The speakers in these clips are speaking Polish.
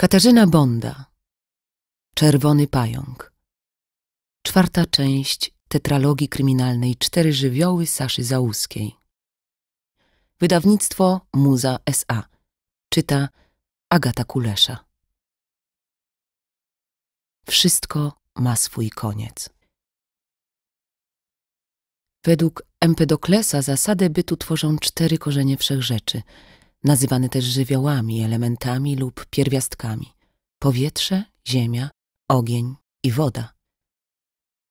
Katarzyna Bonda Czerwony pająk Czwarta część tetralogii kryminalnej Cztery żywioły Saszy Załuskiej Wydawnictwo Muza S.A. Czyta Agata Kulesza Wszystko ma swój koniec. Według Empedoklesa zasadę bytu tworzą cztery korzenie wszechrzeczy – nazywane też żywiołami, elementami lub pierwiastkami powietrze, ziemia, ogień i woda.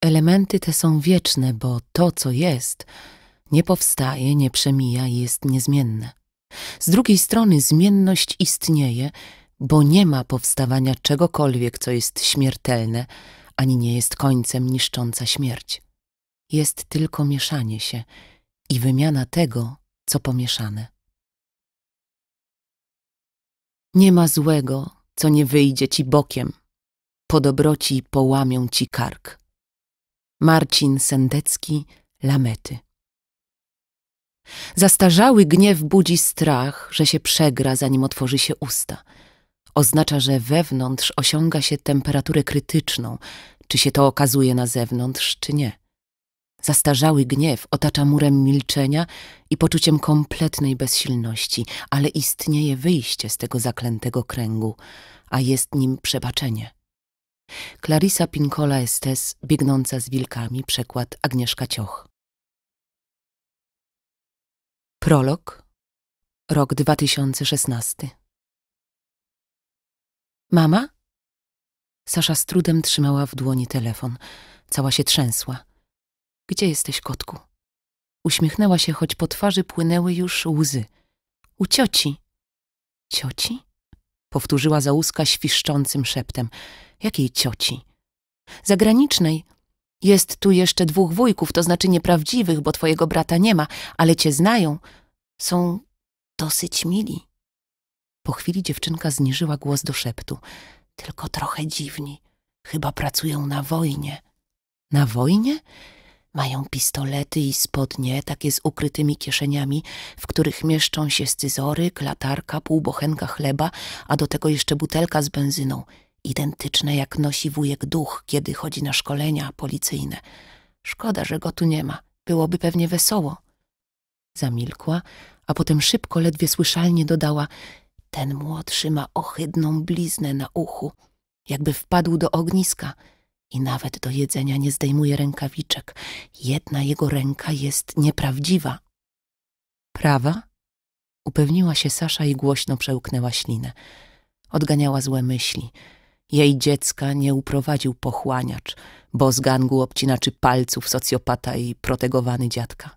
Elementy te są wieczne, bo to, co jest, nie powstaje, nie przemija i jest niezmienne. Z drugiej strony zmienność istnieje, bo nie ma powstawania czegokolwiek, co jest śmiertelne, ani nie jest końcem niszcząca śmierć. Jest tylko mieszanie się i wymiana tego, co pomieszane. Nie ma złego, co nie wyjdzie ci bokiem. Po dobroci połamią ci kark. Marcin Sendecki, Lamety. Zastarzały gniew budzi strach, że się przegra, zanim otworzy się usta. Oznacza, że wewnątrz osiąga się temperaturę krytyczną, czy się to okazuje na zewnątrz, czy nie. Zastarzały gniew otacza murem milczenia i poczuciem kompletnej bezsilności, ale istnieje wyjście z tego zaklętego kręgu, a jest nim przebaczenie. Clarissa Pinkola Estes, biegnąca z wilkami, przekład Agnieszka Cioch. Prolog, rok 2016. Mama? Sasza z trudem trzymała w dłoni telefon. Cała się trzęsła. Gdzie jesteś, kotku? Uśmiechnęła się, choć po twarzy płynęły już łzy. U cioci. Cioci? Powtórzyła załuska świszczącym szeptem. Jakiej cioci? Zagranicznej. Jest tu jeszcze dwóch wujków, to znaczy nieprawdziwych, bo twojego brata nie ma, ale cię znają. Są dosyć mili. Po chwili dziewczynka zniżyła głos do szeptu. Tylko trochę dziwni. Chyba pracują na wojnie. Na wojnie? Mają pistolety i spodnie, takie z ukrytymi kieszeniami, w których mieszczą się scyzory, klatarka, półbochenka chleba, a do tego jeszcze butelka z benzyną, identyczne jak nosi wujek duch, kiedy chodzi na szkolenia policyjne. Szkoda, że go tu nie ma. Byłoby pewnie wesoło. Zamilkła, a potem szybko, ledwie słyszalnie dodała – ten młodszy ma ohydną bliznę na uchu, jakby wpadł do ogniska – i nawet do jedzenia nie zdejmuje rękawiczek. Jedna jego ręka jest nieprawdziwa. Prawa? Upewniła się Sasza i głośno przełknęła ślinę. Odganiała złe myśli. Jej dziecka nie uprowadził pochłaniacz, bo z gangu obcinaczy palców socjopata i protegowany dziadka.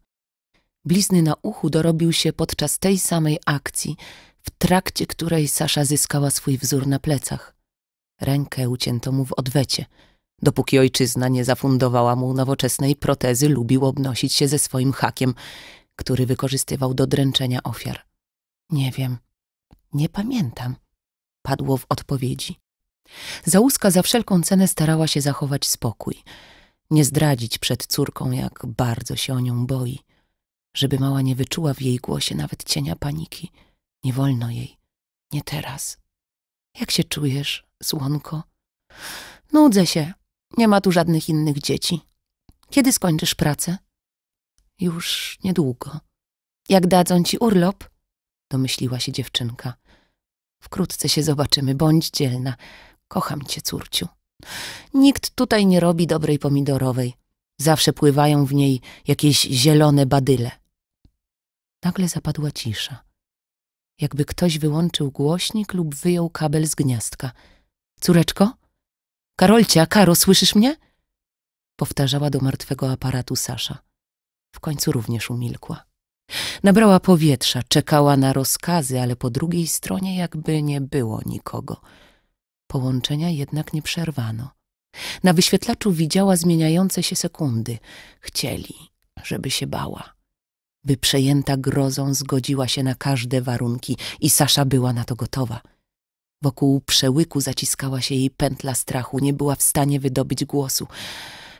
Blizny na uchu dorobił się podczas tej samej akcji, w trakcie której Sasza zyskała swój wzór na plecach. Rękę ucięto mu w odwecie – Dopóki ojczyzna nie zafundowała mu nowoczesnej protezy, lubił obnosić się ze swoim hakiem, który wykorzystywał do dręczenia ofiar. Nie wiem, nie pamiętam, padło w odpowiedzi. Załuska za wszelką cenę starała się zachować spokój, nie zdradzić przed córką, jak bardzo się o nią boi, żeby mała nie wyczuła w jej głosie nawet cienia paniki. Nie wolno jej, nie teraz. Jak się czujesz, słonko? Nudzę się, nie ma tu żadnych innych dzieci. Kiedy skończysz pracę? Już niedługo. Jak dadzą ci urlop? Domyśliła się dziewczynka. Wkrótce się zobaczymy, bądź dzielna. Kocham cię, córciu. Nikt tutaj nie robi dobrej pomidorowej. Zawsze pływają w niej jakieś zielone badyle. Nagle zapadła cisza. Jakby ktoś wyłączył głośnik lub wyjął kabel z gniazdka. Córeczko? Karolcia, Karo, słyszysz mnie? Powtarzała do martwego aparatu Sasza. W końcu również umilkła. Nabrała powietrza, czekała na rozkazy, ale po drugiej stronie jakby nie było nikogo. Połączenia jednak nie przerwano. Na wyświetlaczu widziała zmieniające się sekundy. Chcieli, żeby się bała. By przejęta grozą zgodziła się na każde warunki i Sasza była na to gotowa. Wokół przełyku zaciskała się jej pętla strachu, nie była w stanie wydobyć głosu.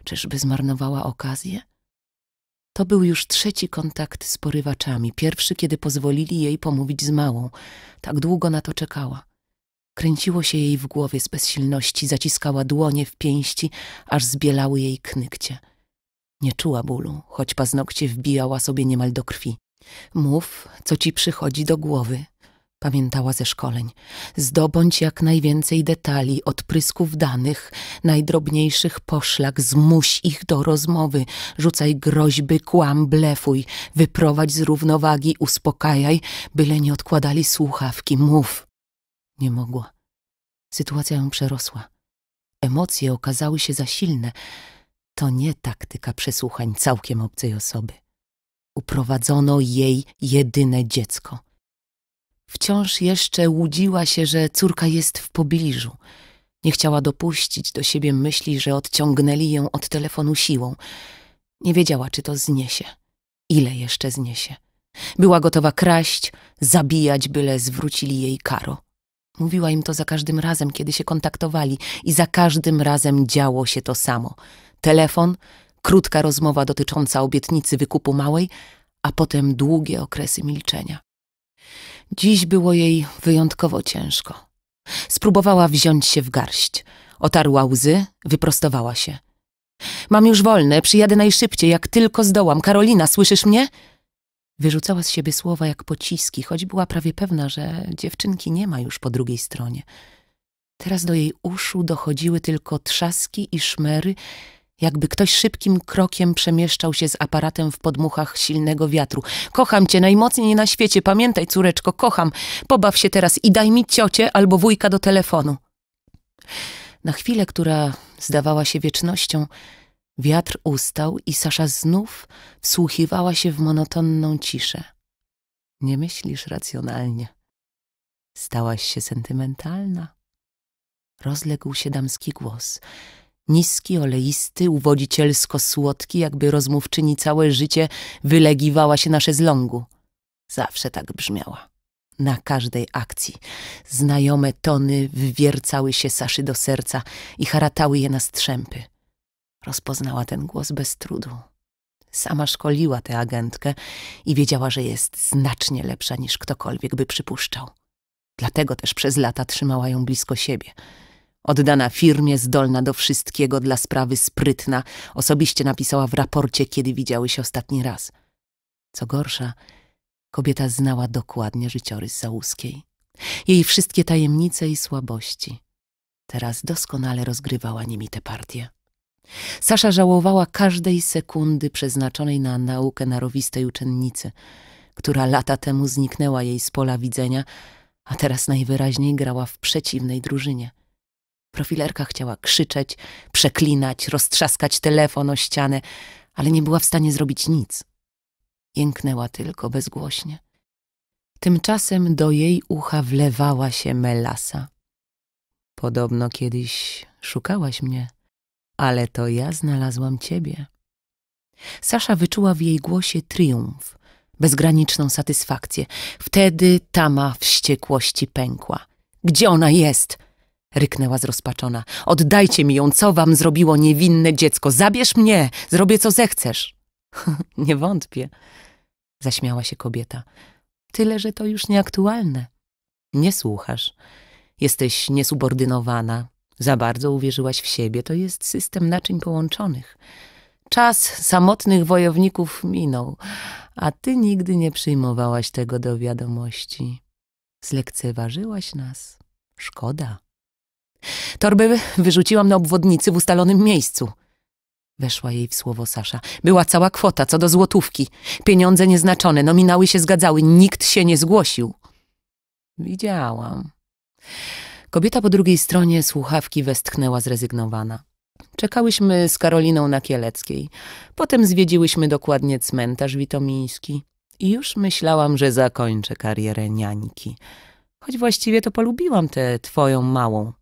Czyżby zmarnowała okazję? To był już trzeci kontakt z porywaczami, pierwszy, kiedy pozwolili jej pomówić z małą. Tak długo na to czekała. Kręciło się jej w głowie z bezsilności, zaciskała dłonie w pięści, aż zbielały jej knykcie. Nie czuła bólu, choć paznokcie wbijała sobie niemal do krwi. Mów, co ci przychodzi do głowy, pamiętała ze szkoleń. Zdobądź jak najwięcej detali, odprysków danych, najdrobniejszych poszlak, zmuś ich do rozmowy, rzucaj groźby, kłam, blefuj, wyprowadź z równowagi, uspokajaj, byle nie odkładali słuchawki, mów. Nie mogła. Sytuacja ją przerosła. Emocje okazały się za silne. To nie taktyka przesłuchań całkiem obcej osoby. Uprowadzono jej jedyne dziecko – Wciąż jeszcze łudziła się, że córka jest w pobliżu. Nie chciała dopuścić do siebie myśli, że odciągnęli ją od telefonu siłą. Nie wiedziała, czy to zniesie. Ile jeszcze zniesie. Była gotowa kraść, zabijać, byle zwrócili jej karo. Mówiła im to za każdym razem, kiedy się kontaktowali i za każdym razem działo się to samo. Telefon, krótka rozmowa dotycząca obietnicy wykupu małej, a potem długie okresy milczenia. Dziś było jej wyjątkowo ciężko. Spróbowała wziąć się w garść. Otarła łzy, wyprostowała się. Mam już wolne, przyjadę najszybciej, jak tylko zdołam. Karolina, słyszysz mnie? Wyrzucała z siebie słowa jak pociski, choć była prawie pewna, że dziewczynki nie ma już po drugiej stronie. Teraz do jej uszu dochodziły tylko trzaski i szmery jakby ktoś szybkim krokiem przemieszczał się z aparatem w podmuchach silnego wiatru. Kocham cię najmocniej na świecie, pamiętaj, córeczko, kocham. Pobaw się teraz i daj mi ciocie albo wujka do telefonu. Na chwilę, która zdawała się wiecznością, wiatr ustał i Sasza znów wsłuchiwała się w monotonną ciszę. Nie myślisz racjonalnie. Stałaś się sentymentalna. Rozległ się damski głos – Niski, oleisty, uwodzicielsko słodki, jakby rozmówczyni całe życie wylegiwała się na szezlągu. Zawsze tak brzmiała. Na każdej akcji znajome tony wywiercały się Saszy do serca i haratały je na strzępy. Rozpoznała ten głos bez trudu. Sama szkoliła tę agentkę i wiedziała, że jest znacznie lepsza niż ktokolwiek by przypuszczał. Dlatego też przez lata trzymała ją blisko siebie – Oddana firmie, zdolna do wszystkiego dla sprawy sprytna, osobiście napisała w raporcie, kiedy widziały się ostatni raz. Co gorsza, kobieta znała dokładnie życiorys Załuskiej. Jej wszystkie tajemnice i słabości. Teraz doskonale rozgrywała nimi tę partię. Sasza żałowała każdej sekundy przeznaczonej na naukę narowistej uczennicy, która lata temu zniknęła jej z pola widzenia, a teraz najwyraźniej grała w przeciwnej drużynie – Profilerka chciała krzyczeć, przeklinać, roztrzaskać telefon o ścianę, ale nie była w stanie zrobić nic. Jęknęła tylko bezgłośnie. Tymczasem do jej ucha wlewała się melasa. Podobno kiedyś szukałaś mnie, ale to ja znalazłam ciebie. Sasza wyczuła w jej głosie triumf, bezgraniczną satysfakcję. Wtedy tama wściekłości pękła. Gdzie ona jest? ryknęła zrozpaczona. Oddajcie mi ją, co wam zrobiło niewinne dziecko. Zabierz mnie, zrobię co zechcesz. nie wątpię, zaśmiała się kobieta. Tyle, że to już nieaktualne. Nie słuchasz. Jesteś niesubordynowana. Za bardzo uwierzyłaś w siebie. To jest system naczyń połączonych. Czas samotnych wojowników minął, a ty nigdy nie przyjmowałaś tego do wiadomości. Zlekceważyłaś nas. Szkoda. Torby wyrzuciłam na obwodnicy w ustalonym miejscu. Weszła jej w słowo Sasza. Była cała kwota, co do złotówki. Pieniądze nieznaczone, nominały się zgadzały, nikt się nie zgłosił. Widziałam. Kobieta po drugiej stronie słuchawki westchnęła zrezygnowana. Czekałyśmy z Karoliną na Kieleckiej. Potem zwiedziłyśmy dokładnie cmentarz witomiński. I już myślałam, że zakończę karierę niańki. Choć właściwie to polubiłam tę twoją małą.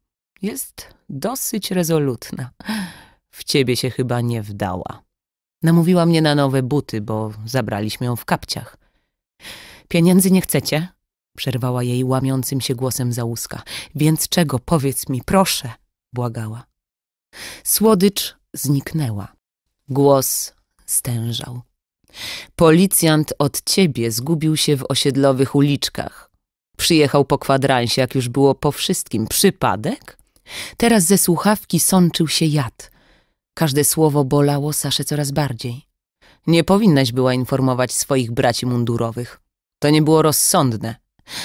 Jest dosyć rezolutna. W ciebie się chyba nie wdała. Namówiła mnie na nowe buty, bo zabraliśmy ją w kapciach. Pieniędzy nie chcecie? Przerwała jej łamiącym się głosem załuska. Więc czego, powiedz mi, proszę, błagała. Słodycz zniknęła. Głos stężał. Policjant od ciebie zgubił się w osiedlowych uliczkach. Przyjechał po kwadransie, jak już było po wszystkim. Przypadek? Teraz ze słuchawki sączył się jad. Każde słowo bolało Saszę coraz bardziej. Nie powinnaś była informować swoich braci mundurowych. To nie było rozsądne.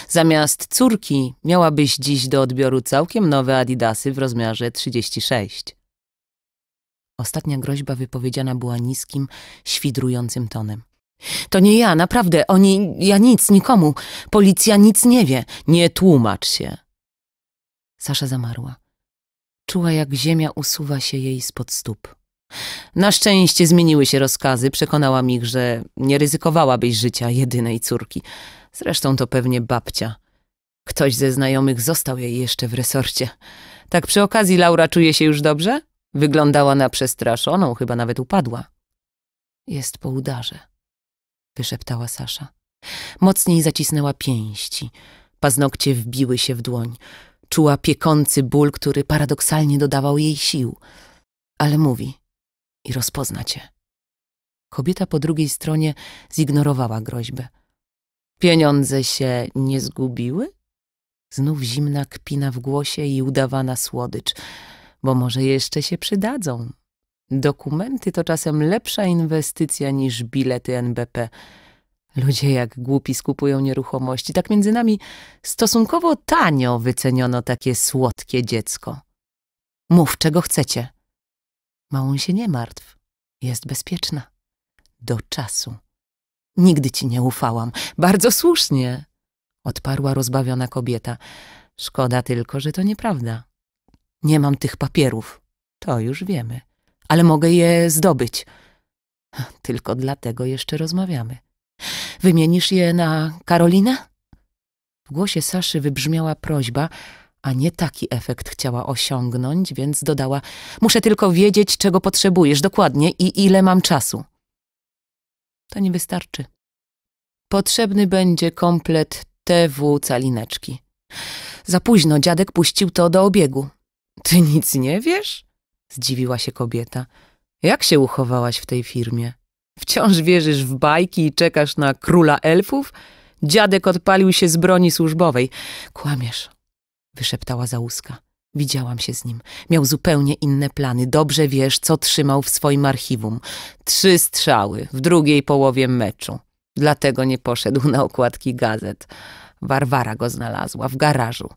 Zamiast córki miałabyś dziś do odbioru całkiem nowe adidasy w rozmiarze 36. Ostatnia groźba wypowiedziana była niskim, świdrującym tonem. To nie ja, naprawdę, oni, ja nic, nikomu. Policja nic nie wie. Nie tłumacz się. Sasza zamarła. Czuła, jak ziemia usuwa się jej spod stóp. Na szczęście zmieniły się rozkazy, przekonałam ich, że nie ryzykowałabyś życia jedynej córki. Zresztą to pewnie babcia. Ktoś ze znajomych został jej jeszcze w resorcie. Tak przy okazji Laura czuje się już dobrze? Wyglądała na przestraszoną, chyba nawet upadła. Jest po udarze, wyszeptała Sasza. Mocniej zacisnęła pięści. Paznokcie wbiły się w dłoń. Czuła piekący ból, który paradoksalnie dodawał jej sił. Ale mówi i rozpozna cię. Kobieta po drugiej stronie zignorowała groźbę. Pieniądze się nie zgubiły? Znów zimna kpina w głosie i udawana słodycz, bo może jeszcze się przydadzą. Dokumenty to czasem lepsza inwestycja niż bilety NBP – Ludzie jak głupi skupują nieruchomości. Tak między nami stosunkowo tanio wyceniono takie słodkie dziecko. Mów, czego chcecie. Małą się nie martw. Jest bezpieczna. Do czasu. Nigdy ci nie ufałam. Bardzo słusznie, odparła rozbawiona kobieta. Szkoda tylko, że to nieprawda. Nie mam tych papierów. To już wiemy. Ale mogę je zdobyć. Tylko dlatego jeszcze rozmawiamy. Wymienisz je na Karolinę? W głosie Saszy wybrzmiała prośba, a nie taki efekt chciała osiągnąć, więc dodała: Muszę tylko wiedzieć, czego potrzebujesz dokładnie i ile mam czasu. To nie wystarczy. Potrzebny będzie komplet TW calineczki. Za późno dziadek puścił to do obiegu. Ty nic nie wiesz? Zdziwiła się kobieta. Jak się uchowałaś w tej firmie? Wciąż wierzysz w bajki i czekasz na króla elfów? Dziadek odpalił się z broni służbowej. Kłamiesz, wyszeptała załuska. Widziałam się z nim. Miał zupełnie inne plany. Dobrze wiesz, co trzymał w swoim archiwum. Trzy strzały w drugiej połowie meczu. Dlatego nie poszedł na okładki gazet. Warwara go znalazła w garażu.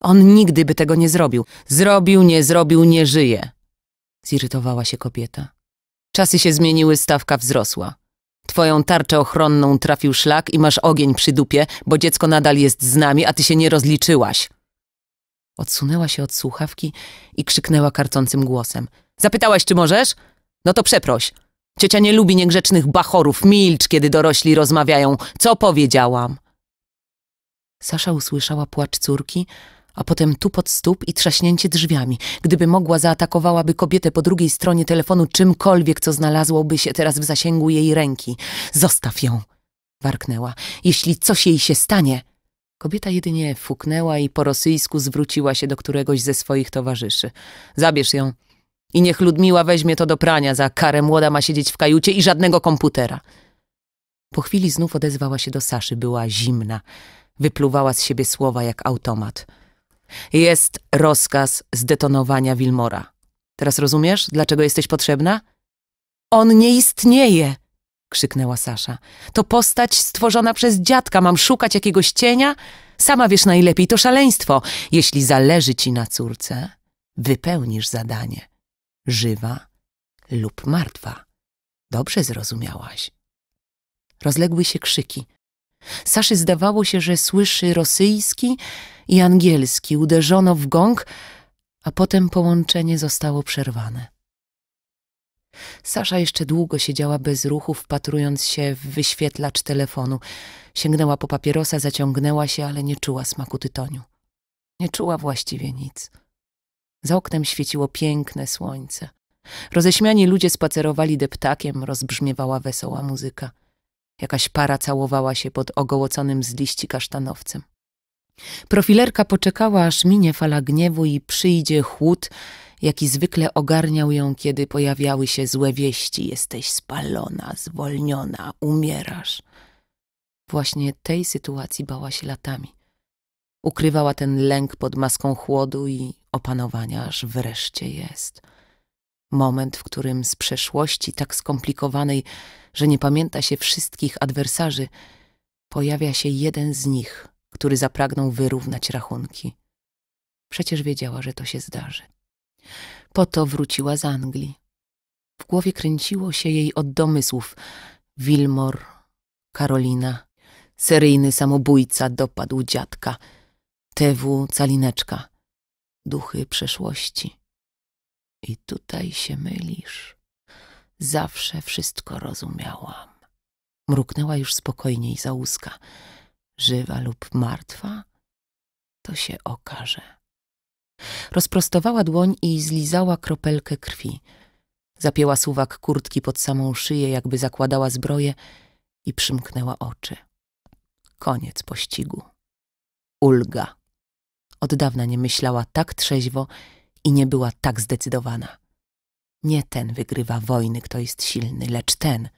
On nigdy by tego nie zrobił. Zrobił, nie zrobił, nie żyje. Zirytowała się kobieta. Czasy się zmieniły, stawka wzrosła. Twoją tarczę ochronną trafił szlak i masz ogień przy dupie, bo dziecko nadal jest z nami, a ty się nie rozliczyłaś. Odsunęła się od słuchawki i krzyknęła karcącym głosem. Zapytałaś, czy możesz? No to przeproś. Ciocia nie lubi niegrzecznych bachorów. Milcz, kiedy dorośli rozmawiają. Co powiedziałam? Sasza usłyszała płacz córki, a potem tu pod stóp i trzaśnięcie drzwiami. Gdyby mogła, zaatakowałaby kobietę po drugiej stronie telefonu czymkolwiek, co znalazłoby się teraz w zasięgu jej ręki. Zostaw ją! warknęła. Jeśli coś jej się stanie... Kobieta jedynie fuknęła i po rosyjsku zwróciła się do któregoś ze swoich towarzyszy. Zabierz ją i niech Ludmiła weźmie to do prania, za karę młoda ma siedzieć w kajucie i żadnego komputera. Po chwili znów odezwała się do Saszy, była zimna. Wypluwała z siebie słowa jak automat. Jest rozkaz zdetonowania Wilmora. Teraz rozumiesz, dlaczego jesteś potrzebna? On nie istnieje! krzyknęła Sasza. To postać stworzona przez dziadka. Mam szukać jakiegoś cienia? Sama wiesz najlepiej, to szaleństwo. Jeśli zależy ci na córce, wypełnisz zadanie. Żywa lub martwa. Dobrze zrozumiałaś. Rozległy się krzyki. Saszy zdawało się, że słyszy rosyjski i angielski uderzono w gong, a potem połączenie zostało przerwane. Sasza jeszcze długo siedziała bez ruchu, wpatrując się w wyświetlacz telefonu. Sięgnęła po papierosa, zaciągnęła się, ale nie czuła smaku tytoniu. Nie czuła właściwie nic. Za oknem świeciło piękne słońce. Roześmiani ludzie spacerowali deptakiem, rozbrzmiewała wesoła muzyka. Jakaś para całowała się pod ogołoconym z liści kasztanowcem. Profilerka poczekała, aż minie fala gniewu i przyjdzie chłód, jaki zwykle ogarniał ją, kiedy pojawiały się złe wieści. Jesteś spalona, zwolniona, umierasz. Właśnie tej sytuacji bała się latami. Ukrywała ten lęk pod maską chłodu i opanowania, aż wreszcie jest. Moment, w którym z przeszłości tak skomplikowanej, że nie pamięta się wszystkich adwersarzy, pojawia się jeden z nich, który zapragnął wyrównać rachunki. Przecież wiedziała, że to się zdarzy. Po to wróciła z Anglii. W głowie kręciło się jej od domysłów. Wilmor, Karolina, seryjny samobójca dopadł dziadka, TW calineczka, duchy przeszłości. I tutaj się mylisz. Zawsze wszystko rozumiałam. Mruknęła już spokojniej za łuska żywa lub martwa, to się okaże. Rozprostowała dłoń i zlizała kropelkę krwi. Zapięła suwak kurtki pod samą szyję, jakby zakładała zbroję i przymknęła oczy. Koniec pościgu. Ulga. Od dawna nie myślała tak trzeźwo i nie była tak zdecydowana. Nie ten wygrywa wojny, kto jest silny, lecz ten,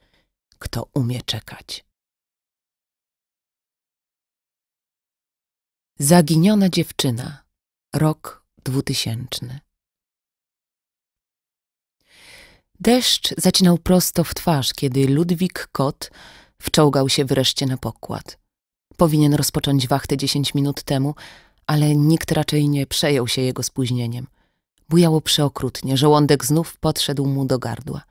kto umie czekać. Zaginiona dziewczyna, rok 2000. Deszcz zacinał prosto w twarz, kiedy Ludwik Kot wczołgał się wreszcie na pokład. Powinien rozpocząć wachtę dziesięć minut temu, ale nikt raczej nie przejął się jego spóźnieniem. Bujało przeokrutnie, żołądek znów podszedł mu do gardła.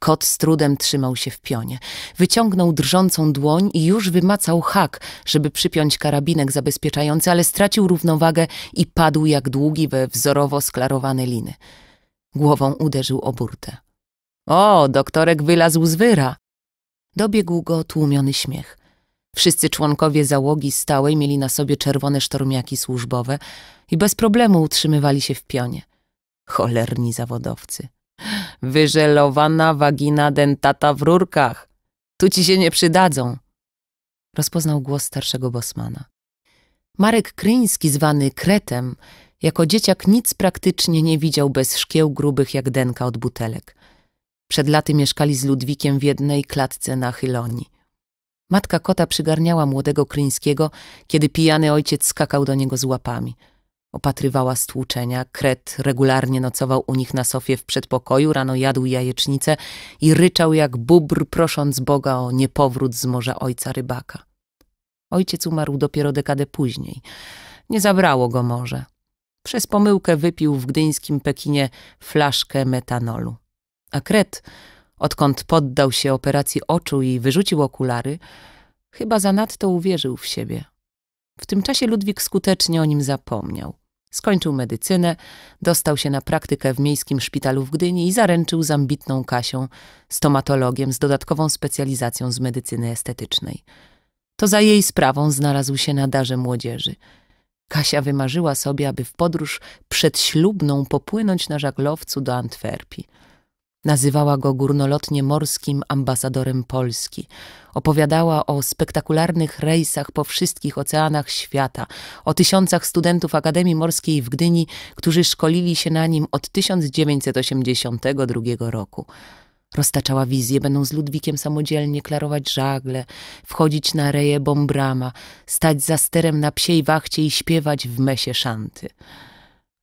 Kot z trudem trzymał się w pionie. Wyciągnął drżącą dłoń i już wymacał hak, żeby przypiąć karabinek zabezpieczający, ale stracił równowagę i padł jak długi we wzorowo sklarowane liny. Głową uderzył o burtę. O, doktorek wylazł z wyra! Dobiegł go tłumiony śmiech. Wszyscy członkowie załogi stałej mieli na sobie czerwone sztormiaki służbowe i bez problemu utrzymywali się w pionie. Cholerni zawodowcy. Wyżelowana wagina dentata w rurkach. Tu ci się nie przydadzą. Rozpoznał głos starszego bosmana. Marek Kryński, zwany Kretem, jako dzieciak nic praktycznie nie widział bez szkieł grubych jak denka od butelek. Przed laty mieszkali z Ludwikiem w jednej klatce na Chyloni. Matka kota przygarniała młodego Kryńskiego, kiedy pijany ojciec skakał do niego z łapami – Opatrywała stłuczenia, kret regularnie nocował u nich na sofie w przedpokoju, rano jadł jajecznicę i ryczał jak bóbr, prosząc Boga o niepowrót z morza ojca rybaka. Ojciec umarł dopiero dekadę później. Nie zabrało go morze. Przez pomyłkę wypił w gdyńskim Pekinie flaszkę metanolu. A kret, odkąd poddał się operacji oczu i wyrzucił okulary, chyba zanadto uwierzył w siebie. W tym czasie Ludwik skutecznie o nim zapomniał. Skończył medycynę, dostał się na praktykę w miejskim szpitalu w Gdyni i zaręczył z ambitną Kasią, stomatologiem z dodatkową specjalizacją z medycyny estetycznej. To za jej sprawą znalazł się na darze młodzieży. Kasia wymarzyła sobie, aby w podróż przedślubną popłynąć na żaglowcu do Antwerpii. Nazywała go górnolotnie morskim ambasadorem Polski. Opowiadała o spektakularnych rejsach po wszystkich oceanach świata, o tysiącach studentów Akademii Morskiej w Gdyni, którzy szkolili się na nim od 1982 roku. Roztaczała wizję, będą z Ludwikiem samodzielnie klarować żagle, wchodzić na reje bombrama, stać za sterem na psiej wachcie i śpiewać w mesie szanty.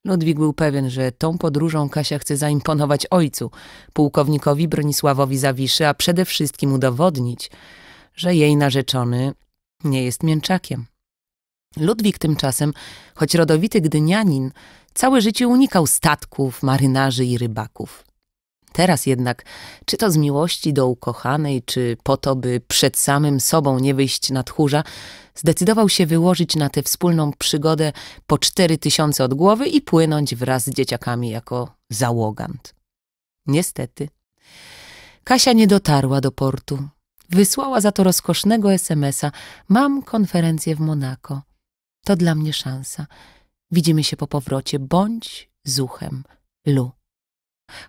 Ludwik był pewien, że tą podróżą Kasia chce zaimponować ojcu, pułkownikowi Bronisławowi Zawiszy, a przede wszystkim udowodnić, że jej narzeczony nie jest mięczakiem. Ludwik tymczasem, choć rodowity gdynianin, całe życie unikał statków, marynarzy i rybaków. Teraz jednak, czy to z miłości do ukochanej, czy po to, by przed samym sobą nie wyjść na tchórza, zdecydował się wyłożyć na tę wspólną przygodę po cztery tysiące od głowy i płynąć wraz z dzieciakami jako załogant. Niestety. Kasia nie dotarła do portu. Wysłała za to rozkosznego SMS-a. Mam konferencję w Monako. To dla mnie szansa. Widzimy się po powrocie. Bądź zuchem. Lu.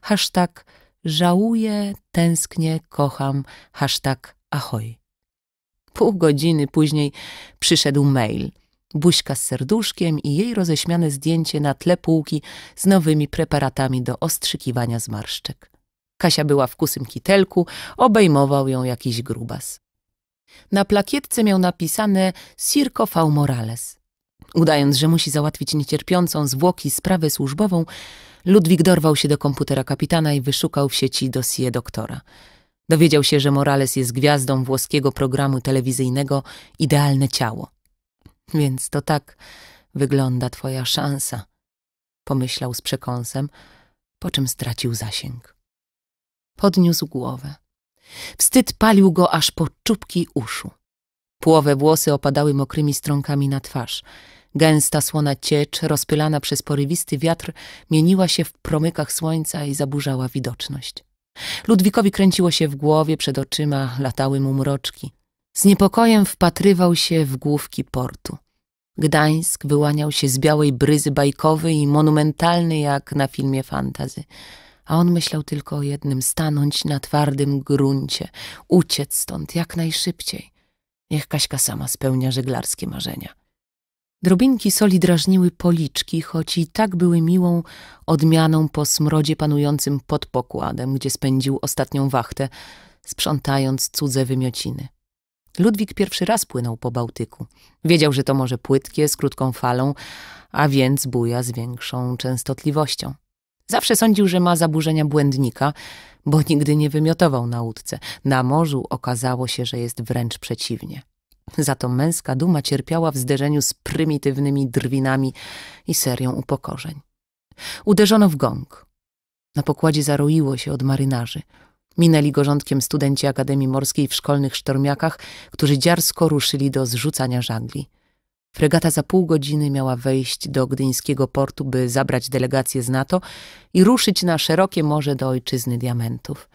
Hashtag Żałuję, tęsknię, kocham, hashtag ahoj. Pół godziny później przyszedł mail. Buźka z serduszkiem i jej roześmiane zdjęcie na tle półki z nowymi preparatami do ostrzykiwania zmarszczek. Kasia była w kusym kitelku, obejmował ją jakiś grubas. Na plakietce miał napisane Circo V. Morales. Udając, że musi załatwić niecierpiącą zwłoki sprawę służbową, Ludwik dorwał się do komputera kapitana i wyszukał w sieci dosie doktora. Dowiedział się, że Morales jest gwiazdą włoskiego programu telewizyjnego Idealne Ciało. Więc to tak wygląda twoja szansa, pomyślał z przekąsem, po czym stracił zasięg. Podniósł głowę. Wstyd palił go aż po czubki uszu. Płowe włosy opadały mokrymi strąkami na twarz – Gęsta, słona ciecz, rozpylana przez porywisty wiatr, mieniła się w promykach słońca i zaburzała widoczność. Ludwikowi kręciło się w głowie, przed oczyma latały mu mroczki. Z niepokojem wpatrywał się w główki portu. Gdańsk wyłaniał się z białej bryzy bajkowej i monumentalny jak na filmie fantazy. A on myślał tylko o jednym: stanąć na twardym gruncie, uciec stąd jak najszybciej. Niech Kaśka sama spełnia żeglarskie marzenia. Drobinki soli drażniły policzki, choć i tak były miłą odmianą po smrodzie panującym pod pokładem, gdzie spędził ostatnią wachtę, sprzątając cudze wymiociny. Ludwik pierwszy raz płynął po Bałtyku. Wiedział, że to morze płytkie, z krótką falą, a więc buja z większą częstotliwością. Zawsze sądził, że ma zaburzenia błędnika, bo nigdy nie wymiotował na łódce. Na morzu okazało się, że jest wręcz przeciwnie. Za to męska duma cierpiała w zderzeniu z prymitywnymi drwinami i serią upokorzeń. Uderzono w gong. Na pokładzie zaroiło się od marynarzy. Minęli gorządkiem studenci Akademii Morskiej w szkolnych sztormiakach, którzy dziarsko ruszyli do zrzucania żagli. Fregata za pół godziny miała wejść do gdyńskiego portu, by zabrać delegację z NATO i ruszyć na szerokie morze do ojczyzny diamentów.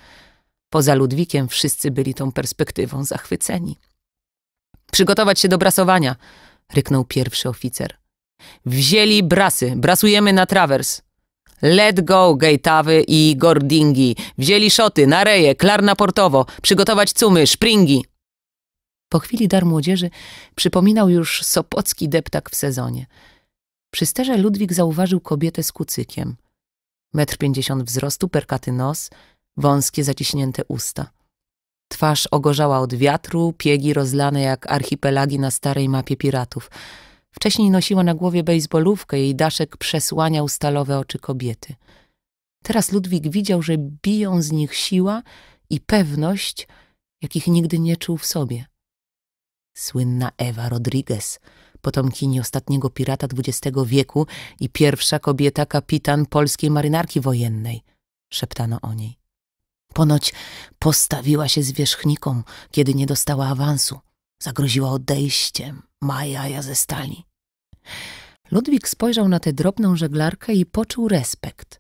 Poza Ludwikiem wszyscy byli tą perspektywą zachwyceni. Przygotować się do brasowania, ryknął pierwszy oficer. Wzięli brasy, brasujemy na trawers. Let go gejtawy i Gordingi. Wzięli szoty, reje. klar na portowo. Przygotować cumy, springi. Po chwili dar młodzieży przypominał już sopocki deptak w sezonie. Przy sterze Ludwik zauważył kobietę z kucykiem. Metr pięćdziesiąt wzrostu, perkaty nos, wąskie zaciśnięte usta. Twarz ogorzała od wiatru, piegi rozlane jak archipelagi na starej mapie piratów. Wcześniej nosiła na głowie bejsbolówkę, jej daszek przesłaniał stalowe oczy kobiety. Teraz Ludwik widział, że biją z nich siła i pewność, jakich nigdy nie czuł w sobie. Słynna Ewa Rodriguez, potomkini ostatniego pirata XX wieku i pierwsza kobieta kapitan polskiej marynarki wojennej, szeptano o niej. Ponoć postawiła się zwierzchnikom, kiedy nie dostała awansu. Zagroziła odejściem Majaja ze stali. Ludwik spojrzał na tę drobną żeglarkę i poczuł respekt.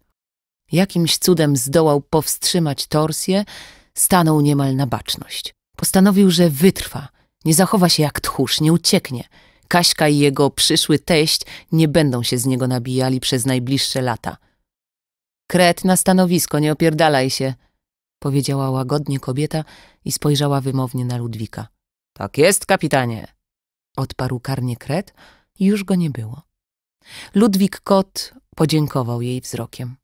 Jakimś cudem zdołał powstrzymać torsję, stanął niemal na baczność. Postanowił, że wytrwa, nie zachowa się jak tchórz, nie ucieknie. Kaśka i jego przyszły teść nie będą się z niego nabijali przez najbliższe lata. Kret na stanowisko, nie opierdalaj się, powiedziała łagodnie kobieta i spojrzała wymownie na Ludwika. Tak jest, kapitanie. Odparł karnie kret i już go nie było. Ludwik Kot podziękował jej wzrokiem.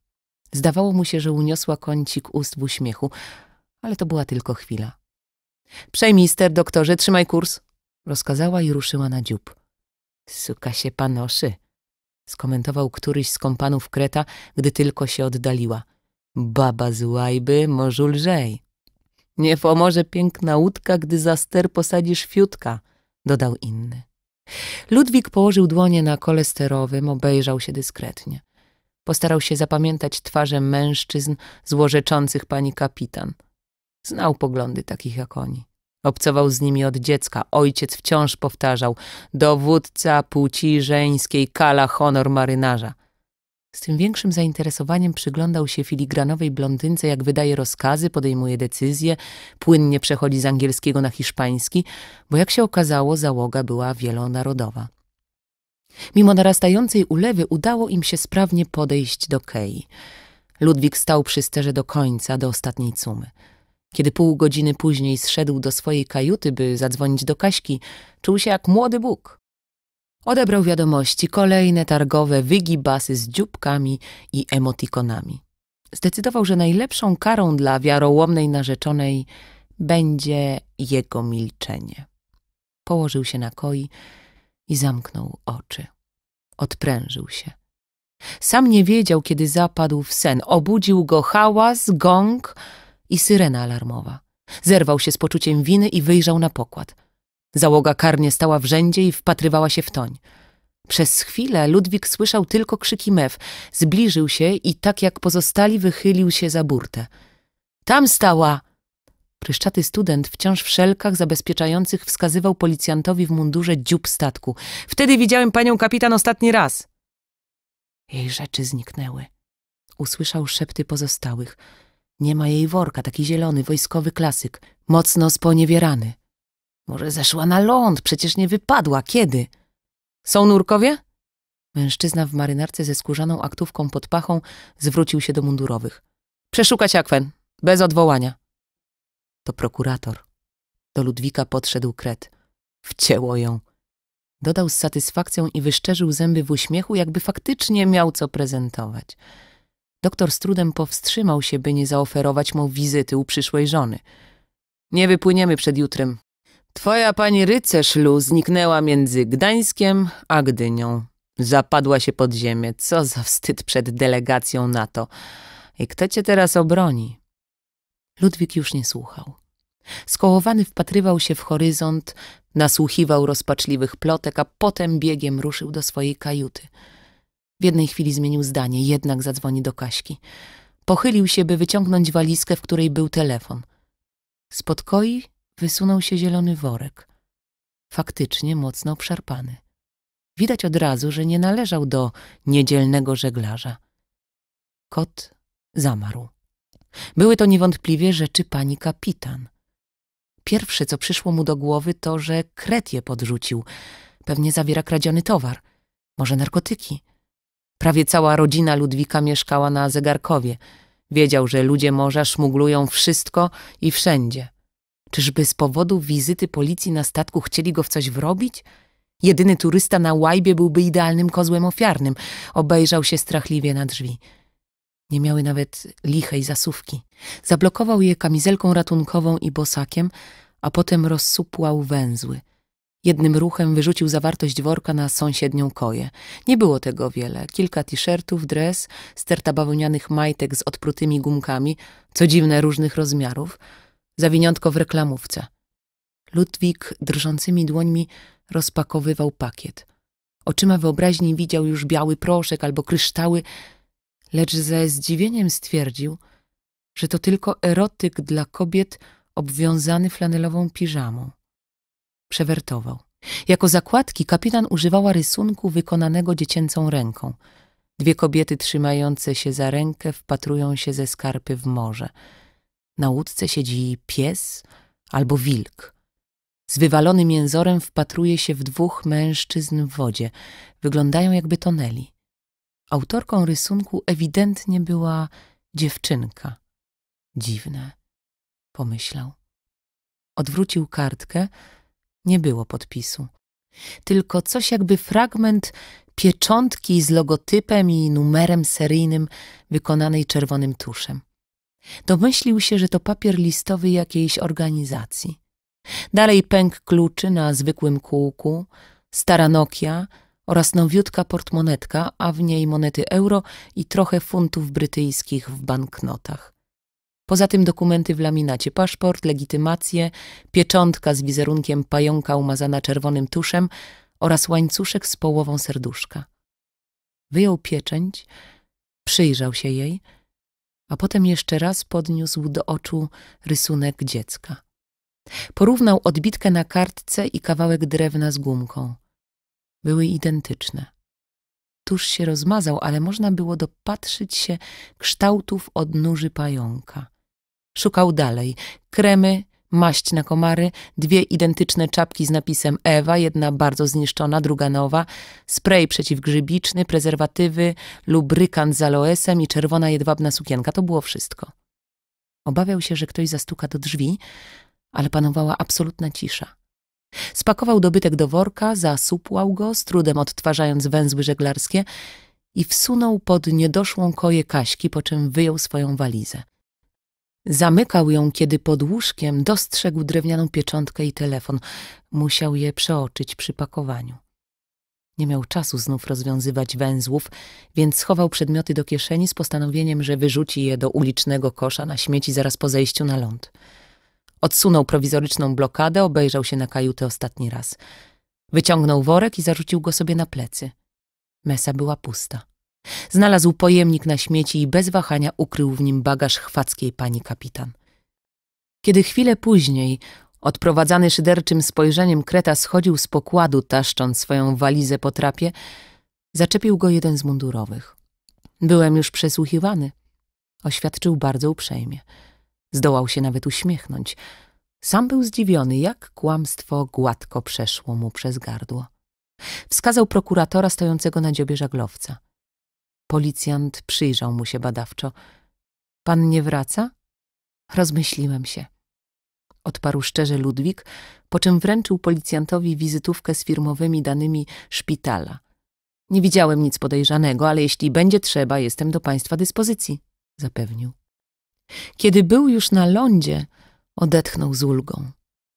Zdawało mu się, że uniosła kącik ust w uśmiechu, ale to była tylko chwila. Przejmij Mister, doktorze, trzymaj kurs, rozkazała i ruszyła na dziób. Suka się panoszy, skomentował któryś z kompanów Kreta, gdy tylko się oddaliła. Baba z łajby morzu lżej. Nie pomoże piękna łódka, gdy za ster posadzisz fiutka, dodał inny. Ludwik położył dłonie na kole sterowym, obejrzał się dyskretnie. Postarał się zapamiętać twarze mężczyzn złorzeczących pani kapitan. Znał poglądy takich jak oni. Obcował z nimi od dziecka. Ojciec wciąż powtarzał: dowódca płci żeńskiej kala honor marynarza. Z tym większym zainteresowaniem przyglądał się filigranowej blondynce, jak wydaje rozkazy, podejmuje decyzje, płynnie przechodzi z angielskiego na hiszpański, bo jak się okazało, załoga była wielonarodowa. Mimo narastającej ulewy udało im się sprawnie podejść do Kei. Ludwik stał przy sterze do końca, do ostatniej cumy. Kiedy pół godziny później zszedł do swojej kajuty, by zadzwonić do Kaśki, czuł się jak młody Bóg. Odebrał wiadomości, kolejne targowe wygibasy z dzióbkami i emotikonami. Zdecydował, że najlepszą karą dla wiarołomnej narzeczonej będzie jego milczenie. Położył się na koi i zamknął oczy. Odprężył się. Sam nie wiedział, kiedy zapadł w sen. Obudził go hałas, gong i syrena alarmowa. Zerwał się z poczuciem winy i wyjrzał na pokład – Załoga karnie stała w rzędzie i wpatrywała się w toń. Przez chwilę Ludwik słyszał tylko krzyki mew. Zbliżył się i tak jak pozostali wychylił się za burtę. Tam stała! Pryszczaty student wciąż w szelkach zabezpieczających wskazywał policjantowi w mundurze dziób statku. Wtedy widziałem panią kapitan ostatni raz. Jej rzeczy zniknęły. Usłyszał szepty pozostałych. Nie ma jej worka, taki zielony, wojskowy klasyk, mocno sponiewierany. Może zeszła na ląd, przecież nie wypadła. Kiedy? Są nurkowie? Mężczyzna w marynarce ze skórzaną aktówką pod pachą zwrócił się do mundurowych. Przeszukać akwen, bez odwołania. To prokurator. Do Ludwika podszedł kret. Wcięło ją. Dodał z satysfakcją i wyszczerzył zęby w uśmiechu, jakby faktycznie miał co prezentować. Doktor z trudem powstrzymał się, by nie zaoferować mu wizyty u przyszłej żony. Nie wypłyniemy przed jutrem, Twoja pani rycerz Lu zniknęła między Gdańskiem a Gdynią. Zapadła się pod ziemię. Co za wstyd przed delegacją NATO. I kto cię teraz obroni? Ludwik już nie słuchał. Skołowany wpatrywał się w horyzont, nasłuchiwał rozpaczliwych plotek, a potem biegiem ruszył do swojej kajuty. W jednej chwili zmienił zdanie, jednak zadzwoni do Kaśki. Pochylił się, by wyciągnąć walizkę, w której był telefon. Spod koi wysunął się zielony worek. Faktycznie mocno obszarpany. Widać od razu, że nie należał do niedzielnego żeglarza. Kot zamarł. Były to niewątpliwie rzeczy pani kapitan. Pierwsze, co przyszło mu do głowy, to, że kret je podrzucił. Pewnie zawiera kradziony towar. Może narkotyki. Prawie cała rodzina Ludwika mieszkała na Zegarkowie. Wiedział, że ludzie morza szmuglują wszystko i wszędzie. Czyżby z powodu wizyty policji na statku chcieli go w coś wrobić? Jedyny turysta na łajbie byłby idealnym kozłem ofiarnym. Obejrzał się strachliwie na drzwi. Nie miały nawet lichej zasówki. Zablokował je kamizelką ratunkową i bosakiem, a potem rozsupłał węzły. Jednym ruchem wyrzucił zawartość worka na sąsiednią koje. Nie było tego wiele. Kilka t-shirtów, dres, sterta bawełnianych majtek z odprutymi gumkami, co dziwne różnych rozmiarów – zawiniątko w reklamówce. Ludwik drżącymi dłońmi rozpakowywał pakiet. Oczyma wyobraźni widział już biały proszek albo kryształy, lecz ze zdziwieniem stwierdził, że to tylko erotyk dla kobiet obwiązany flanelową piżamą. Przewertował. Jako zakładki kapitan używała rysunku wykonanego dziecięcą ręką. Dwie kobiety trzymające się za rękę wpatrują się ze skarpy w morze. Na łódce siedzi pies albo wilk. Z wywalonym jęzorem wpatruje się w dwóch mężczyzn w wodzie. Wyglądają jakby tonęli. Autorką rysunku ewidentnie była dziewczynka. Dziwne, pomyślał. Odwrócił kartkę. Nie było podpisu. Tylko coś jakby fragment pieczątki z logotypem i numerem seryjnym wykonanej czerwonym tuszem. Domyślił się, że to papier listowy jakiejś organizacji. Dalej pęk kluczy na zwykłym kółku, stara Nokia oraz nowiutka portmonetka, a w niej monety euro i trochę funtów brytyjskich w banknotach. Poza tym dokumenty w laminacie, paszport, legitymację, pieczątka z wizerunkiem pająka umazana czerwonym tuszem oraz łańcuszek z połową serduszka. Wyjął pieczęć, przyjrzał się jej – a potem jeszcze raz podniósł do oczu rysunek dziecka. Porównał odbitkę na kartce i kawałek drewna z gumką. Były identyczne. Tuż się rozmazał, ale można było dopatrzyć się kształtów odnóży pająka. Szukał dalej kremy, maść na komary, dwie identyczne czapki z napisem Ewa, jedna bardzo zniszczona, druga nowa, spray przeciwgrzybiczny, prezerwatywy, lubrykant z aloesem i czerwona jedwabna sukienka. To było wszystko. Obawiał się, że ktoś zastuka do drzwi, ale panowała absolutna cisza. Spakował dobytek do worka, zasupłał go, z trudem odtwarzając węzły żeglarskie i wsunął pod niedoszłą koje Kaśki, po czym wyjął swoją walizę. Zamykał ją, kiedy pod łóżkiem dostrzegł drewnianą pieczątkę i telefon. Musiał je przeoczyć przy pakowaniu. Nie miał czasu znów rozwiązywać węzłów, więc schował przedmioty do kieszeni z postanowieniem, że wyrzuci je do ulicznego kosza na śmieci zaraz po zejściu na ląd. Odsunął prowizoryczną blokadę, obejrzał się na kajutę ostatni raz. Wyciągnął worek i zarzucił go sobie na plecy. Mesa była pusta. Znalazł pojemnik na śmieci i bez wahania ukrył w nim bagaż chwackiej pani kapitan. Kiedy chwilę później, odprowadzany szyderczym spojrzeniem kreta schodził z pokładu, taszcząc swoją walizę po trapie, zaczepił go jeden z mundurowych. Byłem już przesłuchiwany. Oświadczył bardzo uprzejmie. Zdołał się nawet uśmiechnąć. Sam był zdziwiony, jak kłamstwo gładko przeszło mu przez gardło. Wskazał prokuratora stojącego na dziobie żaglowca – Policjant przyjrzał mu się badawczo. Pan nie wraca? Rozmyśliłem się. Odparł szczerze Ludwik, po czym wręczył policjantowi wizytówkę z firmowymi danymi szpitala. Nie widziałem nic podejrzanego, ale jeśli będzie trzeba, jestem do państwa dyspozycji, zapewnił. Kiedy był już na lądzie, odetchnął z ulgą.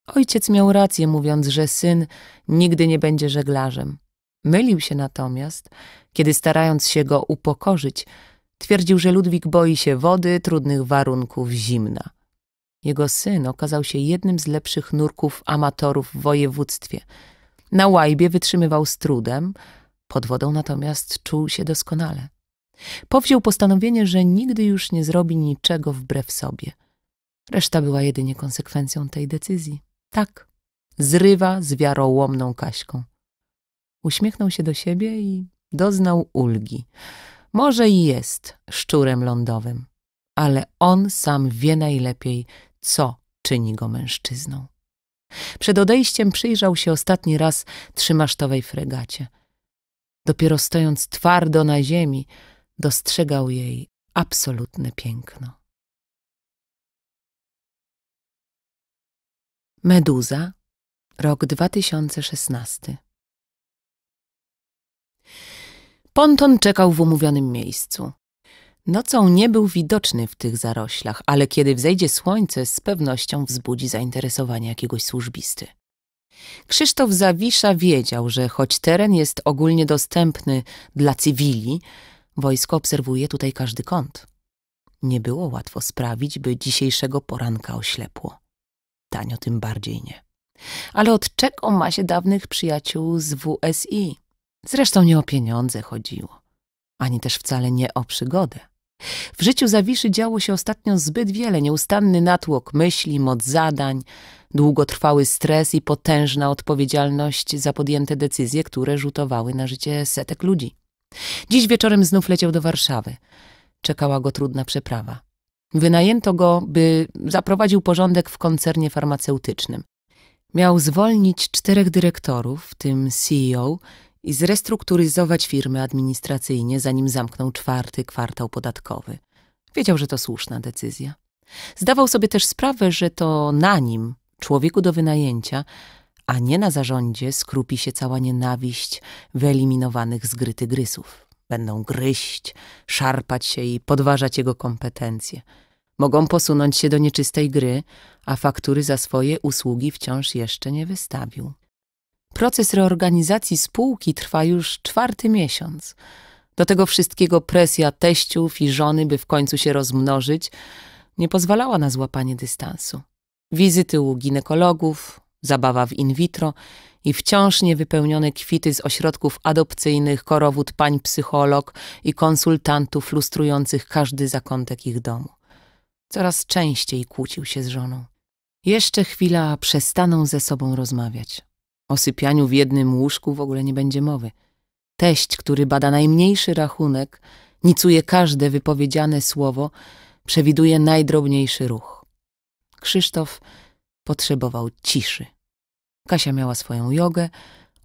Ojciec miał rację, mówiąc, że syn nigdy nie będzie żeglarzem. Mylił się natomiast, kiedy starając się go upokorzyć, twierdził, że Ludwik boi się wody, trudnych warunków, zimna. Jego syn okazał się jednym z lepszych nurków amatorów w województwie. Na łajbie wytrzymywał z trudem, pod wodą natomiast czuł się doskonale. Powziął postanowienie, że nigdy już nie zrobi niczego wbrew sobie. Reszta była jedynie konsekwencją tej decyzji. Tak, zrywa z wiarołomną Kaśką. Uśmiechnął się do siebie i Doznał ulgi. Może i jest szczurem lądowym, ale on sam wie najlepiej, co czyni go mężczyzną. Przed odejściem przyjrzał się ostatni raz trzymasztowej fregacie. Dopiero stojąc twardo na ziemi, dostrzegał jej absolutne piękno. Meduza, rok 2016 Ponton czekał w umówionym miejscu. Nocą nie był widoczny w tych zaroślach, ale kiedy wzejdzie słońce, z pewnością wzbudzi zainteresowanie jakiegoś służbisty. Krzysztof Zawisza wiedział, że choć teren jest ogólnie dostępny dla cywili, wojsko obserwuje tutaj każdy kąt. Nie było łatwo sprawić, by dzisiejszego poranka oślepło. Tanio tym bardziej nie. Ale od czego ma się dawnych przyjaciół z WSI? Zresztą nie o pieniądze chodziło, ani też wcale nie o przygodę. W życiu Zawiszy działo się ostatnio zbyt wiele, nieustanny natłok myśli, moc zadań, długotrwały stres i potężna odpowiedzialność za podjęte decyzje, które rzutowały na życie setek ludzi. Dziś wieczorem znów leciał do Warszawy. Czekała go trudna przeprawa. Wynajęto go, by zaprowadził porządek w koncernie farmaceutycznym. Miał zwolnić czterech dyrektorów, w tym CEO i zrestrukturyzować firmy administracyjnie, zanim zamknął czwarty kwartał podatkowy. Wiedział, że to słuszna decyzja. Zdawał sobie też sprawę, że to na nim, człowieku do wynajęcia, a nie na zarządzie, skrupi się cała nienawiść wyeliminowanych z gry tygrysów. Będą gryźć, szarpać się i podważać jego kompetencje. Mogą posunąć się do nieczystej gry, a faktury za swoje usługi wciąż jeszcze nie wystawił. Proces reorganizacji spółki trwa już czwarty miesiąc. Do tego wszystkiego presja teściów i żony, by w końcu się rozmnożyć, nie pozwalała na złapanie dystansu. Wizyty u ginekologów, zabawa w in vitro i wciąż niewypełnione kwity z ośrodków adopcyjnych, korowód pań psycholog i konsultantów lustrujących każdy zakątek ich domu. Coraz częściej kłócił się z żoną. Jeszcze chwila przestaną ze sobą rozmawiać. O sypianiu w jednym łóżku w ogóle nie będzie mowy. Teść, który bada najmniejszy rachunek, nicuje każde wypowiedziane słowo, przewiduje najdrobniejszy ruch. Krzysztof potrzebował ciszy. Kasia miała swoją jogę,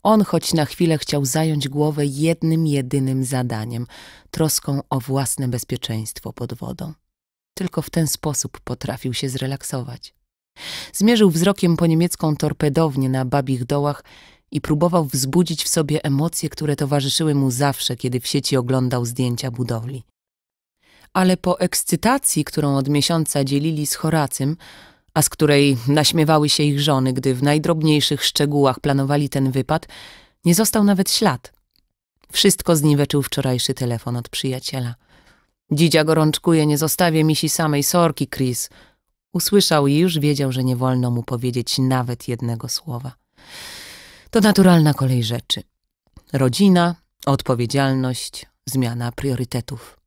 on choć na chwilę chciał zająć głowę jednym jedynym zadaniem troską o własne bezpieczeństwo pod wodą. Tylko w ten sposób potrafił się zrelaksować. Zmierzył wzrokiem po niemiecką torpedownię na babich dołach i próbował wzbudzić w sobie emocje, które towarzyszyły mu zawsze, kiedy w sieci oglądał zdjęcia budowli. Ale po ekscytacji, którą od miesiąca dzielili z Horacym, a z której naśmiewały się ich żony, gdy w najdrobniejszych szczegółach planowali ten wypad, nie został nawet ślad. Wszystko zniweczył wczorajszy telefon od przyjaciela. Dzidzia gorączkuje, nie zostawię misi samej sorki, Chris – Usłyszał i już wiedział, że nie wolno mu powiedzieć nawet jednego słowa. To naturalna kolej rzeczy. Rodzina, odpowiedzialność, zmiana priorytetów.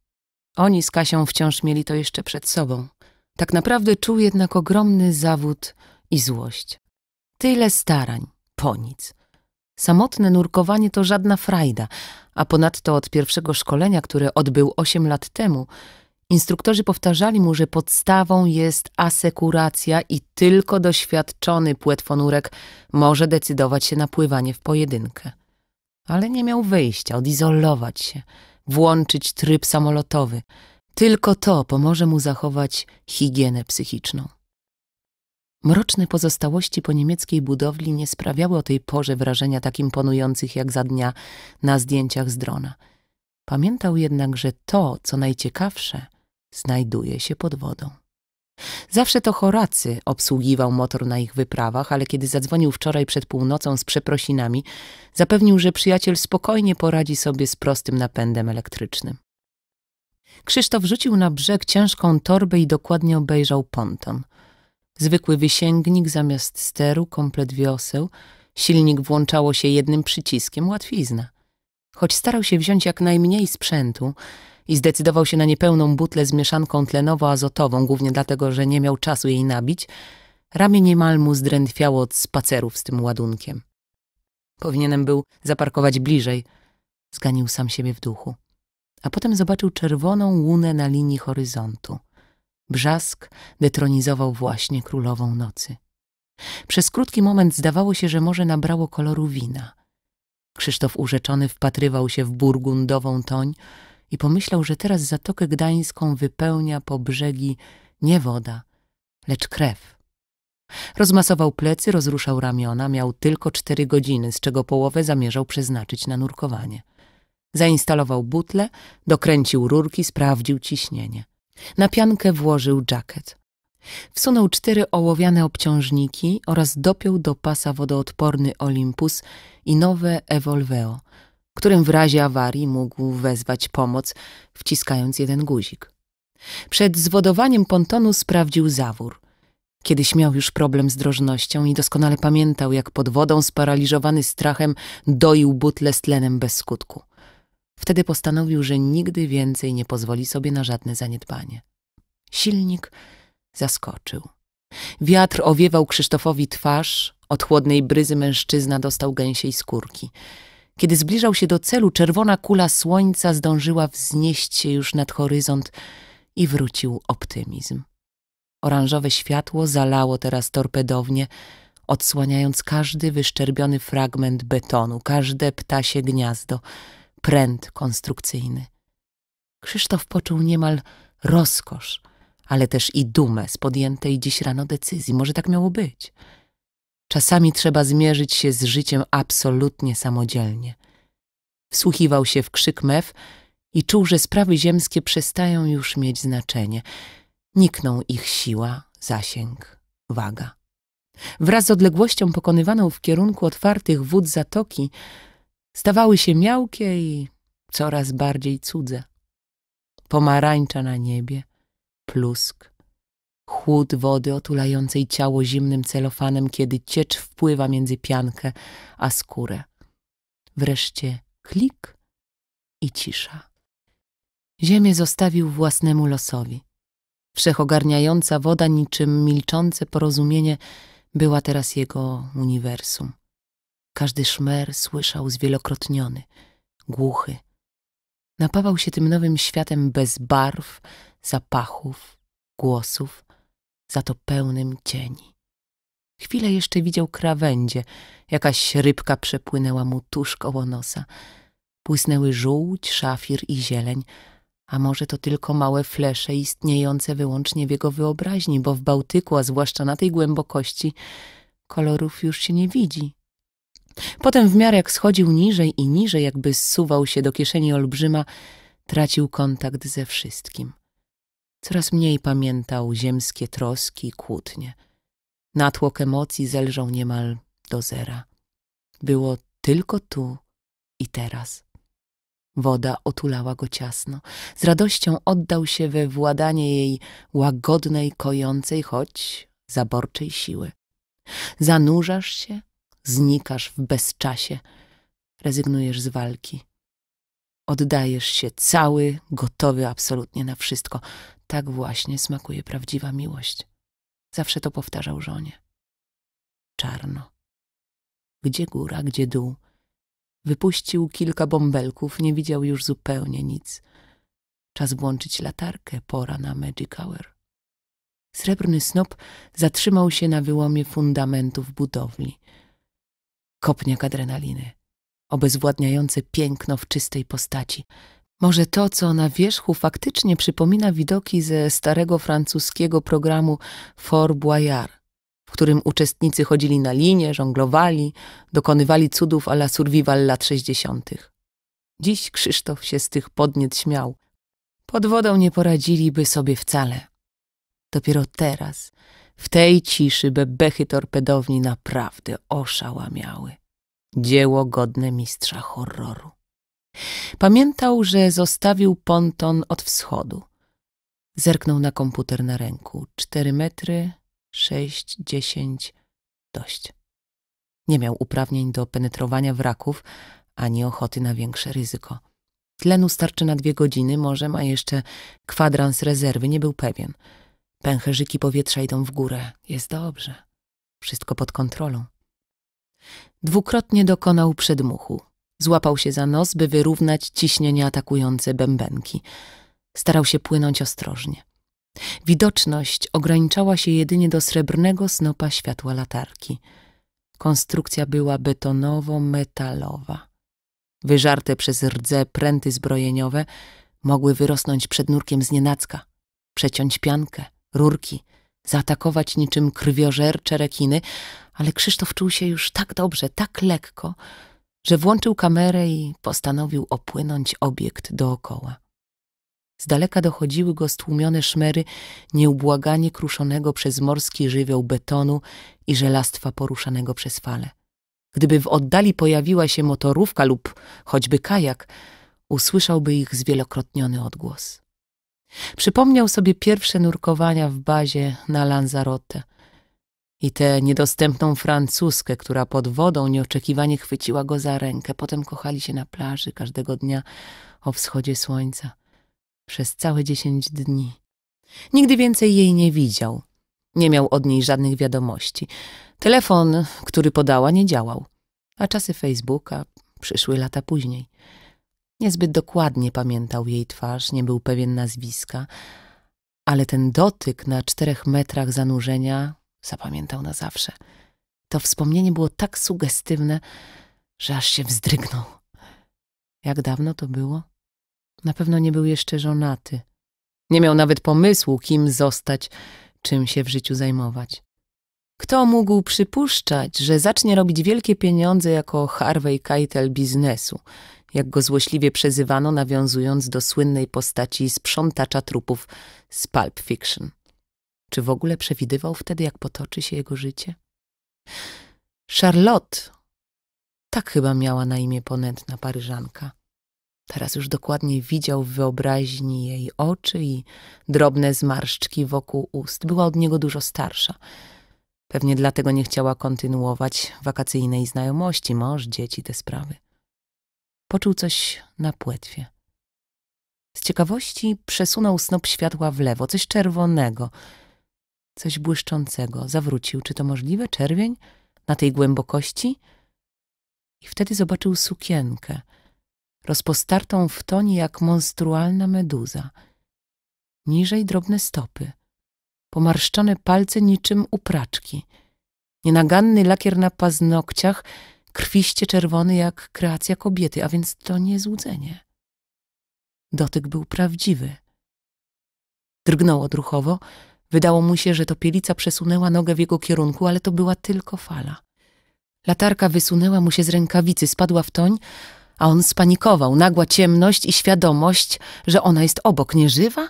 Oni z Kasią wciąż mieli to jeszcze przed sobą. Tak naprawdę czuł jednak ogromny zawód i złość. Tyle starań, po nic. Samotne nurkowanie to żadna frajda, a ponadto od pierwszego szkolenia, które odbył osiem lat temu, Instruktorzy powtarzali mu, że podstawą jest asekuracja i tylko doświadczony płetwonurek może decydować się na pływanie w pojedynkę. Ale nie miał wyjścia, odizolować się, włączyć tryb samolotowy. Tylko to pomoże mu zachować higienę psychiczną. Mroczne pozostałości po niemieckiej budowli nie sprawiały o tej porze wrażenia tak imponujących jak za dnia na zdjęciach z drona. Pamiętał jednak, że to, co najciekawsze – znajduje się pod wodą. Zawsze to Horacy obsługiwał motor na ich wyprawach, ale kiedy zadzwonił wczoraj przed północą z przeprosinami, zapewnił, że przyjaciel spokojnie poradzi sobie z prostym napędem elektrycznym. Krzysztof rzucił na brzeg ciężką torbę i dokładnie obejrzał ponton. Zwykły wysięgnik zamiast steru, komplet wioseł, silnik włączało się jednym przyciskiem, łatwizna. Choć starał się wziąć jak najmniej sprzętu, i zdecydował się na niepełną butlę z mieszanką tlenowo-azotową, głównie dlatego, że nie miał czasu jej nabić, ramię niemal mu zdrętwiało od spacerów z tym ładunkiem. Powinienem był zaparkować bliżej, zganił sam siebie w duchu. A potem zobaczył czerwoną łunę na linii horyzontu. Brzask detronizował właśnie królową nocy. Przez krótki moment zdawało się, że morze nabrało koloru wina. Krzysztof urzeczony wpatrywał się w burgundową toń, i pomyślał, że teraz Zatokę Gdańską wypełnia po brzegi nie woda, lecz krew. Rozmasował plecy, rozruszał ramiona, miał tylko cztery godziny, z czego połowę zamierzał przeznaczyć na nurkowanie. Zainstalował butle, dokręcił rurki, sprawdził ciśnienie. Na piankę włożył jacket. Wsunął cztery ołowiane obciążniki oraz dopiął do pasa wodoodporny Olympus i nowe Evolveo – którym w razie awarii mógł wezwać pomoc, wciskając jeden guzik. Przed zwodowaniem pontonu sprawdził zawór. Kiedyś miał już problem z drożnością i doskonale pamiętał, jak pod wodą sparaliżowany strachem doił butle z tlenem bez skutku. Wtedy postanowił, że nigdy więcej nie pozwoli sobie na żadne zaniedbanie. Silnik zaskoczył. Wiatr owiewał Krzysztofowi twarz, od chłodnej bryzy mężczyzna dostał gęsiej skórki. Kiedy zbliżał się do celu, czerwona kula słońca zdążyła wznieść się już nad horyzont i wrócił optymizm. Oranżowe światło zalało teraz torpedownie, odsłaniając każdy wyszczerbiony fragment betonu, każde ptasie gniazdo, pręt konstrukcyjny. Krzysztof poczuł niemal rozkosz, ale też i dumę z podjętej dziś rano decyzji. Może tak miało być – Czasami trzeba zmierzyć się z życiem absolutnie samodzielnie. Wsłuchiwał się w krzyk mew i czuł, że sprawy ziemskie przestają już mieć znaczenie. Nikną ich siła, zasięg, waga. Wraz z odległością pokonywaną w kierunku otwartych wód zatoki stawały się miałkie i coraz bardziej cudze. Pomarańcza na niebie, plusk, chłód wody otulającej ciało zimnym celofanem, kiedy ciecz wpływa między piankę a skórę. Wreszcie klik i cisza. Ziemię zostawił własnemu losowi. Wszechogarniająca woda niczym milczące porozumienie była teraz jego uniwersum. Każdy szmer słyszał zwielokrotniony, głuchy. Napawał się tym nowym światem bez barw, zapachów, głosów, za to pełnym cieni. Chwilę jeszcze widział krawędzie, jakaś rybka przepłynęła mu tuż koło nosa. Błysnęły żółć, szafir i zieleń, a może to tylko małe flesze istniejące wyłącznie w jego wyobraźni, bo w Bałtyku, a zwłaszcza na tej głębokości, kolorów już się nie widzi. Potem w miarę jak schodził niżej i niżej, jakby zsuwał się do kieszeni olbrzyma, tracił kontakt ze wszystkim. Coraz mniej pamiętał ziemskie troski i kłótnie. Natłok emocji zelżał niemal do zera. Było tylko tu i teraz. Woda otulała go ciasno. Z radością oddał się we władanie jej łagodnej, kojącej, choć zaborczej siły. Zanurzasz się, znikasz w bezczasie, rezygnujesz z walki. Oddajesz się cały, gotowy absolutnie na wszystko. Tak właśnie smakuje prawdziwa miłość. Zawsze to powtarzał żonie. Czarno. Gdzie góra, gdzie dół? Wypuścił kilka bąbelków, nie widział już zupełnie nic. Czas włączyć latarkę, pora na Magic Hour. Srebrny snop zatrzymał się na wyłomie fundamentów budowli. Kopniak adrenaliny, obezwładniające piękno w czystej postaci – może to, co na wierzchu faktycznie przypomina widoki ze starego francuskiego programu Fort Boyard, w którym uczestnicy chodzili na linie, żonglowali, dokonywali cudów ala survival lat 60. Dziś Krzysztof się z tych podniec śmiał. Pod wodą nie poradziliby sobie wcale. Dopiero teraz, w tej ciszy, bebechy torpedowni naprawdę oszałamiały. Dzieło godne mistrza horroru. Pamiętał, że zostawił ponton od wschodu. Zerknął na komputer na ręku. Cztery metry, sześć, dziesięć, dość. Nie miał uprawnień do penetrowania wraków, ani ochoty na większe ryzyko. Tlenu starczy na dwie godziny, może ma jeszcze kwadrans rezerwy, nie był pewien. Pęcherzyki powietrza idą w górę. Jest dobrze. Wszystko pod kontrolą. Dwukrotnie dokonał przedmuchu. Złapał się za nos, by wyrównać ciśnienie atakujące bębenki. Starał się płynąć ostrożnie. Widoczność ograniczała się jedynie do srebrnego snopa światła latarki. Konstrukcja była betonowo-metalowa. Wyżarte przez rdze pręty zbrojeniowe mogły wyrosnąć przed nurkiem znienacka, przeciąć piankę, rurki, zaatakować niczym krwiożercze rekiny, ale Krzysztof czuł się już tak dobrze, tak lekko, że włączył kamerę i postanowił opłynąć obiekt dookoła. Z daleka dochodziły go stłumione szmery nieubłaganie kruszonego przez morski żywioł betonu i żelastwa poruszanego przez fale. Gdyby w oddali pojawiła się motorówka lub choćby kajak, usłyszałby ich zwielokrotniony odgłos. Przypomniał sobie pierwsze nurkowania w bazie na Lanzarote, i tę niedostępną Francuskę, która pod wodą nieoczekiwanie chwyciła go za rękę. Potem kochali się na plaży każdego dnia o wschodzie słońca. Przez całe dziesięć dni. Nigdy więcej jej nie widział. Nie miał od niej żadnych wiadomości. Telefon, który podała, nie działał. A czasy Facebooka przyszły lata później. Niezbyt dokładnie pamiętał jej twarz, nie był pewien nazwiska, ale ten dotyk na czterech metrach zanurzenia Zapamiętał na zawsze. To wspomnienie było tak sugestywne, że aż się wzdrygnął. Jak dawno to było? Na pewno nie był jeszcze żonaty. Nie miał nawet pomysłu, kim zostać, czym się w życiu zajmować. Kto mógł przypuszczać, że zacznie robić wielkie pieniądze jako Harvey Keitel biznesu, jak go złośliwie przezywano, nawiązując do słynnej postaci sprzątacza trupów z Pulp Fiction. Czy w ogóle przewidywał wtedy, jak potoczy się jego życie? Charlotte! Tak chyba miała na imię ponętna Paryżanka. Teraz już dokładnie widział w wyobraźni jej oczy i drobne zmarszczki wokół ust. Była od niego dużo starsza. Pewnie dlatego nie chciała kontynuować wakacyjnej znajomości, mąż, dzieci, te sprawy. Poczuł coś na płetwie. Z ciekawości przesunął snop światła w lewo, coś czerwonego – Coś błyszczącego zawrócił. Czy to możliwe? Czerwień? Na tej głębokości? I wtedy zobaczył sukienkę, rozpostartą w tonie jak monstrualna meduza. Niżej drobne stopy, pomarszczone palce niczym upraczki, nienaganny lakier na paznokciach, krwiście czerwony jak kreacja kobiety, a więc to nie złudzenie. Dotyk był prawdziwy. Drgnął odruchowo, Wydało mu się, że to pielica przesunęła nogę w jego kierunku, ale to była tylko fala. Latarka wysunęła mu się z rękawicy, spadła w toń, a on spanikował. Nagła ciemność i świadomość, że ona jest obok, nieżywa?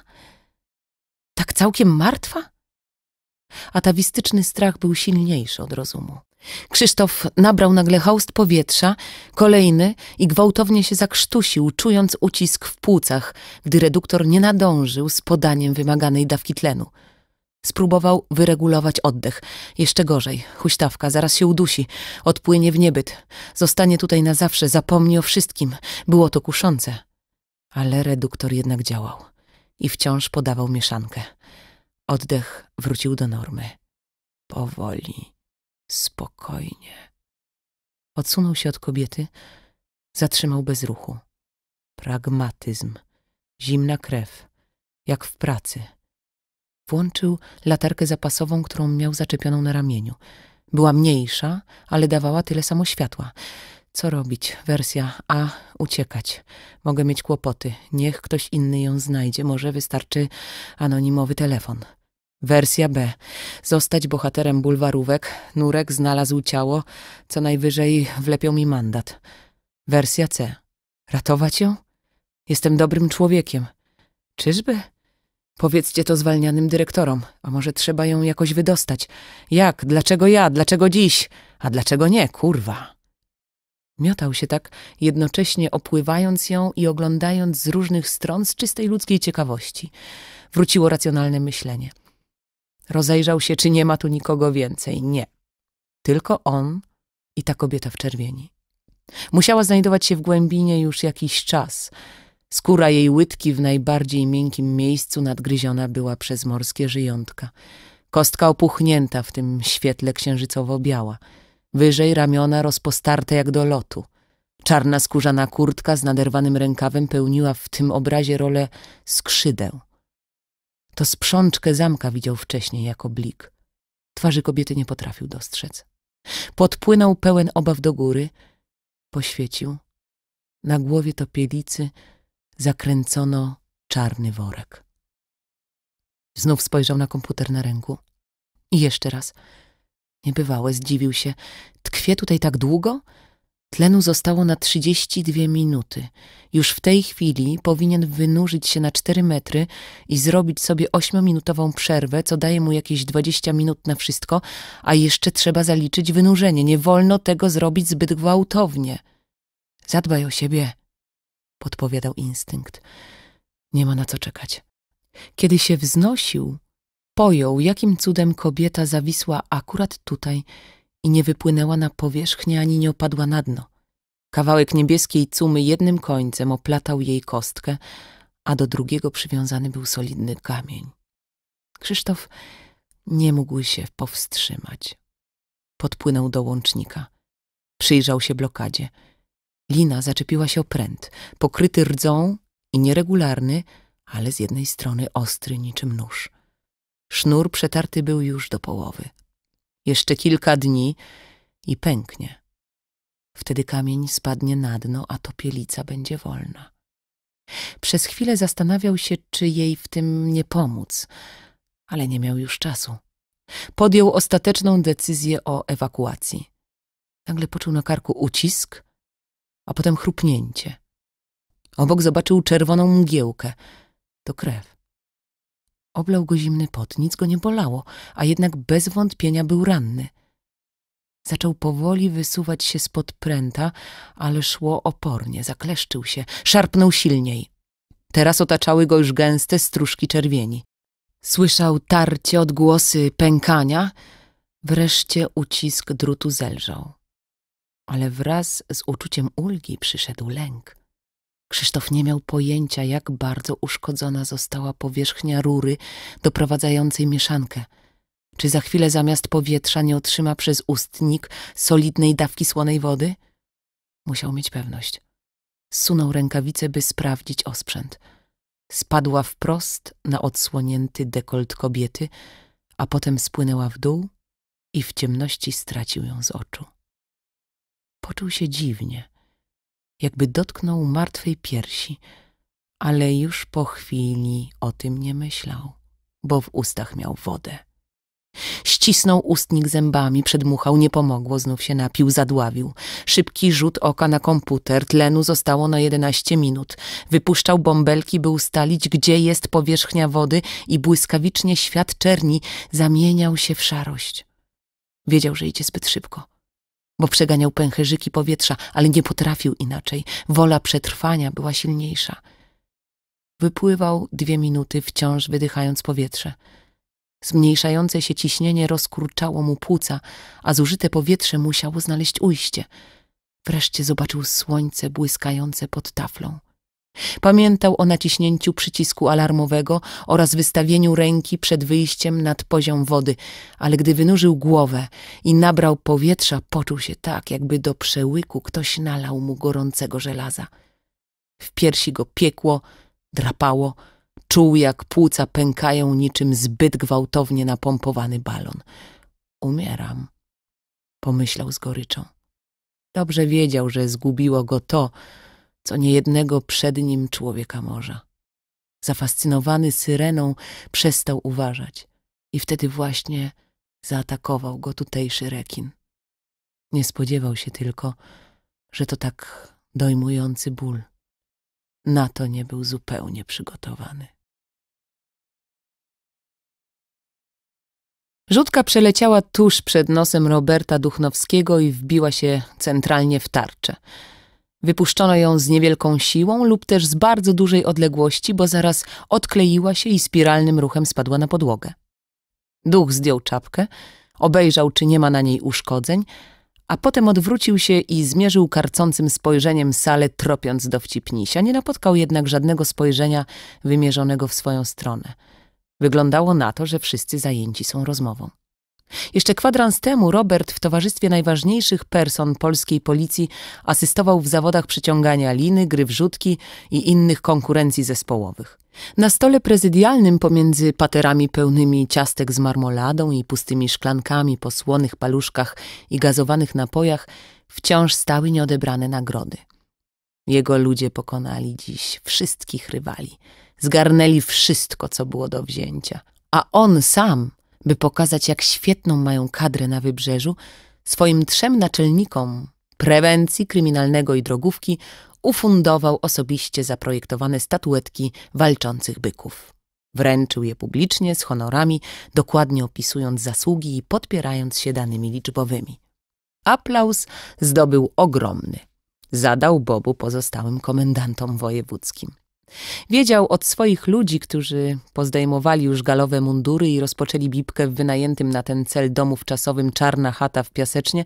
Tak całkiem martwa? Atawistyczny strach był silniejszy od rozumu. Krzysztof nabrał nagle haust powietrza, kolejny i gwałtownie się zakrztusił, czując ucisk w płucach, gdy reduktor nie nadążył z podaniem wymaganej dawki tlenu. Spróbował wyregulować oddech. Jeszcze gorzej. Huśtawka zaraz się udusi. Odpłynie w niebyt. Zostanie tutaj na zawsze. Zapomni o wszystkim. Było to kuszące. Ale reduktor jednak działał. I wciąż podawał mieszankę. Oddech wrócił do normy. Powoli. Spokojnie. Odsunął się od kobiety. Zatrzymał bez ruchu. Pragmatyzm. Zimna krew. Jak w pracy Włączył latarkę zapasową, którą miał zaczepioną na ramieniu. Była mniejsza, ale dawała tyle samo światła. Co robić? Wersja A. Uciekać. Mogę mieć kłopoty. Niech ktoś inny ją znajdzie. Może wystarczy anonimowy telefon. Wersja B. Zostać bohaterem bulwarówek. Nurek znalazł ciało. Co najwyżej wlepią mi mandat. Wersja C. Ratować ją? Jestem dobrym człowiekiem. Czyżby? Powiedzcie to zwalnianym dyrektorom, a może trzeba ją jakoś wydostać. Jak? Dlaczego ja? Dlaczego dziś? A dlaczego nie? Kurwa. Miotał się tak, jednocześnie opływając ją i oglądając z różnych stron z czystej ludzkiej ciekawości. Wróciło racjonalne myślenie. Rozejrzał się, czy nie ma tu nikogo więcej. Nie. Tylko on i ta kobieta w czerwieni. Musiała znajdować się w głębinie już jakiś czas – Skóra jej łydki w najbardziej miękkim miejscu nadgryziona była przez morskie żyjątka. Kostka opuchnięta w tym świetle księżycowo-biała. Wyżej ramiona rozpostarte jak do lotu. Czarna skórzana kurtka z naderwanym rękawem pełniła w tym obrazie rolę skrzydeł. To sprzączkę zamka widział wcześniej jako blik. Twarzy kobiety nie potrafił dostrzec. Podpłynął pełen obaw do góry, poświecił. Na głowie topielicy zakręcono czarny worek. Znów spojrzał na komputer na ręku. I jeszcze raz. Niebywałe, zdziwił się. Tkwie tutaj tak długo? Tlenu zostało na 32 minuty. Już w tej chwili powinien wynurzyć się na 4 metry i zrobić sobie 8-minutową przerwę, co daje mu jakieś 20 minut na wszystko, a jeszcze trzeba zaliczyć wynurzenie. Nie wolno tego zrobić zbyt gwałtownie. Zadbaj o siebie, podpowiadał instynkt. Nie ma na co czekać. Kiedy się wznosił, pojął, jakim cudem kobieta zawisła akurat tutaj i nie wypłynęła na powierzchnię ani nie opadła na dno. Kawałek niebieskiej cumy jednym końcem oplatał jej kostkę, a do drugiego przywiązany był solidny kamień. Krzysztof nie mógł się powstrzymać. Podpłynął do łącznika. Przyjrzał się blokadzie – Lina zaczepiła się o pręt, pokryty rdzą i nieregularny, ale z jednej strony ostry niczym nóż. Sznur przetarty był już do połowy. Jeszcze kilka dni i pęknie. Wtedy kamień spadnie na dno, a topielica będzie wolna. Przez chwilę zastanawiał się, czy jej w tym nie pomóc, ale nie miał już czasu. Podjął ostateczną decyzję o ewakuacji. Nagle poczuł na karku ucisk a potem chrupnięcie. Obok zobaczył czerwoną mgiełkę. To krew. Oblał go zimny pot, nic go nie bolało, a jednak bez wątpienia był ranny. Zaczął powoli wysuwać się spod pręta, ale szło opornie, zakleszczył się, szarpnął silniej. Teraz otaczały go już gęste stróżki czerwieni. Słyszał tarcie odgłosy pękania, wreszcie ucisk drutu zelżał ale wraz z uczuciem ulgi przyszedł lęk. Krzysztof nie miał pojęcia, jak bardzo uszkodzona została powierzchnia rury doprowadzającej mieszankę. Czy za chwilę zamiast powietrza nie otrzyma przez ustnik solidnej dawki słonej wody? Musiał mieć pewność. Sunął rękawice, by sprawdzić osprzęt. Spadła wprost na odsłonięty dekolt kobiety, a potem spłynęła w dół i w ciemności stracił ją z oczu. Poczuł się dziwnie, jakby dotknął martwej piersi, ale już po chwili o tym nie myślał, bo w ustach miał wodę. Ścisnął ustnik zębami, przedmuchał, nie pomogło, znów się napił, zadławił. Szybki rzut oka na komputer, tlenu zostało na 11 minut. Wypuszczał bąbelki, by ustalić, gdzie jest powierzchnia wody i błyskawicznie świat czerni zamieniał się w szarość. Wiedział, że idzie zbyt szybko bo przeganiał pęcherzyki powietrza, ale nie potrafił inaczej. Wola przetrwania była silniejsza. Wypływał dwie minuty, wciąż wydychając powietrze. Zmniejszające się ciśnienie rozkurczało mu płuca, a zużyte powietrze musiało znaleźć ujście. Wreszcie zobaczył słońce błyskające pod taflą. Pamiętał o naciśnięciu przycisku alarmowego oraz wystawieniu ręki przed wyjściem nad poziom wody, ale gdy wynurzył głowę i nabrał powietrza, poczuł się tak, jakby do przełyku ktoś nalał mu gorącego żelaza. W piersi go piekło, drapało, czuł jak płuca pękają niczym zbyt gwałtownie napompowany balon. Umieram, pomyślał z goryczą. Dobrze wiedział, że zgubiło go to, co niejednego przed nim człowieka morza. Zafascynowany syreną przestał uważać i wtedy właśnie zaatakował go tutejszy rekin. Nie spodziewał się tylko, że to tak dojmujący ból. Na to nie był zupełnie przygotowany. Rzutka przeleciała tuż przed nosem Roberta Duchnowskiego i wbiła się centralnie w tarczę. Wypuszczono ją z niewielką siłą lub też z bardzo dużej odległości, bo zaraz odkleiła się i spiralnym ruchem spadła na podłogę. Duch zdjął czapkę, obejrzał, czy nie ma na niej uszkodzeń, a potem odwrócił się i zmierzył karcącym spojrzeniem salę, tropiąc dowcipnisia. Nie napotkał jednak żadnego spojrzenia wymierzonego w swoją stronę. Wyglądało na to, że wszyscy zajęci są rozmową. Jeszcze kwadrans temu Robert w towarzystwie najważniejszych person polskiej policji asystował w zawodach przyciągania liny, gry wrzutki i innych konkurencji zespołowych. Na stole prezydialnym pomiędzy paterami pełnymi ciastek z marmoladą i pustymi szklankami po słonych paluszkach i gazowanych napojach wciąż stały nieodebrane nagrody. Jego ludzie pokonali dziś wszystkich rywali, zgarnęli wszystko, co było do wzięcia, a on sam by pokazać, jak świetną mają kadrę na wybrzeżu, swoim trzem naczelnikom prewencji kryminalnego i drogówki ufundował osobiście zaprojektowane statuetki walczących byków. Wręczył je publicznie z honorami, dokładnie opisując zasługi i podpierając się danymi liczbowymi. Aplauz zdobył ogromny. Zadał Bobu pozostałym komendantom wojewódzkim. Wiedział od swoich ludzi, którzy pozdejmowali już galowe mundury i rozpoczęli bibkę w wynajętym na ten cel domu czasowym Czarna Chata w Piasecznie,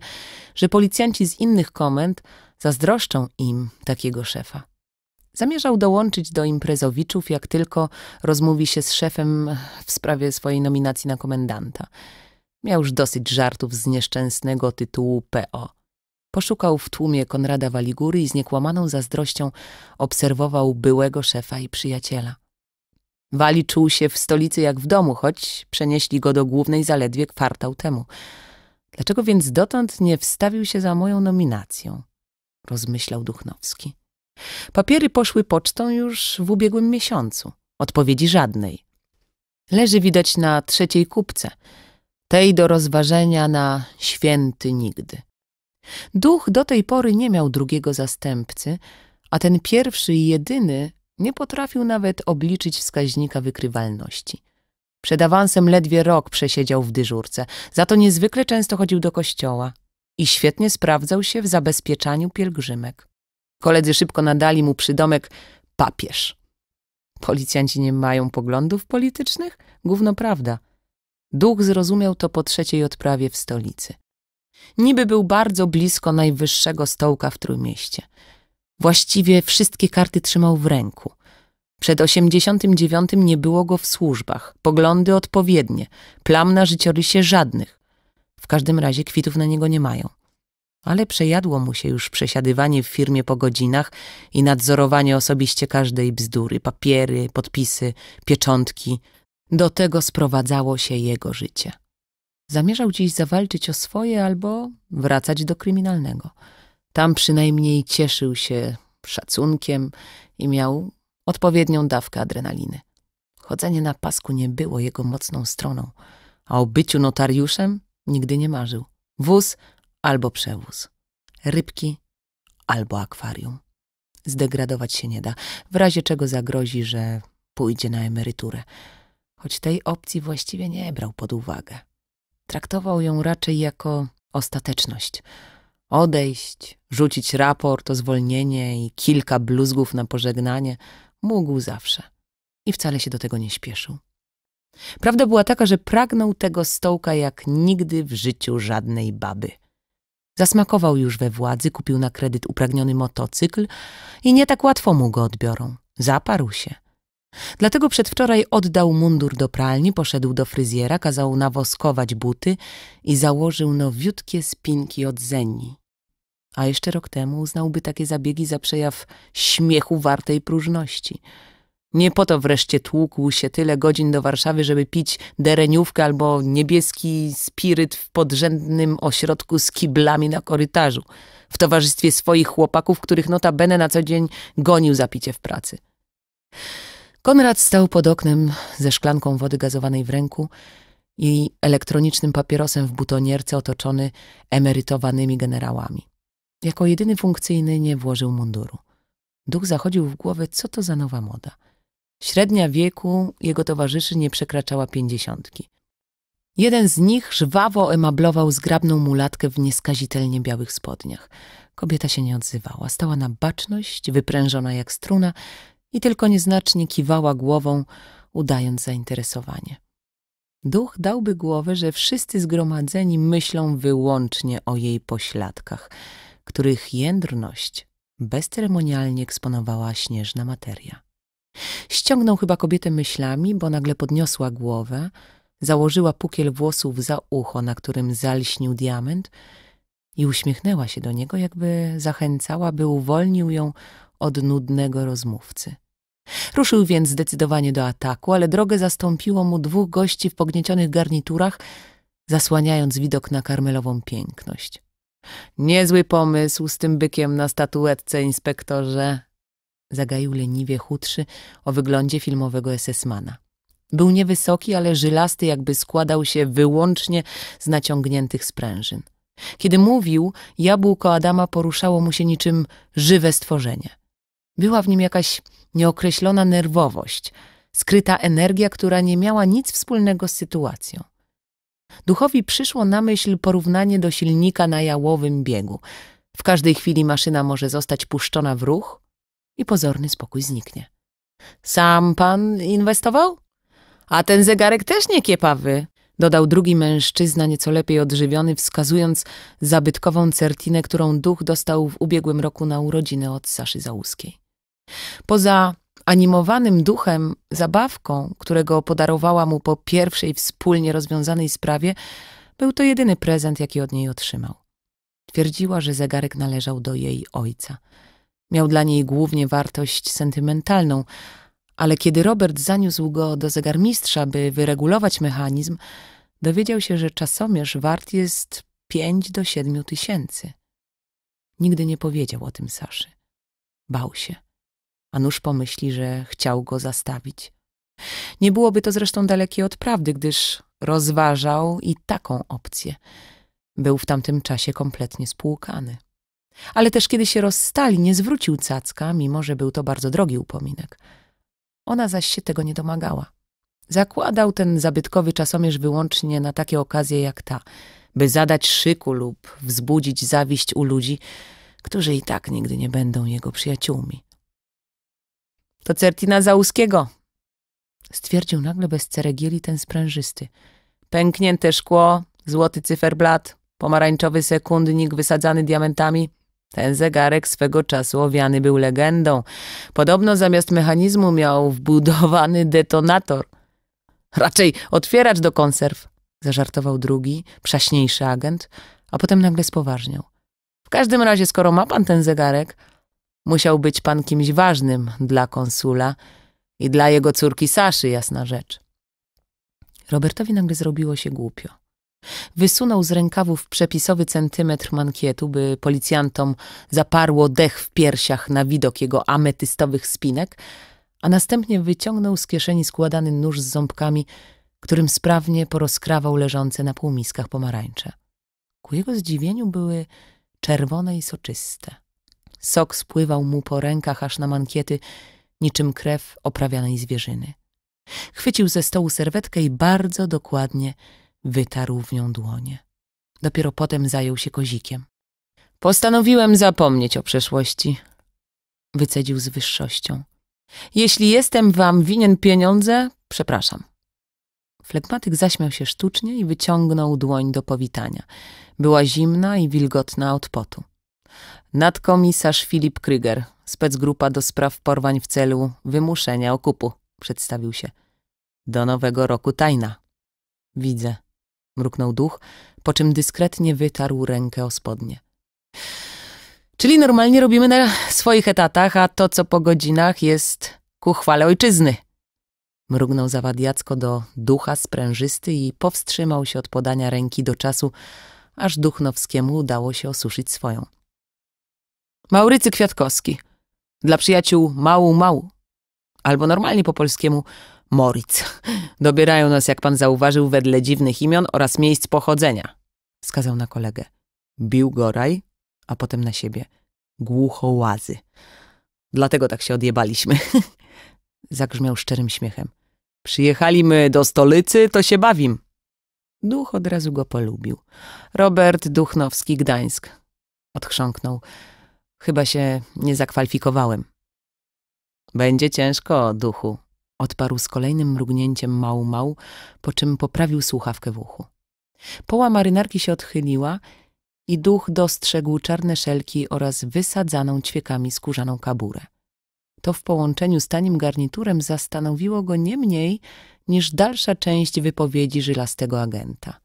że policjanci z innych komend zazdroszczą im takiego szefa. Zamierzał dołączyć do imprezowiczów, jak tylko rozmówi się z szefem w sprawie swojej nominacji na komendanta. Miał już dosyć żartów z nieszczęsnego tytułu PO. Poszukał w tłumie Konrada Waligury i z niekłamaną zazdrością obserwował byłego szefa i przyjaciela. Wali czuł się w stolicy jak w domu, choć przenieśli go do głównej zaledwie kwartał temu. Dlaczego więc dotąd nie wstawił się za moją nominacją? Rozmyślał Duchnowski. Papiery poszły pocztą już w ubiegłym miesiącu. Odpowiedzi żadnej. Leży widać na trzeciej kupce, tej do rozważenia na święty nigdy. Duch do tej pory nie miał drugiego zastępcy, a ten pierwszy i jedyny nie potrafił nawet obliczyć wskaźnika wykrywalności. Przed awansem ledwie rok przesiedział w dyżurce, za to niezwykle często chodził do kościoła i świetnie sprawdzał się w zabezpieczaniu pielgrzymek. Koledzy szybko nadali mu przydomek papież. Policjanci nie mają poglądów politycznych? Gówno prawda. Duch zrozumiał to po trzeciej odprawie w stolicy. Niby był bardzo blisko najwyższego stołka w Trójmieście. Właściwie wszystkie karty trzymał w ręku. Przed 89 nie było go w służbach, poglądy odpowiednie, plam na życiorysie żadnych. W każdym razie kwitów na niego nie mają. Ale przejadło mu się już przesiadywanie w firmie po godzinach i nadzorowanie osobiście każdej bzdury, papiery, podpisy, pieczątki. Do tego sprowadzało się jego życie. Zamierzał dziś zawalczyć o swoje albo wracać do kryminalnego. Tam przynajmniej cieszył się szacunkiem i miał odpowiednią dawkę adrenaliny. Chodzenie na pasku nie było jego mocną stroną, a o byciu notariuszem nigdy nie marzył. Wóz albo przewóz, rybki albo akwarium. Zdegradować się nie da, w razie czego zagrozi, że pójdzie na emeryturę, choć tej opcji właściwie nie brał pod uwagę. Traktował ją raczej jako ostateczność. Odejść, rzucić raport o zwolnienie i kilka bluzgów na pożegnanie mógł zawsze. I wcale się do tego nie śpieszył. Prawda była taka, że pragnął tego stołka jak nigdy w życiu żadnej baby. Zasmakował już we władzy, kupił na kredyt upragniony motocykl i nie tak łatwo mu go odbiorą. Zaparł się. Dlatego przedwczoraj oddał mundur do pralni, poszedł do fryzjera, kazał nawoskować buty i założył nowiutkie spinki od zeni. A jeszcze rok temu uznałby takie zabiegi za przejaw śmiechu wartej próżności. Nie po to wreszcie tłukł się tyle godzin do Warszawy, żeby pić dereniówkę albo niebieski spiryt w podrzędnym ośrodku z kiblami na korytarzu, w towarzystwie swoich chłopaków, których notabene na co dzień gonił za picie w pracy. Konrad stał pod oknem ze szklanką wody gazowanej w ręku i elektronicznym papierosem w butonierce otoczony emerytowanymi generałami. Jako jedyny funkcyjny nie włożył munduru. Duch zachodził w głowę, co to za nowa moda. Średnia wieku jego towarzyszy nie przekraczała pięćdziesiątki. Jeden z nich żwawo emablował zgrabną mulatkę w nieskazitelnie białych spodniach. Kobieta się nie odzywała. Stała na baczność, wyprężona jak struna, i tylko nieznacznie kiwała głową, udając zainteresowanie. Duch dałby głowę, że wszyscy zgromadzeni myślą wyłącznie o jej pośladkach, których jędrność bezceremonialnie eksponowała śnieżna materia. Ściągnął chyba kobietę myślami, bo nagle podniosła głowę, założyła pukiel włosów za ucho, na którym zalśnił diament i uśmiechnęła się do niego, jakby zachęcała, by uwolnił ją od nudnego rozmówcy. Ruszył więc zdecydowanie do ataku, ale drogę zastąpiło mu dwóch gości w pogniecionych garniturach, zasłaniając widok na karmelową piękność. Niezły pomysł z tym bykiem na statuetce, inspektorze, zagaił leniwie chudszy o wyglądzie filmowego esesmana. Był niewysoki, ale żylasty, jakby składał się wyłącznie z naciągniętych sprężyn. Kiedy mówił, jabłko Adama poruszało mu się niczym żywe stworzenie – była w nim jakaś nieokreślona nerwowość, skryta energia, która nie miała nic wspólnego z sytuacją. Duchowi przyszło na myśl porównanie do silnika na jałowym biegu. W każdej chwili maszyna może zostać puszczona w ruch i pozorny spokój zniknie. Sam pan inwestował? A ten zegarek też nie kiepawy, dodał drugi mężczyzna, nieco lepiej odżywiony, wskazując zabytkową certinę, którą duch dostał w ubiegłym roku na urodziny od Saszy Załuskiej. Poza animowanym duchem, zabawką, którego podarowała mu po pierwszej wspólnie rozwiązanej sprawie, był to jedyny prezent, jaki od niej otrzymał. Twierdziła, że zegarek należał do jej ojca. Miał dla niej głównie wartość sentymentalną, ale kiedy Robert zaniósł go do zegarmistrza, by wyregulować mechanizm, dowiedział się, że czasomierz wart jest pięć do siedmiu tysięcy. Nigdy nie powiedział o tym Saszy. Bał się a nuż pomyśli, że chciał go zastawić. Nie byłoby to zresztą dalekie od prawdy, gdyż rozważał i taką opcję. Był w tamtym czasie kompletnie spłukany. Ale też kiedy się rozstali, nie zwrócił cacka, mimo że był to bardzo drogi upominek. Ona zaś się tego nie domagała. Zakładał ten zabytkowy czasomierz wyłącznie na takie okazje jak ta, by zadać szyku lub wzbudzić zawiść u ludzi, którzy i tak nigdy nie będą jego przyjaciółmi. To Certina Załuskiego. Stwierdził nagle bez ceregieli ten sprężysty. Pęknięte szkło, złoty cyferblat, pomarańczowy sekundnik wysadzany diamentami. Ten zegarek swego czasu owiany był legendą. Podobno zamiast mechanizmu miał wbudowany detonator. Raczej otwieracz do konserw, zażartował drugi, przaśniejszy agent, a potem nagle spoważniał. W każdym razie, skoro ma pan ten zegarek, Musiał być pan kimś ważnym dla konsula i dla jego córki Saszy, jasna rzecz. Robertowi nagle zrobiło się głupio. Wysunął z rękawów przepisowy centymetr mankietu, by policjantom zaparło dech w piersiach na widok jego ametystowych spinek, a następnie wyciągnął z kieszeni składany nóż z ząbkami, którym sprawnie porozkrawał leżące na półmiskach pomarańcze. Ku jego zdziwieniu były czerwone i soczyste. Sok spływał mu po rękach aż na mankiety, niczym krew oprawianej zwierzyny. Chwycił ze stołu serwetkę i bardzo dokładnie wytarł w nią dłonie. Dopiero potem zajął się kozikiem. Postanowiłem zapomnieć o przeszłości, wycedził z wyższością. Jeśli jestem wam winien pieniądze, przepraszam. Flegmatyk zaśmiał się sztucznie i wyciągnął dłoń do powitania. Była zimna i wilgotna od potu. Nadkomisarz Filip Kryger, specgrupa do spraw porwań w celu wymuszenia okupu, przedstawił się. Do nowego roku tajna. Widzę, mruknął duch, po czym dyskretnie wytarł rękę o spodnie. Czyli normalnie robimy na swoich etatach, a to, co po godzinach, jest ku chwale ojczyzny. Mrugnął zawadiacko do ducha sprężysty i powstrzymał się od podania ręki do czasu, aż Duchnowskiemu udało się osuszyć swoją. Maurycy Kwiatkowski. Dla przyjaciół mału mału. Albo normalnie po polskiemu Moric. Dobierają nas, jak pan zauważył, wedle dziwnych imion oraz miejsc pochodzenia. Skazał na kolegę. Bił Goraj, a potem na siebie. Głuchołazy. Dlatego tak się odjebaliśmy. Zagrzmiał szczerym śmiechem. Przyjechaliśmy do stolicy, to się bawim. Duch od razu go polubił. Robert Duchnowski, Gdańsk. Odchrząknął. Chyba się nie zakwalifikowałem. Będzie ciężko, duchu, odparł z kolejnym mrugnięciem mał mał, po czym poprawił słuchawkę w uchu. Poła marynarki się odchyliła i duch dostrzegł czarne szelki oraz wysadzaną ćwiekami skórzaną kaburę. To w połączeniu z tanim garniturem zastanowiło go nie mniej niż dalsza część wypowiedzi żylastego agenta.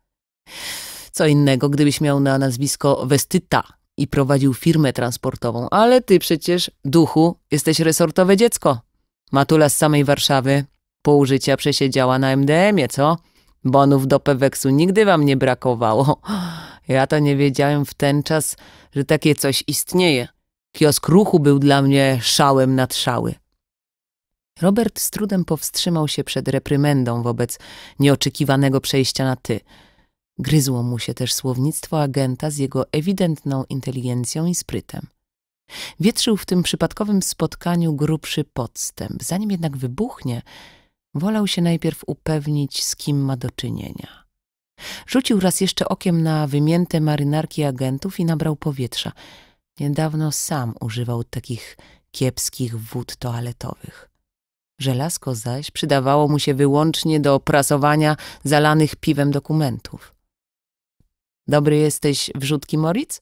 Co innego, gdybyś miał na nazwisko Westyta, i prowadził firmę transportową. Ale ty przecież, duchu, jesteś resortowe dziecko. Matula z samej Warszawy pół życia przesiedziała na MDM-ie, co? Bonów do Peweksu nigdy wam nie brakowało. Ja to nie wiedziałem w ten czas, że takie coś istnieje. Kiosk ruchu był dla mnie szałem nad szały. Robert z trudem powstrzymał się przed reprymendą wobec nieoczekiwanego przejścia na ty – Gryzło mu się też słownictwo agenta z jego ewidentną inteligencją i sprytem. Wietrzył w tym przypadkowym spotkaniu grubszy podstęp. Zanim jednak wybuchnie, wolał się najpierw upewnić, z kim ma do czynienia. Rzucił raz jeszcze okiem na wymięte marynarki agentów i nabrał powietrza. Niedawno sam używał takich kiepskich wód toaletowych. Żelazko zaś przydawało mu się wyłącznie do prasowania zalanych piwem dokumentów. Dobry jesteś wrzutki, Moritz?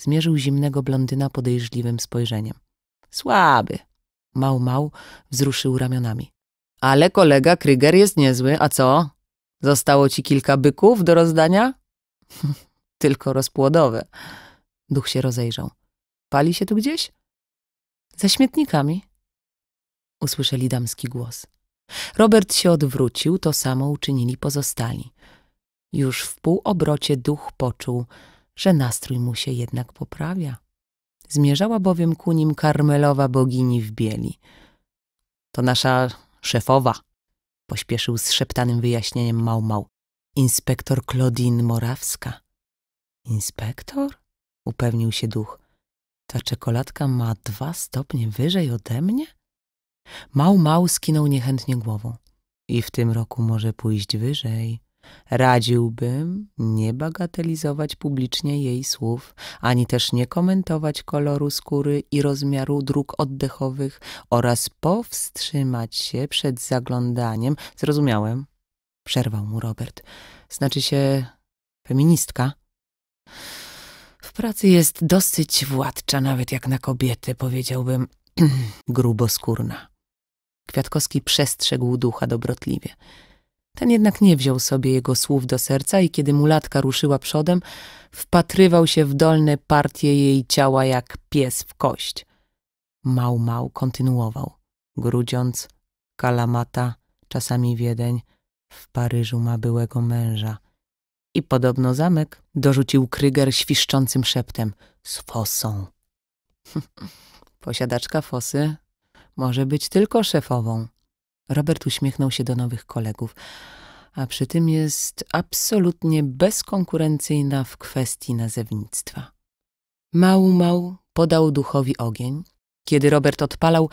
Zmierzył zimnego blondyna podejrzliwym spojrzeniem. Słaby. Mał, mał wzruszył ramionami. Ale kolega Kryger jest niezły, a co? Zostało ci kilka byków do rozdania? Tylko rozpłodowe. Duch się rozejrzał. Pali się tu gdzieś? Za śmietnikami. Usłyszeli damski głos. Robert się odwrócił, to samo uczynili pozostali. Już w półobrocie duch poczuł, że nastrój mu się jednak poprawia. Zmierzała bowiem ku nim karmelowa bogini w bieli. To nasza szefowa, pośpieszył z szeptanym wyjaśnieniem Mał Mał. Inspektor Klodin Morawska. Inspektor? upewnił się duch. Ta czekoladka ma dwa stopnie wyżej ode mnie? Mał Mał skinął niechętnie głową. I w tym roku może pójść wyżej. Radziłbym nie bagatelizować publicznie jej słów, ani też nie komentować koloru skóry i rozmiaru dróg oddechowych oraz powstrzymać się przed zaglądaniem. Zrozumiałem, przerwał mu Robert. Znaczy się feministka. W pracy jest dosyć władcza, nawet jak na kobiety, powiedziałbym gruboskórna. Kwiatkowski przestrzegł ducha dobrotliwie. Ten jednak nie wziął sobie jego słów do serca i kiedy mulatka ruszyła przodem, wpatrywał się w dolne partie jej ciała jak pies w kość. Mał Mał kontynuował. Grudziąc, Kalamata, czasami Wiedeń, w Paryżu ma byłego męża. I podobno zamek, dorzucił Kryger świszczącym szeptem, z fosą. Posiadaczka fosy może być tylko szefową. Robert uśmiechnął się do nowych kolegów, a przy tym jest absolutnie bezkonkurencyjna w kwestii nazewnictwa. Mału Mał podał duchowi ogień. Kiedy Robert odpalał,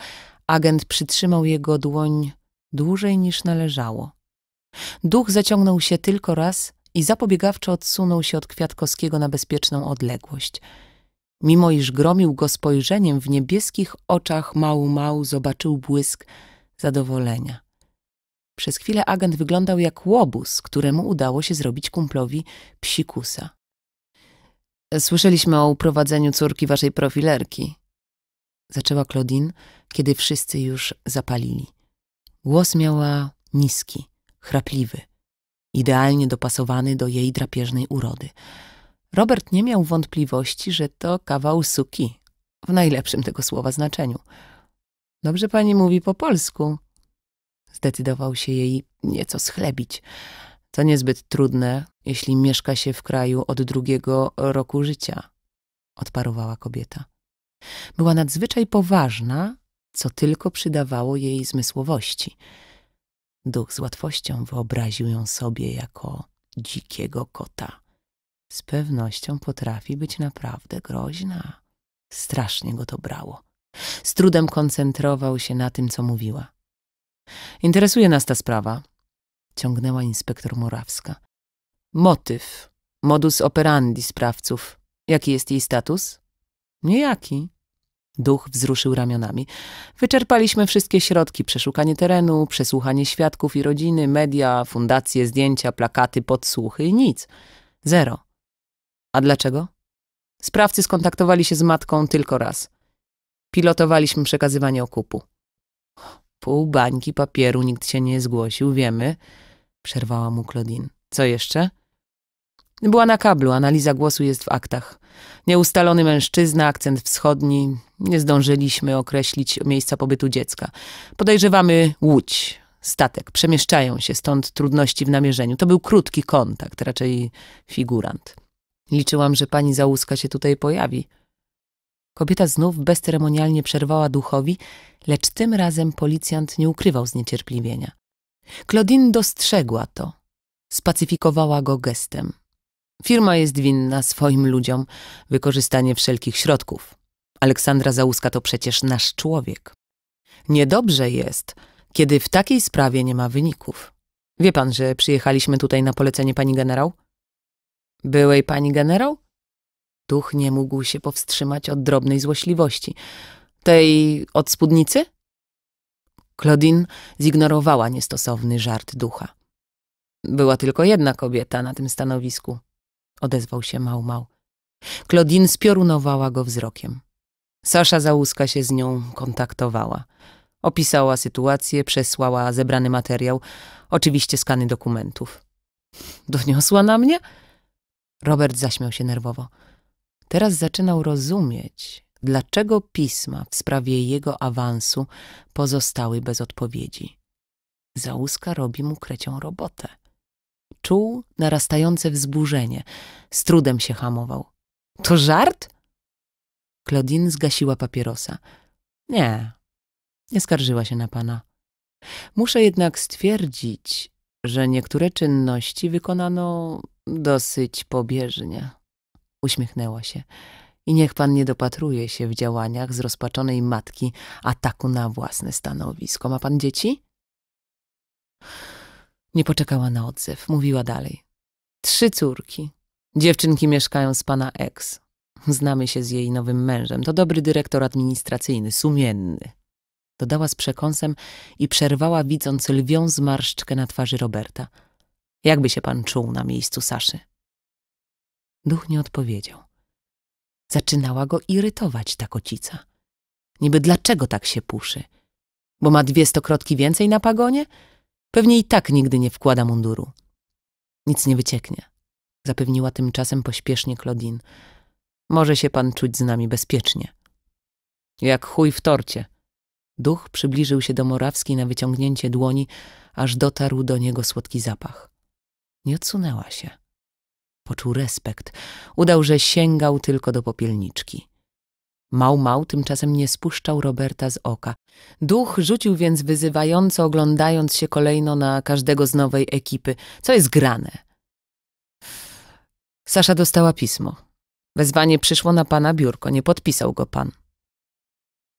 agent przytrzymał jego dłoń dłużej niż należało. Duch zaciągnął się tylko raz i zapobiegawczo odsunął się od Kwiatkowskiego na bezpieczną odległość. Mimo iż gromił go spojrzeniem, w niebieskich oczach Mału Mał zobaczył błysk – zadowolenia. Przez chwilę agent wyglądał jak łobuz, któremu udało się zrobić kumplowi psikusa. Słyszeliśmy o uprowadzeniu córki waszej profilerki. Zaczęła Claudine, kiedy wszyscy już zapalili. Głos miała niski, chrapliwy, idealnie dopasowany do jej drapieżnej urody. Robert nie miał wątpliwości, że to kawał suki, w najlepszym tego słowa znaczeniu – Dobrze pani mówi po polsku. Zdecydował się jej nieco schlebić. To niezbyt trudne, jeśli mieszka się w kraju od drugiego roku życia, odparowała kobieta. Była nadzwyczaj poważna, co tylko przydawało jej zmysłowości. Duch z łatwością wyobraził ją sobie jako dzikiego kota. Z pewnością potrafi być naprawdę groźna. Strasznie go to brało. Z trudem koncentrował się na tym, co mówiła. Interesuje nas ta sprawa, ciągnęła inspektor Morawska. Motyw, modus operandi sprawców. Jaki jest jej status? Niejaki. Duch wzruszył ramionami. Wyczerpaliśmy wszystkie środki: przeszukanie terenu, przesłuchanie świadków i rodziny, media, fundacje, zdjęcia, plakaty, podsłuchy i nic. Zero. A dlaczego? Sprawcy skontaktowali się z matką tylko raz. Pilotowaliśmy przekazywanie okupu. Pół bańki papieru nikt się nie zgłosił, wiemy, przerwała mu Claudine. Co jeszcze? Była na kablu, analiza głosu jest w aktach. Nieustalony mężczyzna, akcent wschodni. Nie zdążyliśmy określić miejsca pobytu dziecka. Podejrzewamy łódź, statek. Przemieszczają się, stąd trudności w namierzeniu. To był krótki kontakt, raczej figurant. Liczyłam, że pani załuska się tutaj pojawi. Kobieta znów bezceremonialnie przerwała duchowi, lecz tym razem policjant nie ukrywał zniecierpliwienia. Claudine dostrzegła to. Spacyfikowała go gestem. Firma jest winna swoim ludziom wykorzystanie wszelkich środków. Aleksandra Załuska to przecież nasz człowiek. Niedobrze jest, kiedy w takiej sprawie nie ma wyników. Wie pan, że przyjechaliśmy tutaj na polecenie pani generał? Byłej pani generał? Duch nie mógł się powstrzymać od drobnej złośliwości. Tej od spódnicy? Claudine zignorowała niestosowny żart ducha. Była tylko jedna kobieta na tym stanowisku, odezwał się Mał Mał. Claudine spiorunowała go wzrokiem. Sasza Załuska się z nią kontaktowała. Opisała sytuację, przesłała zebrany materiał, oczywiście skany dokumentów. Doniosła na mnie? Robert zaśmiał się nerwowo. Teraz zaczynał rozumieć, dlaczego pisma w sprawie jego awansu pozostały bez odpowiedzi. Załuska robi mu krecią robotę. Czuł narastające wzburzenie. Z trudem się hamował. To żart? Claudine zgasiła papierosa. Nie, nie skarżyła się na pana. Muszę jednak stwierdzić, że niektóre czynności wykonano dosyć pobieżnie. Uśmiechnęła się. I niech pan nie dopatruje się w działaniach zrozpaczonej matki ataku na własne stanowisko. Ma pan dzieci? Nie poczekała na odzew. Mówiła dalej. Trzy córki. Dziewczynki mieszkają z pana ex. Znamy się z jej nowym mężem. To dobry dyrektor administracyjny, sumienny. Dodała z przekąsem i przerwała, widząc lwią zmarszczkę na twarzy Roberta. Jakby się pan czuł na miejscu Saszy? Duch nie odpowiedział. Zaczynała go irytować ta kocica. Niby dlaczego tak się puszy? Bo ma dwie stokrotki więcej na pagonie? Pewnie i tak nigdy nie wkłada munduru. Nic nie wycieknie, zapewniła tymczasem pośpiesznie Claudine. Może się pan czuć z nami bezpiecznie. Jak chuj w torcie. Duch przybliżył się do Morawskiej na wyciągnięcie dłoni, aż dotarł do niego słodki zapach. Nie odsunęła się. Poczuł respekt. Udał, że sięgał tylko do popielniczki. Mał Mał tymczasem nie spuszczał Roberta z oka. Duch rzucił więc wyzywająco, oglądając się kolejno na każdego z nowej ekipy. Co jest grane? Sasza dostała pismo. Wezwanie przyszło na pana biurko, nie podpisał go pan.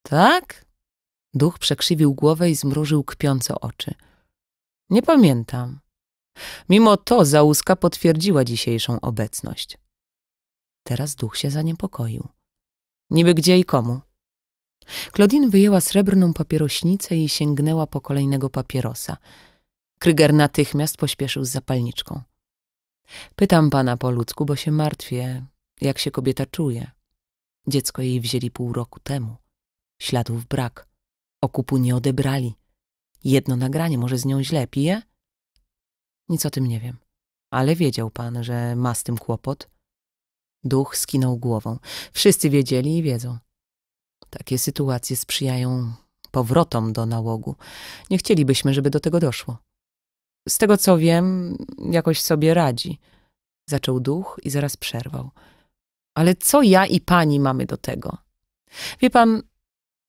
Tak? Duch przekrzywił głowę i zmrużył kpiąco oczy. Nie pamiętam. Mimo to Załuska potwierdziła dzisiejszą obecność. Teraz duch się zaniepokoił. Niby gdzie i komu? Klodin wyjęła srebrną papierośnicę i sięgnęła po kolejnego papierosa. Kryger natychmiast pośpieszył z zapalniczką. Pytam pana po ludzku, bo się martwię, jak się kobieta czuje. Dziecko jej wzięli pół roku temu. Śladów brak. Okupu nie odebrali. Jedno nagranie, może z nią źle pije? Nic o tym nie wiem. Ale wiedział pan, że ma z tym kłopot? Duch skinął głową. Wszyscy wiedzieli i wiedzą. Takie sytuacje sprzyjają powrotom do nałogu. Nie chcielibyśmy, żeby do tego doszło. Z tego co wiem, jakoś sobie radzi. Zaczął duch i zaraz przerwał. Ale co ja i pani mamy do tego? Wie pan,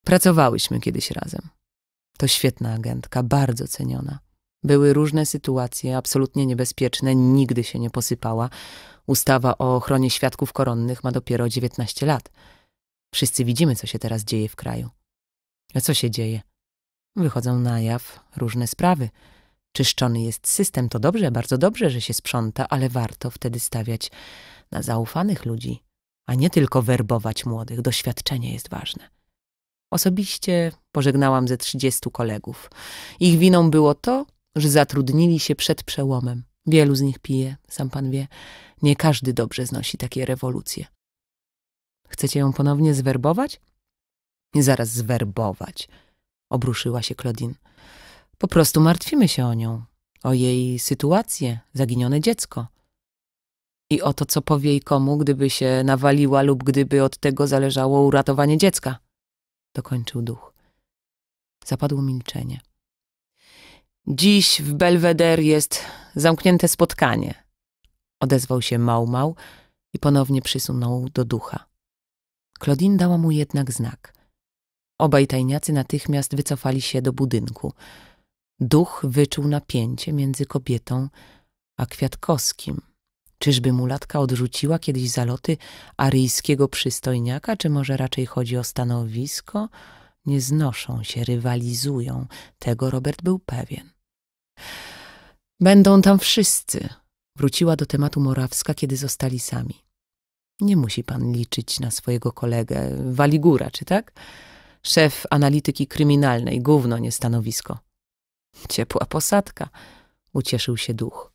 pracowałyśmy kiedyś razem. To świetna agentka, bardzo ceniona. Były różne sytuacje, absolutnie niebezpieczne, nigdy się nie posypała. Ustawa o ochronie świadków koronnych ma dopiero 19 lat. Wszyscy widzimy, co się teraz dzieje w kraju. A co się dzieje? Wychodzą na jaw różne sprawy. Czyszczony jest system, to dobrze, bardzo dobrze, że się sprząta, ale warto wtedy stawiać na zaufanych ludzi, a nie tylko werbować młodych. Doświadczenie jest ważne. Osobiście pożegnałam ze 30 kolegów. Ich winą było to, że zatrudnili się przed przełomem. Wielu z nich pije, sam pan wie. Nie każdy dobrze znosi takie rewolucje. Chcecie ją ponownie zwerbować? Zaraz zwerbować, obruszyła się Claudine. Po prostu martwimy się o nią, o jej sytuację, zaginione dziecko. I o to, co powie i komu, gdyby się nawaliła lub gdyby od tego zależało uratowanie dziecka. Dokończył duch. Zapadło milczenie. Dziś w Belweder jest zamknięte spotkanie. Odezwał się Małmał i ponownie przysunął do ducha. Claudine dała mu jednak znak. Obaj tajniacy natychmiast wycofali się do budynku. Duch wyczuł napięcie między kobietą a Kwiatkowskim. Czyżby mulatka odrzuciła kiedyś zaloty aryjskiego przystojniaka, czy może raczej chodzi o stanowisko? Nie znoszą się, rywalizują. Tego Robert był pewien. Będą tam wszyscy, wróciła do tematu Morawska, kiedy zostali sami. Nie musi pan liczyć na swojego kolegę, Waligura, czy tak? Szef analityki kryminalnej, gówno nie stanowisko. Ciepła posadka, ucieszył się duch.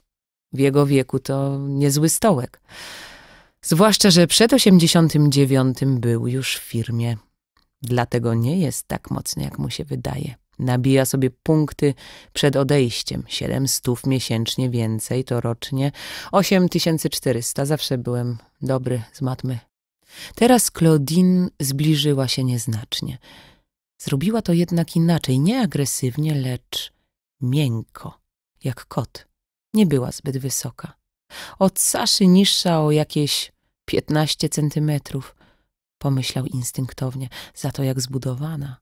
W jego wieku to niezły stołek. Zwłaszcza, że przed osiemdziesiątym dziewiątym był już w firmie. Dlatego nie jest tak mocny, jak mu się wydaje. Nabija sobie punkty przed odejściem. siedem stów miesięcznie więcej to rocznie. osiem tysięcy czterysta. Zawsze byłem dobry z matmy. Teraz Claudine zbliżyła się nieznacznie. Zrobiła to jednak inaczej, nie agresywnie, lecz miękko, jak kot. Nie była zbyt wysoka. Od Saszy niższa o jakieś piętnaście centymetrów, pomyślał instynktownie, za to jak zbudowana.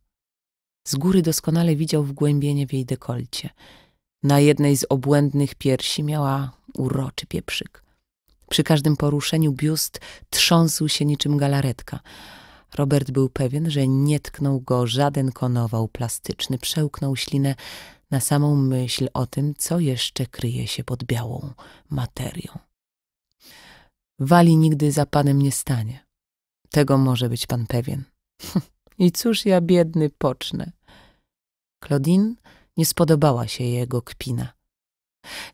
Z góry doskonale widział wgłębienie w jej dekolcie. Na jednej z obłędnych piersi miała uroczy pieprzyk. Przy każdym poruszeniu biust trząsł się niczym galaretka. Robert był pewien, że nie tknął go żaden konował plastyczny. Przełknął ślinę na samą myśl o tym, co jeszcze kryje się pod białą materią. Wali nigdy za panem nie stanie. Tego może być pan pewien. I cóż ja biedny pocznę. Claudine nie spodobała się jego kpina.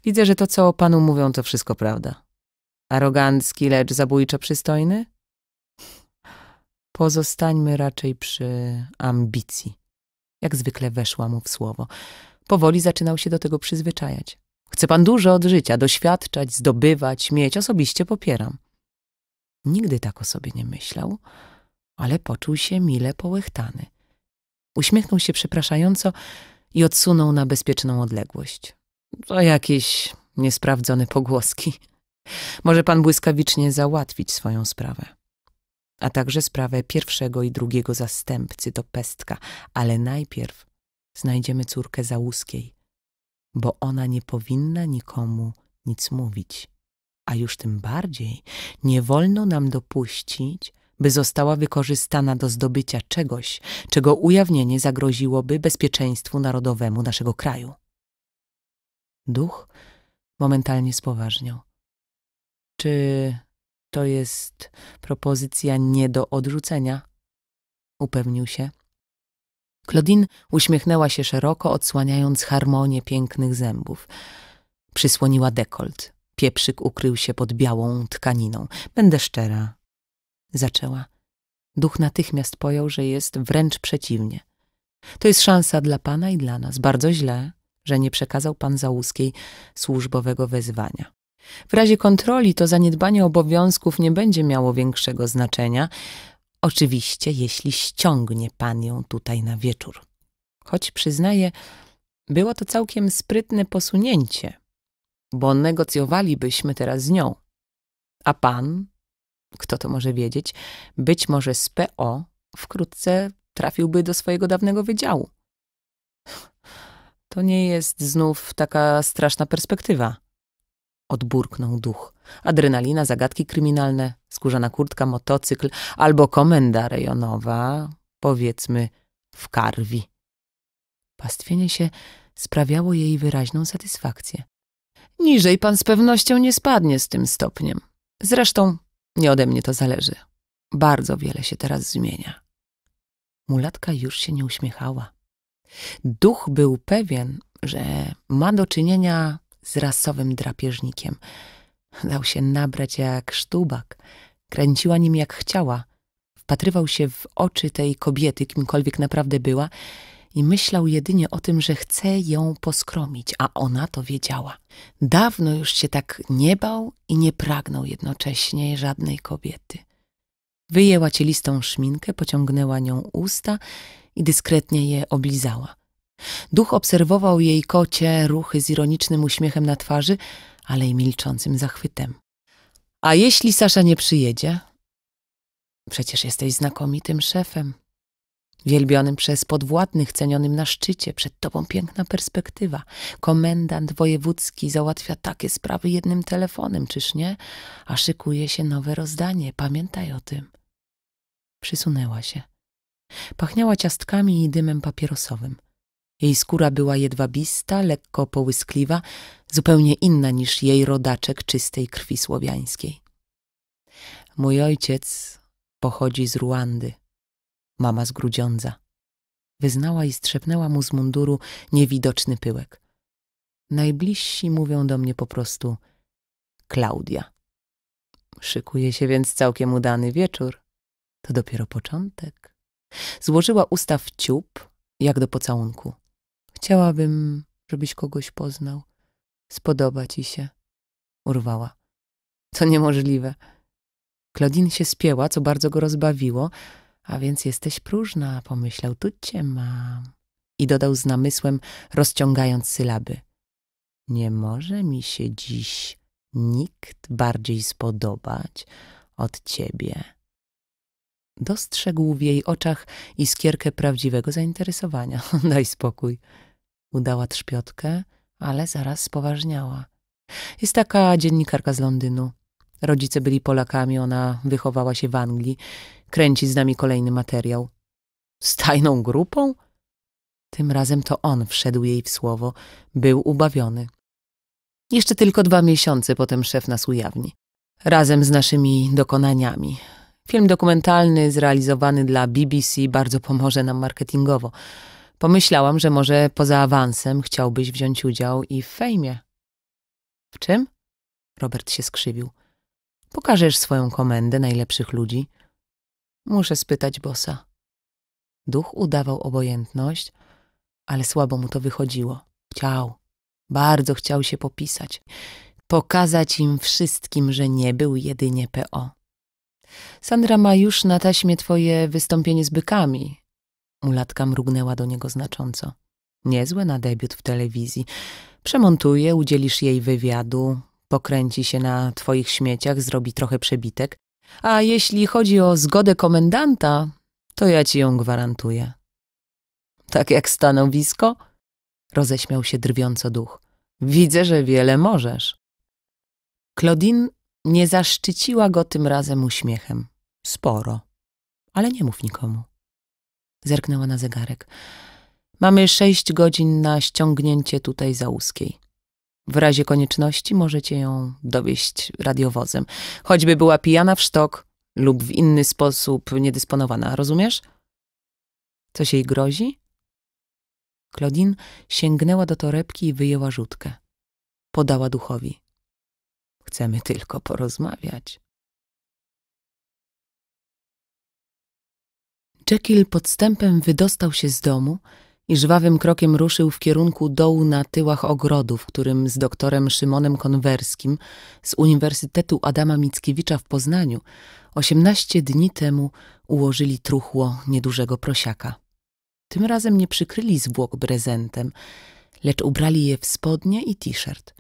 Widzę, że to, co o panu mówią, to wszystko prawda. Arogancki, lecz zabójczo przystojny? Pozostańmy raczej przy ambicji. Jak zwykle weszła mu w słowo. Powoli zaczynał się do tego przyzwyczajać. Chce pan dużo od życia, doświadczać, zdobywać, mieć. Osobiście popieram. Nigdy tak o sobie nie myślał, ale poczuł się mile połechtany. Uśmiechnął się przepraszająco i odsunął na bezpieczną odległość. To jakieś niesprawdzone pogłoski. Może pan błyskawicznie załatwić swoją sprawę. A także sprawę pierwszego i drugiego zastępcy do pestka, ale najpierw znajdziemy córkę Załuskiej, bo ona nie powinna nikomu nic mówić, a już tym bardziej nie wolno nam dopuścić, by została wykorzystana do zdobycia czegoś, czego ujawnienie zagroziłoby bezpieczeństwu narodowemu naszego kraju. Duch momentalnie spoważniał. Czy to jest propozycja nie do odrzucenia? Upewnił się. Claudine uśmiechnęła się szeroko, odsłaniając harmonię pięknych zębów. Przysłoniła dekolt. Pieprzyk ukrył się pod białą tkaniną. Będę szczera, zaczęła. Duch natychmiast pojął, że jest wręcz przeciwnie. To jest szansa dla pana i dla nas. Bardzo źle, że nie przekazał pan Załuskiej służbowego wezwania. W razie kontroli to zaniedbanie obowiązków nie będzie miało większego znaczenia, oczywiście jeśli ściągnie pan ją tutaj na wieczór. Choć przyznaję, było to całkiem sprytne posunięcie, bo negocjowalibyśmy teraz z nią. A pan kto to może wiedzieć, być może z PO wkrótce trafiłby do swojego dawnego wydziału. To nie jest znów taka straszna perspektywa. Odburknął duch. Adrenalina, zagadki kryminalne, skórzana kurtka, motocykl albo komenda rejonowa, powiedzmy w karwi. Pastwienie się sprawiało jej wyraźną satysfakcję. Niżej pan z pewnością nie spadnie z tym stopniem. Zresztą nie ode mnie to zależy. Bardzo wiele się teraz zmienia. Mulatka już się nie uśmiechała. Duch był pewien, że ma do czynienia z rasowym drapieżnikiem. Dał się nabrać jak sztubak. Kręciła nim jak chciała. Wpatrywał się w oczy tej kobiety, kimkolwiek naprawdę była i myślał jedynie o tym, że chce ją poskromić, a ona to wiedziała. Dawno już się tak nie bał i nie pragnął jednocześnie żadnej kobiety. Wyjęła cielistą szminkę, pociągnęła nią usta i dyskretnie je oblizała. Duch obserwował jej kocie ruchy z ironicznym uśmiechem na twarzy, ale i milczącym zachwytem. A jeśli Sasza nie przyjedzie? Przecież jesteś znakomitym szefem. Wielbionym przez podwładnych, cenionym na szczycie, przed tobą piękna perspektywa. Komendant wojewódzki załatwia takie sprawy jednym telefonem, czyż nie? A szykuje się nowe rozdanie, pamiętaj o tym. Przysunęła się. Pachniała ciastkami i dymem papierosowym. Jej skóra była jedwabista, lekko połyskliwa, zupełnie inna niż jej rodaczek czystej krwi słowiańskiej. Mój ojciec pochodzi z Ruandy – mama z Grudziądza. Wyznała i strzepnęła mu z munduru niewidoczny pyłek. Najbliżsi mówią do mnie po prostu Klaudia. Szykuje się więc całkiem udany wieczór. To dopiero początek. Złożyła usta w ciup, jak do pocałunku. Chciałabym, żebyś kogoś poznał. Spodoba ci się. Urwała. To niemożliwe. Klodin się spięła, co bardzo go rozbawiło, a więc jesteś próżna, pomyślał, tu cię mam. I dodał z namysłem, rozciągając sylaby. Nie może mi się dziś nikt bardziej spodobać od ciebie. Dostrzegł w jej oczach iskierkę prawdziwego zainteresowania. Daj spokój. Udała trzpiotkę, ale zaraz spoważniała. Jest taka dziennikarka z Londynu. Rodzice byli Polakami, ona wychowała się w Anglii kręci z nami kolejny materiał. Z tajną grupą? Tym razem to on wszedł jej w słowo. Był ubawiony. Jeszcze tylko dwa miesiące potem szef nas ujawni. Razem z naszymi dokonaniami. Film dokumentalny zrealizowany dla BBC bardzo pomoże nam marketingowo. Pomyślałam, że może poza awansem chciałbyś wziąć udział i w fejmie. W czym? Robert się skrzywił. Pokażesz swoją komendę najlepszych ludzi – Muszę spytać bos'a. Duch udawał obojętność, ale słabo mu to wychodziło. Chciał, bardzo chciał się popisać, pokazać im wszystkim, że nie był jedynie PO. Sandra ma już na taśmie twoje wystąpienie z bykami. Mulatka mrugnęła do niego znacząco. Niezłe na debiut w telewizji. Przemontuje, udzielisz jej wywiadu, pokręci się na twoich śmieciach, zrobi trochę przebitek, a jeśli chodzi o zgodę komendanta, to ja ci ją gwarantuję. Tak jak stanowisko? Roześmiał się drwiąco duch. Widzę, że wiele możesz. Claudine nie zaszczyciła go tym razem uśmiechem. Sporo. Ale nie mów nikomu. Zerknęła na zegarek. Mamy sześć godzin na ściągnięcie tutaj za w razie konieczności możecie ją dowieść radiowozem, choćby była pijana w sztok lub w inny sposób niedysponowana, rozumiesz? Coś jej grozi? Klodin sięgnęła do torebki i wyjęła rzutkę. Podała duchowi. Chcemy tylko porozmawiać. Jekyll podstępem wydostał się z domu i żwawym krokiem ruszył w kierunku dołu na tyłach ogrodu, w którym z doktorem Szymonem Konwerskim z Uniwersytetu Adama Mickiewicza w Poznaniu 18 dni temu ułożyli truchło niedużego prosiaka. Tym razem nie przykryli zwłok brezentem, lecz ubrali je w spodnie i t-shirt.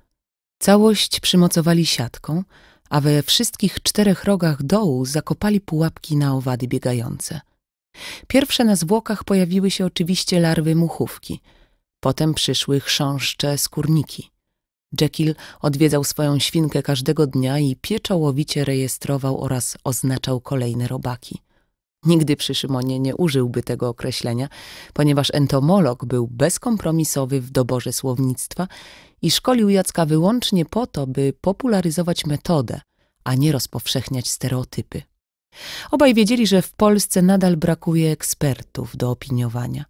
Całość przymocowali siatką, a we wszystkich czterech rogach dołu zakopali pułapki na owady biegające – Pierwsze na zwłokach pojawiły się oczywiście larwy muchówki. Potem przyszły chrząszcze skórniki. Jekyll odwiedzał swoją świnkę każdego dnia i pieczołowicie rejestrował oraz oznaczał kolejne robaki. Nigdy przy Szymonie nie użyłby tego określenia, ponieważ entomolog był bezkompromisowy w doborze słownictwa i szkolił Jacka wyłącznie po to, by popularyzować metodę, a nie rozpowszechniać stereotypy. Obaj wiedzieli, że w Polsce nadal brakuje ekspertów do opiniowania.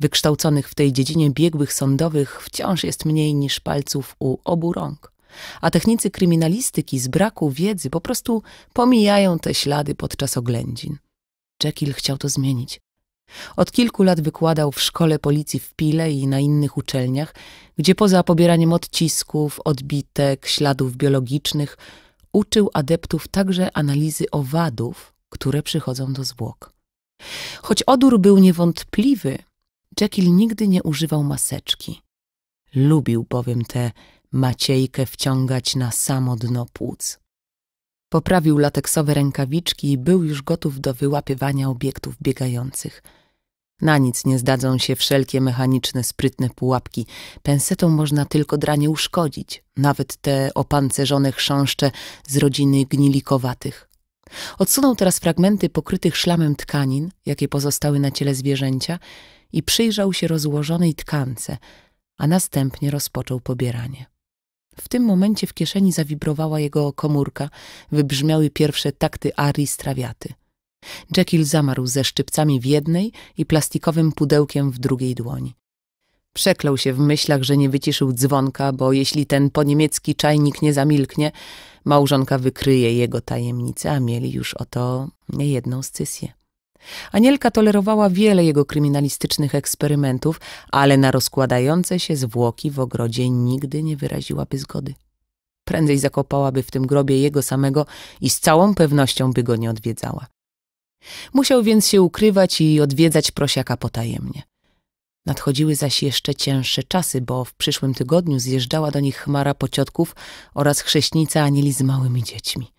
Wykształconych w tej dziedzinie biegłych sądowych wciąż jest mniej niż palców u obu rąk, a technicy kryminalistyki z braku wiedzy po prostu pomijają te ślady podczas oględzin. Jekyll chciał to zmienić. Od kilku lat wykładał w szkole policji w Pile i na innych uczelniach, gdzie poza pobieraniem odcisków, odbitek, śladów biologicznych – uczył adeptów także analizy owadów, które przychodzą do zwłok. Choć odór był niewątpliwy, Jekyll nigdy nie używał maseczki. Lubił bowiem tę maciejkę wciągać na samo dno płuc. Poprawił lateksowe rękawiczki i był już gotów do wyłapywania obiektów biegających – na nic nie zdadzą się wszelkie mechaniczne, sprytne pułapki. Pensetą można tylko dranie uszkodzić, nawet te opancerzone chrząszcze z rodziny gnilikowatych. Odsunął teraz fragmenty pokrytych szlamem tkanin, jakie pozostały na ciele zwierzęcia i przyjrzał się rozłożonej tkance, a następnie rozpoczął pobieranie. W tym momencie w kieszeni zawibrowała jego komórka, wybrzmiały pierwsze takty arii strawiaty. Jekyll zamarł ze szczypcami w jednej i plastikowym pudełkiem w drugiej dłoni. Przeklął się w myślach, że nie wyciszył dzwonka, bo jeśli ten poniemiecki czajnik nie zamilknie, małżonka wykryje jego tajemnicę, a mieli już oto niejedną scysję. Anielka tolerowała wiele jego kryminalistycznych eksperymentów, ale na rozkładające się zwłoki w ogrodzie nigdy nie wyraziłaby zgody. Prędzej zakopałaby w tym grobie jego samego i z całą pewnością by go nie odwiedzała. Musiał więc się ukrywać i odwiedzać prosiaka potajemnie. Nadchodziły zaś jeszcze cięższe czasy, bo w przyszłym tygodniu zjeżdżała do nich chmara pociotków oraz chrześnica Anieli z małymi dziećmi.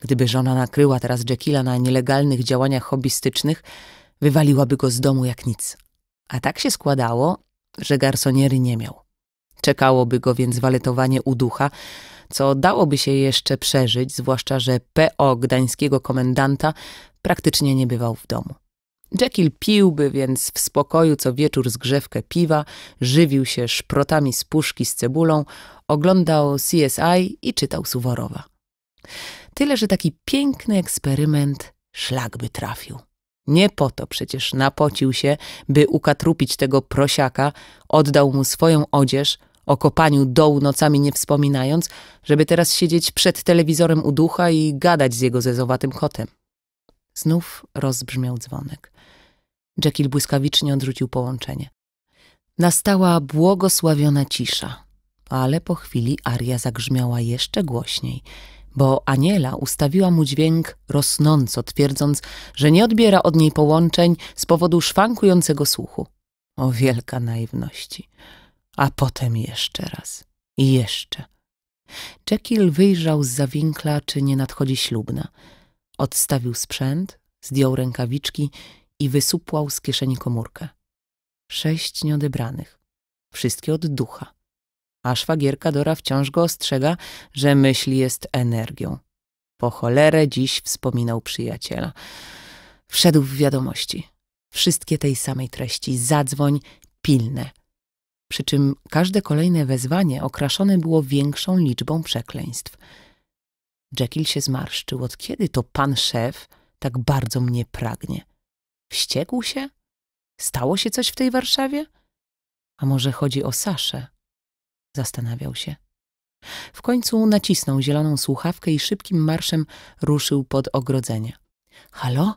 Gdyby żona nakryła teraz Jackila na nielegalnych działaniach hobbystycznych, wywaliłaby go z domu jak nic. A tak się składało, że garsoniery nie miał. Czekałoby go więc waletowanie u ducha, co dałoby się jeszcze przeżyć, zwłaszcza że PO gdańskiego komendanta praktycznie nie bywał w domu. Jekyll piłby więc w spokoju co wieczór zgrzewkę piwa, żywił się szprotami z puszki z cebulą, oglądał CSI i czytał Suworowa. Tyle, że taki piękny eksperyment szlak by trafił. Nie po to przecież napocił się, by ukatrupić tego prosiaka, oddał mu swoją odzież – o kopaniu dołu nocami nie wspominając, żeby teraz siedzieć przed telewizorem u ducha i gadać z jego zezowatym kotem. Znów rozbrzmiał dzwonek. Jekyll błyskawicznie odrzucił połączenie. Nastała błogosławiona cisza, ale po chwili aria zagrzmiała jeszcze głośniej, bo Aniela ustawiła mu dźwięk rosnąco, twierdząc, że nie odbiera od niej połączeń z powodu szwankującego słuchu. O wielka naiwności! a potem jeszcze raz i jeszcze. Jekyll wyjrzał z zawinkla, czy nie nadchodzi ślubna. Odstawił sprzęt, zdjął rękawiczki i wysupłał z kieszeni komórkę. Sześć nieodebranych, wszystkie od ducha. A szwagierka Dora wciąż go ostrzega, że myśl jest energią. Po cholerę dziś wspominał przyjaciela. Wszedł w wiadomości. Wszystkie tej samej treści. Zadzwoń, pilne – przy czym każde kolejne wezwanie okraszone było większą liczbą przekleństw. Jekyll się zmarszczył. Od kiedy to pan szef tak bardzo mnie pragnie? Wściekł się? Stało się coś w tej Warszawie? A może chodzi o Saszę? Zastanawiał się. W końcu nacisnął zieloną słuchawkę i szybkim marszem ruszył pod ogrodzenie. Halo?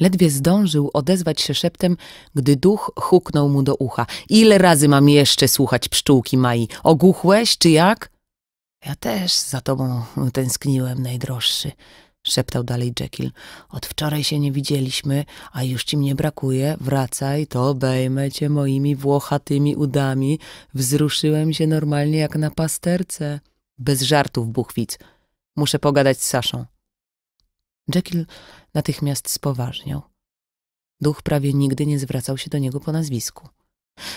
Ledwie zdążył odezwać się szeptem, gdy duch huknął mu do ucha. Ile razy mam jeszcze słuchać pszczółki Mai? Ogłuchłeś czy jak? Ja też za tobą tęskniłem, najdroższy, szeptał dalej Jekyll. Od wczoraj się nie widzieliśmy, a już ci mnie brakuje. Wracaj, to obejmę cię moimi włochatymi udami. Wzruszyłem się normalnie jak na pasterce. Bez żartów, Buchwic. Muszę pogadać z Saszą. Jekyll natychmiast spoważniał. Duch prawie nigdy nie zwracał się do niego po nazwisku.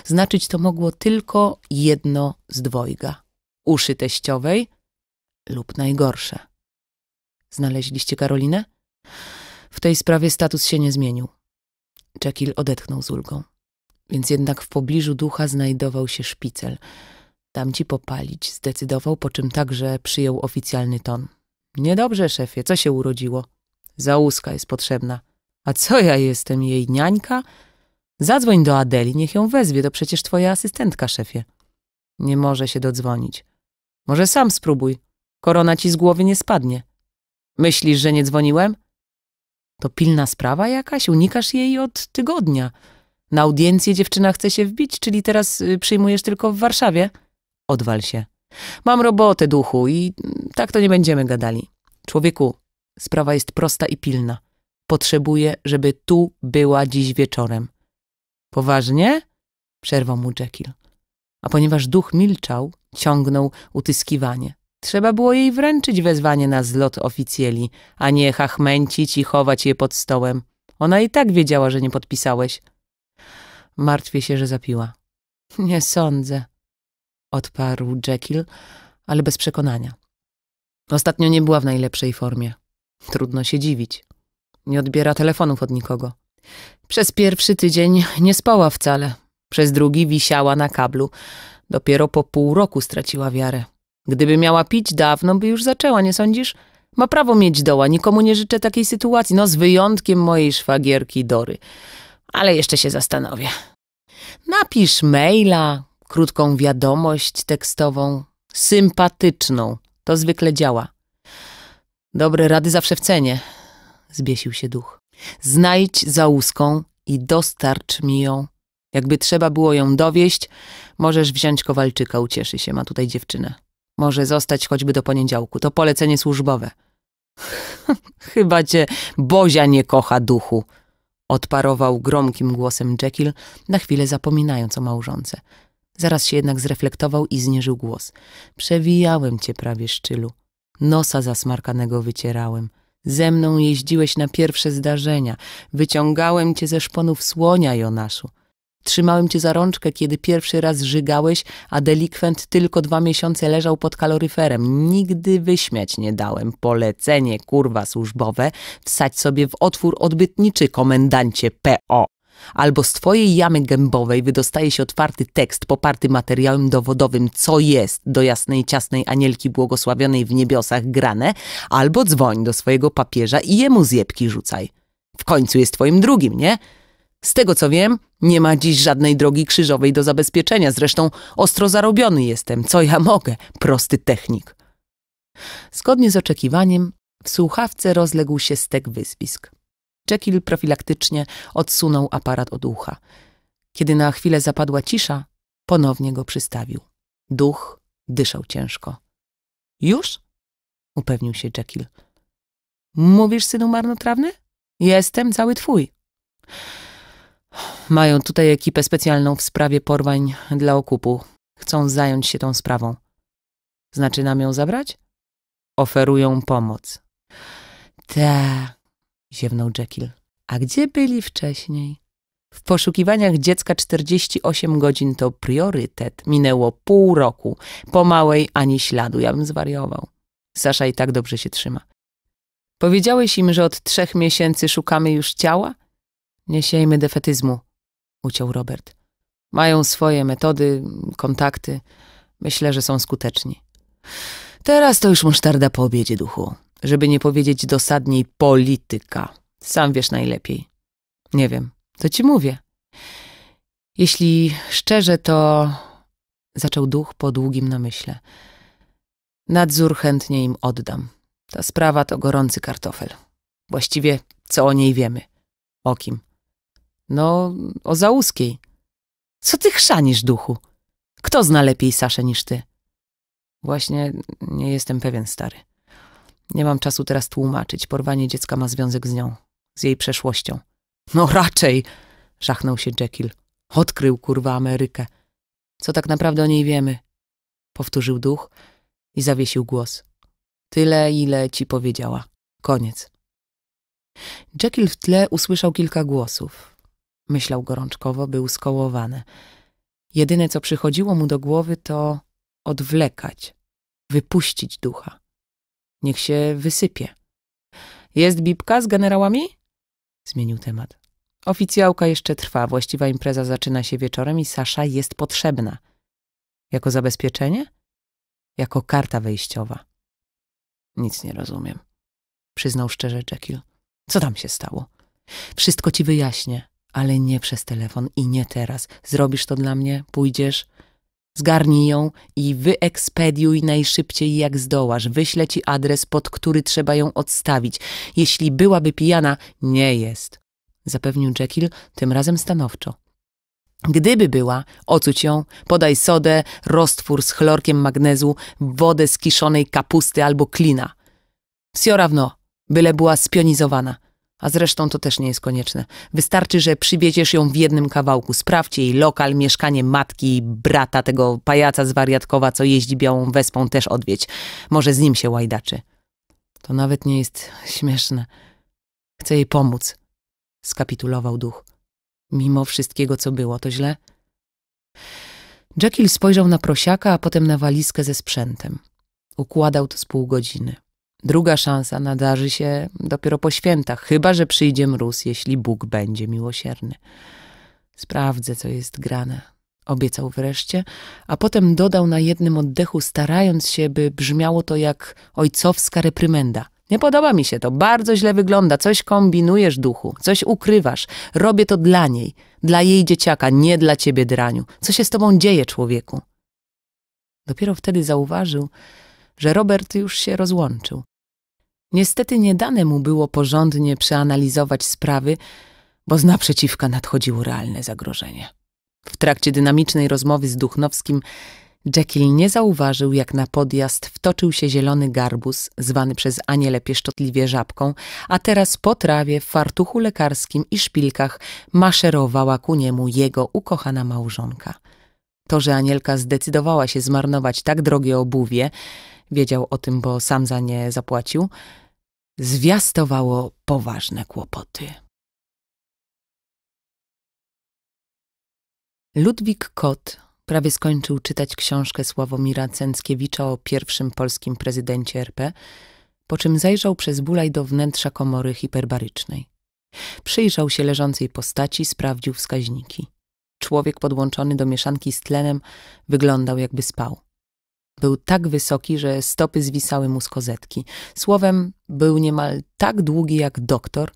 Znaczyć to mogło tylko jedno z dwojga. Uszy teściowej lub najgorsze. Znaleźliście Karolinę? W tej sprawie status się nie zmienił. Jekyll odetchnął z ulgą. Więc jednak w pobliżu ducha znajdował się szpicel. Tamci popalić zdecydował, po czym także przyjął oficjalny ton. Niedobrze, szefie, co się urodziło? Załuska jest potrzebna. A co ja jestem, jej niańka? Zadzwoń do Adeli, niech ją wezwie, to przecież twoja asystentka, szefie. Nie może się dodzwonić. Może sam spróbuj. Korona ci z głowy nie spadnie. Myślisz, że nie dzwoniłem? To pilna sprawa jakaś, unikasz jej od tygodnia. Na audiencję dziewczyna chce się wbić, czyli teraz y, przyjmujesz tylko w Warszawie? Odwal się. Mam robotę, duchu, i tak to nie będziemy gadali. Człowieku, Sprawa jest prosta i pilna. Potrzebuję, żeby tu była dziś wieczorem. Poważnie? przerwał mu Jekyll. A ponieważ duch milczał, ciągnął utyskiwanie. Trzeba było jej wręczyć wezwanie na zlot oficjeli, a nie hachmęcić i chować je pod stołem. Ona i tak wiedziała, że nie podpisałeś. Martwię się, że zapiła. Nie sądzę, odparł Jekyll, ale bez przekonania. Ostatnio nie była w najlepszej formie. Trudno się dziwić. Nie odbiera telefonów od nikogo. Przez pierwszy tydzień nie spała wcale. Przez drugi wisiała na kablu. Dopiero po pół roku straciła wiarę. Gdyby miała pić, dawno by już zaczęła, nie sądzisz? Ma prawo mieć doła, nikomu nie życzę takiej sytuacji, no z wyjątkiem mojej szwagierki Dory. Ale jeszcze się zastanowię. Napisz maila, krótką wiadomość tekstową, sympatyczną. To zwykle działa. Dobre rady zawsze w cenie, zbiesił się duch. Znajdź załuską i dostarcz mi ją. Jakby trzeba było ją dowieść, możesz wziąć Kowalczyka, ucieszy się, ma tutaj dziewczynę. Może zostać choćby do poniedziałku, to polecenie służbowe. Chyba cię Bozia nie kocha duchu, odparował gromkim głosem Jekyll, na chwilę zapominając o małżonce. Zaraz się jednak zreflektował i znieżył głos. Przewijałem cię prawie szczylu. Nosa zasmarkanego wycierałem. Ze mną jeździłeś na pierwsze zdarzenia. Wyciągałem cię ze szponów słonia, Jonaszu. Trzymałem cię za rączkę, kiedy pierwszy raz żygałeś, a delikwent tylko dwa miesiące leżał pod kaloryferem. Nigdy wyśmiać nie dałem. Polecenie, kurwa, służbowe, wsać sobie w otwór odbytniczy, komendancie PO albo z twojej jamy gębowej wydostaje się otwarty tekst poparty materiałem dowodowym, co jest do jasnej, ciasnej anielki błogosławionej w niebiosach grane, albo dzwoń do swojego papieża i jemu zjebki rzucaj. W końcu jest twoim drugim, nie? Z tego co wiem, nie ma dziś żadnej drogi krzyżowej do zabezpieczenia, zresztą ostro zarobiony jestem, co ja mogę, prosty technik. Zgodnie z oczekiwaniem, w słuchawce rozległ się stek wyspisk. Jekyll profilaktycznie odsunął aparat od ucha. Kiedy na chwilę zapadła cisza, ponownie go przystawił. Duch dyszał ciężko. Już? upewnił się Jekyll. Mówisz, synu marnotrawny? Jestem cały twój. Mają tutaj ekipę specjalną w sprawie porwań dla okupu. Chcą zająć się tą sprawą. Znaczy nam ją zabrać? Oferują pomoc. Tak, ziewnął Jekyll. A gdzie byli wcześniej? W poszukiwaniach dziecka 48 godzin to priorytet. Minęło pół roku. Po małej ani śladu. Ja bym zwariował. Sasza i tak dobrze się trzyma. Powiedziałeś im, że od trzech miesięcy szukamy już ciała? Nie siejmy defetyzmu, uciął Robert. Mają swoje metody, kontakty. Myślę, że są skuteczni. Teraz to już musztarda po obiedzie duchu. Żeby nie powiedzieć dosadniej polityka. Sam wiesz najlepiej. Nie wiem, co ci mówię. Jeśli szczerze, to zaczął duch po długim namyśle. Nadzór chętnie im oddam. Ta sprawa to gorący kartofel. Właściwie co o niej wiemy? O kim? No, o Załuskiej. Co ty chrzanisz, duchu? Kto zna lepiej Saszę niż ty? Właśnie nie jestem pewien, stary. Nie mam czasu teraz tłumaczyć. Porwanie dziecka ma związek z nią, z jej przeszłością. No raczej, żachnął się Jekyll. Odkrył kurwa Amerykę. Co tak naprawdę o niej wiemy? Powtórzył duch i zawiesił głos. Tyle, ile ci powiedziała. Koniec. Jekyll w tle usłyszał kilka głosów. Myślał gorączkowo, był skołowany. Jedyne, co przychodziło mu do głowy, to odwlekać, wypuścić ducha. Niech się wysypie. Jest bibka z generałami? Zmienił temat. Oficjałka jeszcze trwa, właściwa impreza zaczyna się wieczorem i Sasza jest potrzebna. Jako zabezpieczenie? Jako karta wejściowa. Nic nie rozumiem, przyznał szczerze Jekyll. Co tam się stało? Wszystko ci wyjaśnię, ale nie przez telefon i nie teraz. Zrobisz to dla mnie, pójdziesz, Zgarnij ją i wyekspediuj najszybciej jak zdołasz. Wyślę ci adres, pod który trzeba ją odstawić. Jeśli byłaby pijana, nie jest. Zapewnił Jekyll, tym razem stanowczo. Gdyby była, ocuć ją, podaj sodę, roztwór z chlorkiem magnezu, wodę z kiszonej kapusty albo klina. Sio równo, byle była spionizowana – a zresztą to też nie jest konieczne. Wystarczy, że przywieziesz ją w jednym kawałku. Sprawdź jej lokal, mieszkanie matki, brata tego pajaca z wariatkowa, co jeździ białą wespą, też odwiedź. Może z nim się łajdaczy. To nawet nie jest śmieszne. Chcę jej pomóc. Skapitulował duch. Mimo wszystkiego, co było, to źle? Jekyll spojrzał na prosiaka, a potem na walizkę ze sprzętem. Układał to z pół godziny. Druga szansa nadarzy się dopiero po świętach, chyba że przyjdzie mróz, jeśli Bóg będzie miłosierny. Sprawdzę, co jest grane. Obiecał wreszcie, a potem dodał na jednym oddechu, starając się, by brzmiało to jak ojcowska reprymenda. Nie podoba mi się to, bardzo źle wygląda, coś kombinujesz, duchu, coś ukrywasz. Robię to dla niej, dla jej dzieciaka, nie dla ciebie, draniu. Co się z tobą dzieje, człowieku? Dopiero wtedy zauważył, że Robert już się rozłączył. Niestety nie dane mu było porządnie przeanalizować sprawy, bo z naprzeciwka nadchodziło realne zagrożenie. W trakcie dynamicznej rozmowy z Duchnowskim Jekyll nie zauważył, jak na podjazd wtoczył się zielony garbus, zwany przez Anielę pieszczotliwie żabką, a teraz po trawie, w fartuchu lekarskim i szpilkach maszerowała ku niemu jego ukochana małżonka. To, że Anielka zdecydowała się zmarnować tak drogie obuwie, wiedział o tym, bo sam za nie zapłacił, zwiastowało poważne kłopoty. Ludwik Kot prawie skończył czytać książkę Sławomira Cęckiewicza o pierwszym polskim prezydencie RP, po czym zajrzał przez bulaj do wnętrza komory hiperbarycznej. Przyjrzał się leżącej postaci, sprawdził wskaźniki. Człowiek podłączony do mieszanki z tlenem wyglądał jakby spał. Był tak wysoki, że stopy zwisały mu z kozetki. Słowem, był niemal tak długi jak doktor,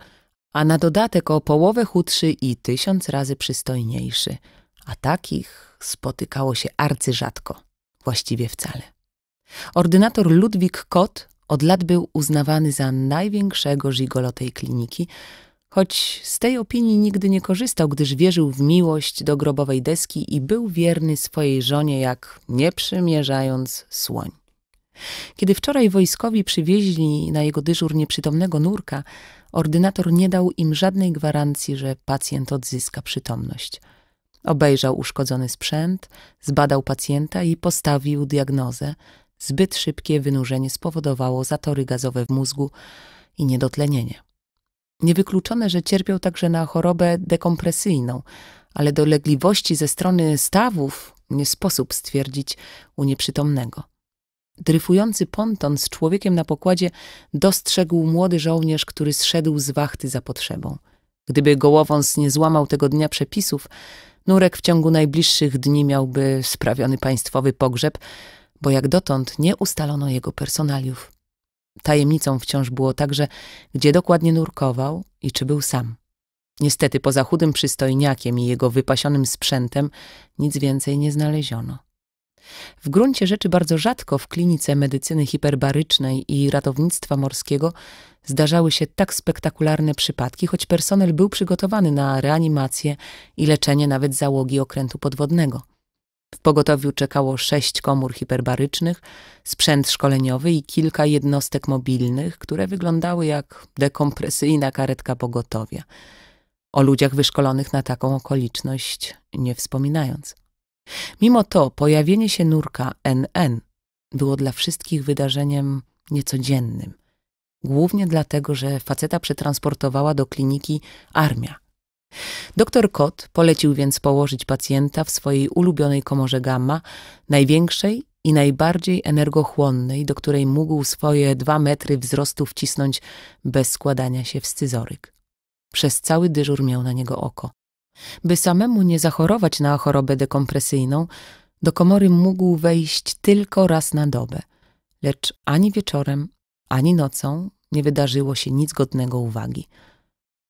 a na dodatek o połowę chudszy i tysiąc razy przystojniejszy. A takich spotykało się arcyrzadko, właściwie wcale. Ordynator Ludwik Kot od lat był uznawany za największego żigolo tej kliniki, Choć z tej opinii nigdy nie korzystał, gdyż wierzył w miłość do grobowej deski i był wierny swojej żonie, jak nie przymierzając słoń. Kiedy wczoraj wojskowi przywieźli na jego dyżur nieprzytomnego nurka, ordynator nie dał im żadnej gwarancji, że pacjent odzyska przytomność. Obejrzał uszkodzony sprzęt, zbadał pacjenta i postawił diagnozę. Zbyt szybkie wynurzenie spowodowało zatory gazowe w mózgu i niedotlenienie. Niewykluczone, że cierpiał także na chorobę dekompresyjną, ale dolegliwości ze strony stawów nie sposób stwierdzić u nieprzytomnego. Dryfujący ponton z człowiekiem na pokładzie dostrzegł młody żołnierz, który zszedł z wachty za potrzebą. Gdyby Gołowąs nie złamał tego dnia przepisów, Nurek w ciągu najbliższych dni miałby sprawiony państwowy pogrzeb, bo jak dotąd nie ustalono jego personaliów. Tajemnicą wciąż było także, gdzie dokładnie nurkował i czy był sam. Niestety poza chudym przystojniakiem i jego wypasionym sprzętem nic więcej nie znaleziono. W gruncie rzeczy bardzo rzadko w klinice medycyny hiperbarycznej i ratownictwa morskiego zdarzały się tak spektakularne przypadki, choć personel był przygotowany na reanimację i leczenie nawet załogi okrętu podwodnego – w pogotowiu czekało sześć komór hiperbarycznych, sprzęt szkoleniowy i kilka jednostek mobilnych, które wyglądały jak dekompresyjna karetka pogotowia. O ludziach wyszkolonych na taką okoliczność nie wspominając. Mimo to pojawienie się nurka NN było dla wszystkich wydarzeniem niecodziennym. Głównie dlatego, że faceta przetransportowała do kliniki armia. Doktor Kot polecił więc położyć pacjenta w swojej ulubionej komorze gamma, największej i najbardziej energochłonnej, do której mógł swoje dwa metry wzrostu wcisnąć bez składania się w scyzoryk. Przez cały dyżur miał na niego oko. By samemu nie zachorować na chorobę dekompresyjną, do komory mógł wejść tylko raz na dobę, lecz ani wieczorem, ani nocą nie wydarzyło się nic godnego uwagi –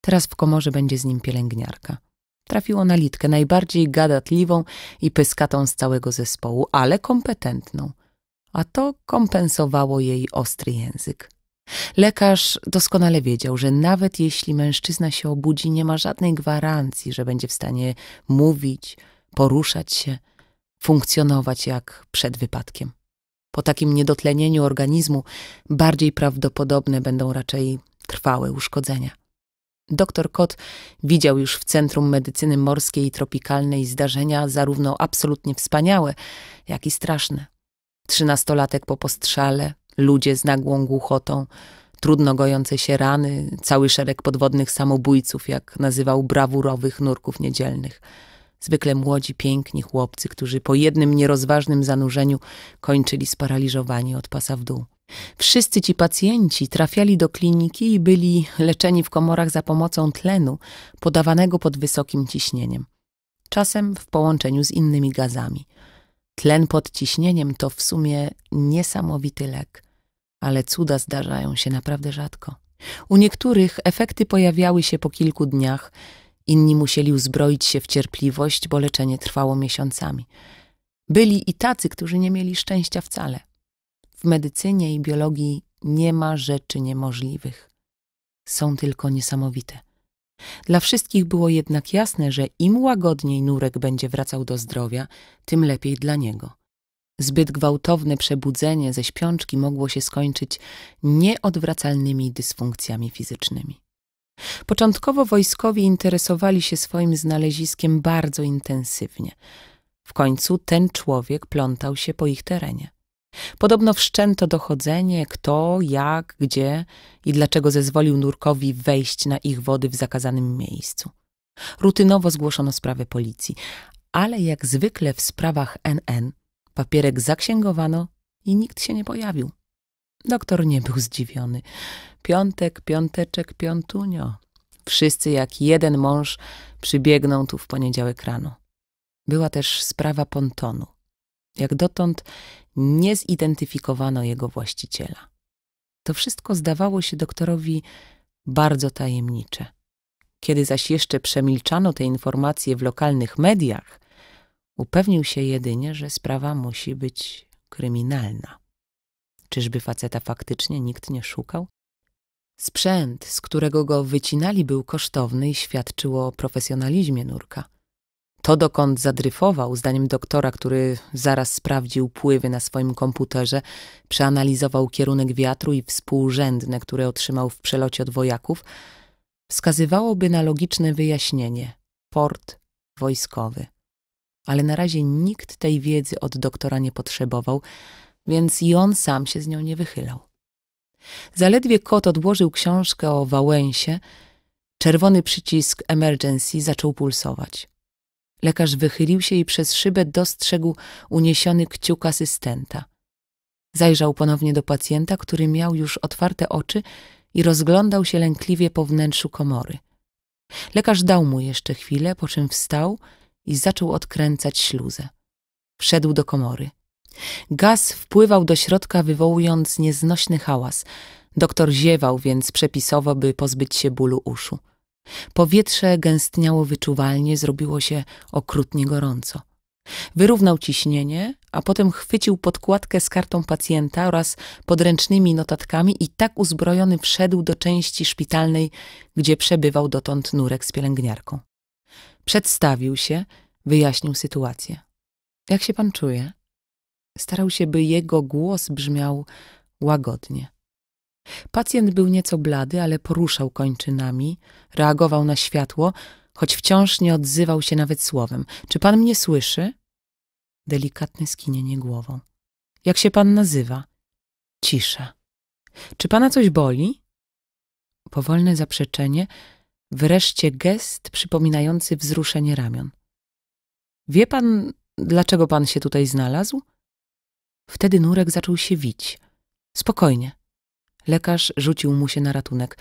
Teraz w komorze będzie z nim pielęgniarka. Trafiło na Litkę, najbardziej gadatliwą i pyskatą z całego zespołu, ale kompetentną. A to kompensowało jej ostry język. Lekarz doskonale wiedział, że nawet jeśli mężczyzna się obudzi, nie ma żadnej gwarancji, że będzie w stanie mówić, poruszać się, funkcjonować jak przed wypadkiem. Po takim niedotlenieniu organizmu bardziej prawdopodobne będą raczej trwałe uszkodzenia. Doktor Kot widział już w Centrum Medycyny Morskiej i Tropikalnej zdarzenia zarówno absolutnie wspaniałe, jak i straszne. Trzynastolatek po postrzale, ludzie z nagłą głuchotą, trudno gojące się rany, cały szereg podwodnych samobójców, jak nazywał brawurowych nurków niedzielnych. Zwykle młodzi, piękni chłopcy, którzy po jednym nierozważnym zanurzeniu kończyli sparaliżowani od pasa w dół. Wszyscy ci pacjenci trafiali do kliniki i byli leczeni w komorach za pomocą tlenu podawanego pod wysokim ciśnieniem, czasem w połączeniu z innymi gazami. Tlen pod ciśnieniem to w sumie niesamowity lek, ale cuda zdarzają się naprawdę rzadko. U niektórych efekty pojawiały się po kilku dniach, inni musieli uzbroić się w cierpliwość, bo leczenie trwało miesiącami. Byli i tacy, którzy nie mieli szczęścia wcale – w medycynie i biologii nie ma rzeczy niemożliwych. Są tylko niesamowite. Dla wszystkich było jednak jasne, że im łagodniej Nurek będzie wracał do zdrowia, tym lepiej dla niego. Zbyt gwałtowne przebudzenie ze śpiączki mogło się skończyć nieodwracalnymi dysfunkcjami fizycznymi. Początkowo wojskowi interesowali się swoim znaleziskiem bardzo intensywnie. W końcu ten człowiek plątał się po ich terenie. Podobno wszczęto dochodzenie, kto, jak, gdzie i dlaczego zezwolił nurkowi wejść na ich wody w zakazanym miejscu. Rutynowo zgłoszono sprawę policji, ale jak zwykle w sprawach NN papierek zaksięgowano i nikt się nie pojawił. Doktor nie był zdziwiony. Piątek, piąteczek, piątunio. Wszyscy jak jeden mąż przybiegną tu w poniedziałek rano. Była też sprawa pontonu. Jak dotąd nie zidentyfikowano jego właściciela. To wszystko zdawało się doktorowi bardzo tajemnicze. Kiedy zaś jeszcze przemilczano te informacje w lokalnych mediach, upewnił się jedynie, że sprawa musi być kryminalna. Czyżby faceta faktycznie nikt nie szukał? Sprzęt, z którego go wycinali, był kosztowny i świadczyło o profesjonalizmie nurka. To, dokąd zadryfował, zdaniem doktora, który zaraz sprawdził pływy na swoim komputerze, przeanalizował kierunek wiatru i współrzędne, które otrzymał w przelocie od wojaków, wskazywałoby na logiczne wyjaśnienie port wojskowy. Ale na razie nikt tej wiedzy od doktora nie potrzebował, więc i on sam się z nią nie wychylał. Zaledwie kot odłożył książkę o Wałęsie, czerwony przycisk emergency zaczął pulsować. Lekarz wychylił się i przez szybę dostrzegł uniesiony kciuk asystenta. Zajrzał ponownie do pacjenta, który miał już otwarte oczy i rozglądał się lękliwie po wnętrzu komory. Lekarz dał mu jeszcze chwilę, po czym wstał i zaczął odkręcać śluzę. Wszedł do komory. Gaz wpływał do środka, wywołując nieznośny hałas. Doktor ziewał, więc przepisowo, by pozbyć się bólu uszu. Powietrze gęstniało wyczuwalnie, zrobiło się okrutnie gorąco. Wyrównał ciśnienie, a potem chwycił podkładkę z kartą pacjenta oraz podręcznymi notatkami i tak uzbrojony wszedł do części szpitalnej, gdzie przebywał dotąd Nurek z pielęgniarką. Przedstawił się, wyjaśnił sytuację. Jak się pan czuje? Starał się, by jego głos brzmiał łagodnie. Pacjent był nieco blady, ale poruszał kończynami, reagował na światło, choć wciąż nie odzywał się nawet słowem. Czy pan mnie słyszy? Delikatne skinienie głową. Jak się pan nazywa? Cisza. Czy pana coś boli? Powolne zaprzeczenie, wreszcie gest przypominający wzruszenie ramion. Wie pan, dlaczego pan się tutaj znalazł? Wtedy Nurek zaczął się wić. Spokojnie, Lekarz rzucił mu się na ratunek.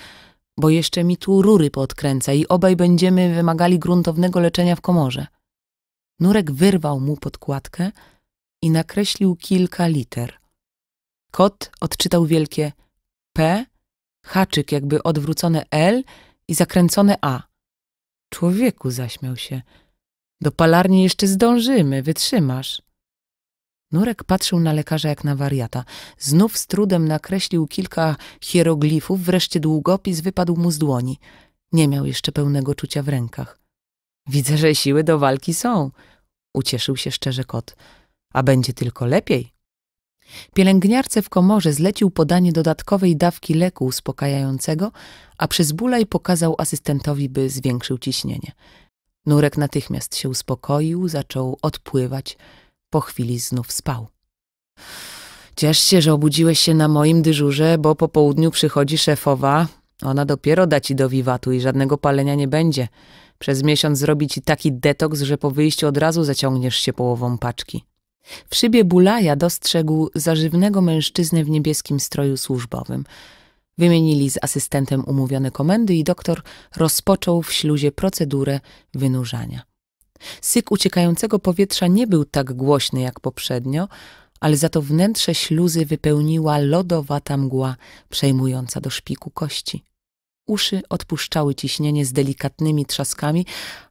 Bo jeszcze mi tu rury podkręca i obaj będziemy wymagali gruntownego leczenia w komorze. Nurek wyrwał mu podkładkę i nakreślił kilka liter. Kot odczytał wielkie P, haczyk jakby odwrócone L i zakręcone A. Człowieku zaśmiał się. Do palarni jeszcze zdążymy, wytrzymasz. Nurek patrzył na lekarza jak na wariata. Znów z trudem nakreślił kilka hieroglifów, wreszcie długopis wypadł mu z dłoni. Nie miał jeszcze pełnego czucia w rękach. Widzę, że siły do walki są, ucieszył się szczerze kot. A będzie tylko lepiej. Pielęgniarce w komorze zlecił podanie dodatkowej dawki leku uspokajającego, a przez przyzbulaj pokazał asystentowi, by zwiększył ciśnienie. Nurek natychmiast się uspokoił, zaczął odpływać – po chwili znów spał. Ciesz się, że obudziłeś się na moim dyżurze, bo po południu przychodzi szefowa. Ona dopiero da ci do wiwatu i żadnego palenia nie będzie. Przez miesiąc zrobi ci taki detoks, że po wyjściu od razu zaciągniesz się połową paczki. W szybie Bulaja dostrzegł zażywnego mężczyznę w niebieskim stroju służbowym. Wymienili z asystentem umówione komendy i doktor rozpoczął w śluzie procedurę wynurzania. Syk uciekającego powietrza nie był tak głośny jak poprzednio, ale za to wnętrze śluzy wypełniła lodowata mgła przejmująca do szpiku kości. Uszy odpuszczały ciśnienie z delikatnymi trzaskami,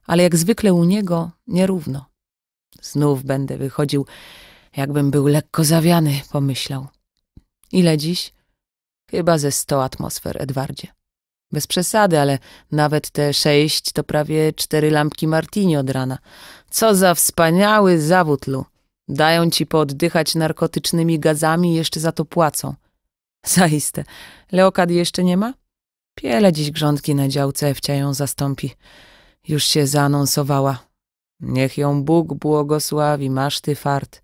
ale jak zwykle u niego nierówno. Znów będę wychodził, jakbym był lekko zawiany, pomyślał. Ile dziś? Chyba ze sto atmosfer, Edwardzie. Bez przesady, ale nawet te sześć to prawie cztery lampki martini od rana. Co za wspaniały zawód, Lu. Dają ci pooddychać narkotycznymi gazami i jeszcze za to płacą. Zaiste. Leokad jeszcze nie ma? Piele dziś grządki na działce, Ewcia ją zastąpi. Już się zaanonsowała. Niech ją Bóg błogosławi, masz ty fart.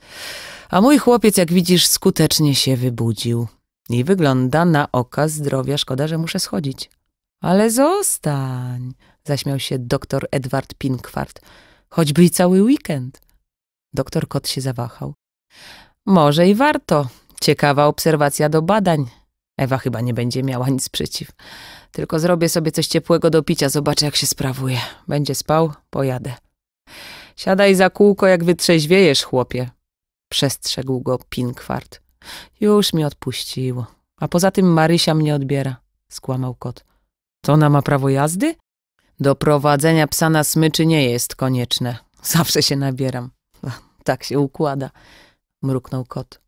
A mój chłopiec, jak widzisz, skutecznie się wybudził. I wygląda na oka zdrowia, szkoda, że muszę schodzić. Ale zostań, zaśmiał się doktor Edward Pinkwart. Choćby i cały weekend. Doktor Kot się zawahał. Może i warto. Ciekawa obserwacja do badań. Ewa chyba nie będzie miała nic przeciw. Tylko zrobię sobie coś ciepłego do picia, zobaczę jak się sprawuje. Będzie spał, pojadę. Siadaj za kółko, jak wytrzeźwiejesz, chłopie. Przestrzegł go Pinkwart. Już mi odpuściło. A poza tym Marysia mnie odbiera, skłamał kot. To ona ma prawo jazdy? Do prowadzenia psa na smyczy nie jest konieczne. Zawsze się nabieram. Tak się układa, mruknął kot.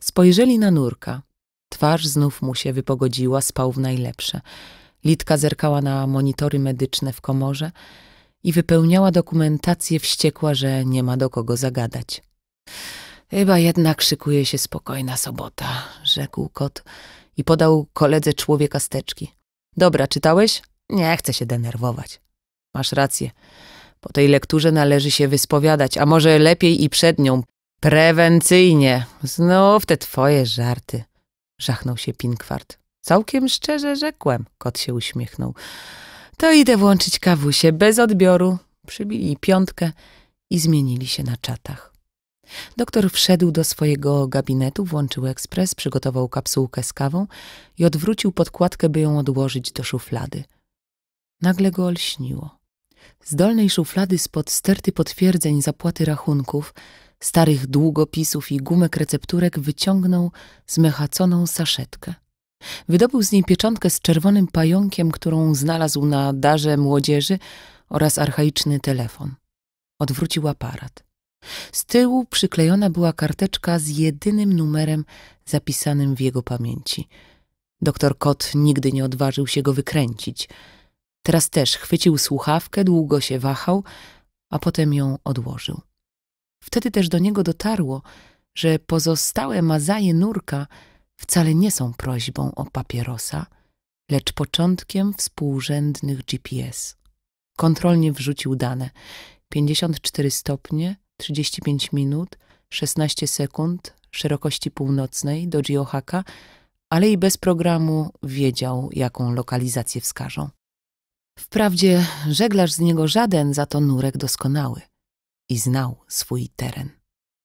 Spojrzeli na nurka. Twarz znów mu się wypogodziła, spał w najlepsze. Litka zerkała na monitory medyczne w komorze i wypełniała dokumentację wściekła, że nie ma do kogo zagadać. Chyba jednak szykuje się spokojna sobota, rzekł kot i podał koledze człowieka steczki. Dobra, czytałeś? Nie chcę się denerwować. Masz rację. Po tej lekturze należy się wyspowiadać, a może lepiej i przed nią. Prewencyjnie. Znów te twoje żarty. Żachnął się Pinkwart. Całkiem szczerze rzekłem. Kot się uśmiechnął. To idę włączyć kawusie bez odbioru. Przybili piątkę i zmienili się na czatach. Doktor wszedł do swojego gabinetu, włączył ekspres, przygotował kapsułkę z kawą i odwrócił podkładkę, by ją odłożyć do szuflady. Nagle go olśniło. Z dolnej szuflady spod sterty potwierdzeń zapłaty rachunków, starych długopisów i gumek recepturek wyciągnął zmechaconą saszetkę. Wydobył z niej pieczątkę z czerwonym pająkiem, którą znalazł na darze młodzieży oraz archaiczny telefon. Odwrócił aparat. Z tyłu przyklejona była karteczka z jedynym numerem zapisanym w jego pamięci. Doktor Kot nigdy nie odważył się go wykręcić. Teraz też chwycił słuchawkę, długo się wahał, a potem ją odłożył. Wtedy też do niego dotarło, że pozostałe mazaje nurka wcale nie są prośbą o papierosa, lecz początkiem współrzędnych GPS. Kontrolnie wrzucił dane 54 stopnie, 35 minut, 16 sekund szerokości północnej do Giohaka, ale i bez programu wiedział, jaką lokalizację wskażą. Wprawdzie żeglarz z niego żaden, za to nurek doskonały. I znał swój teren.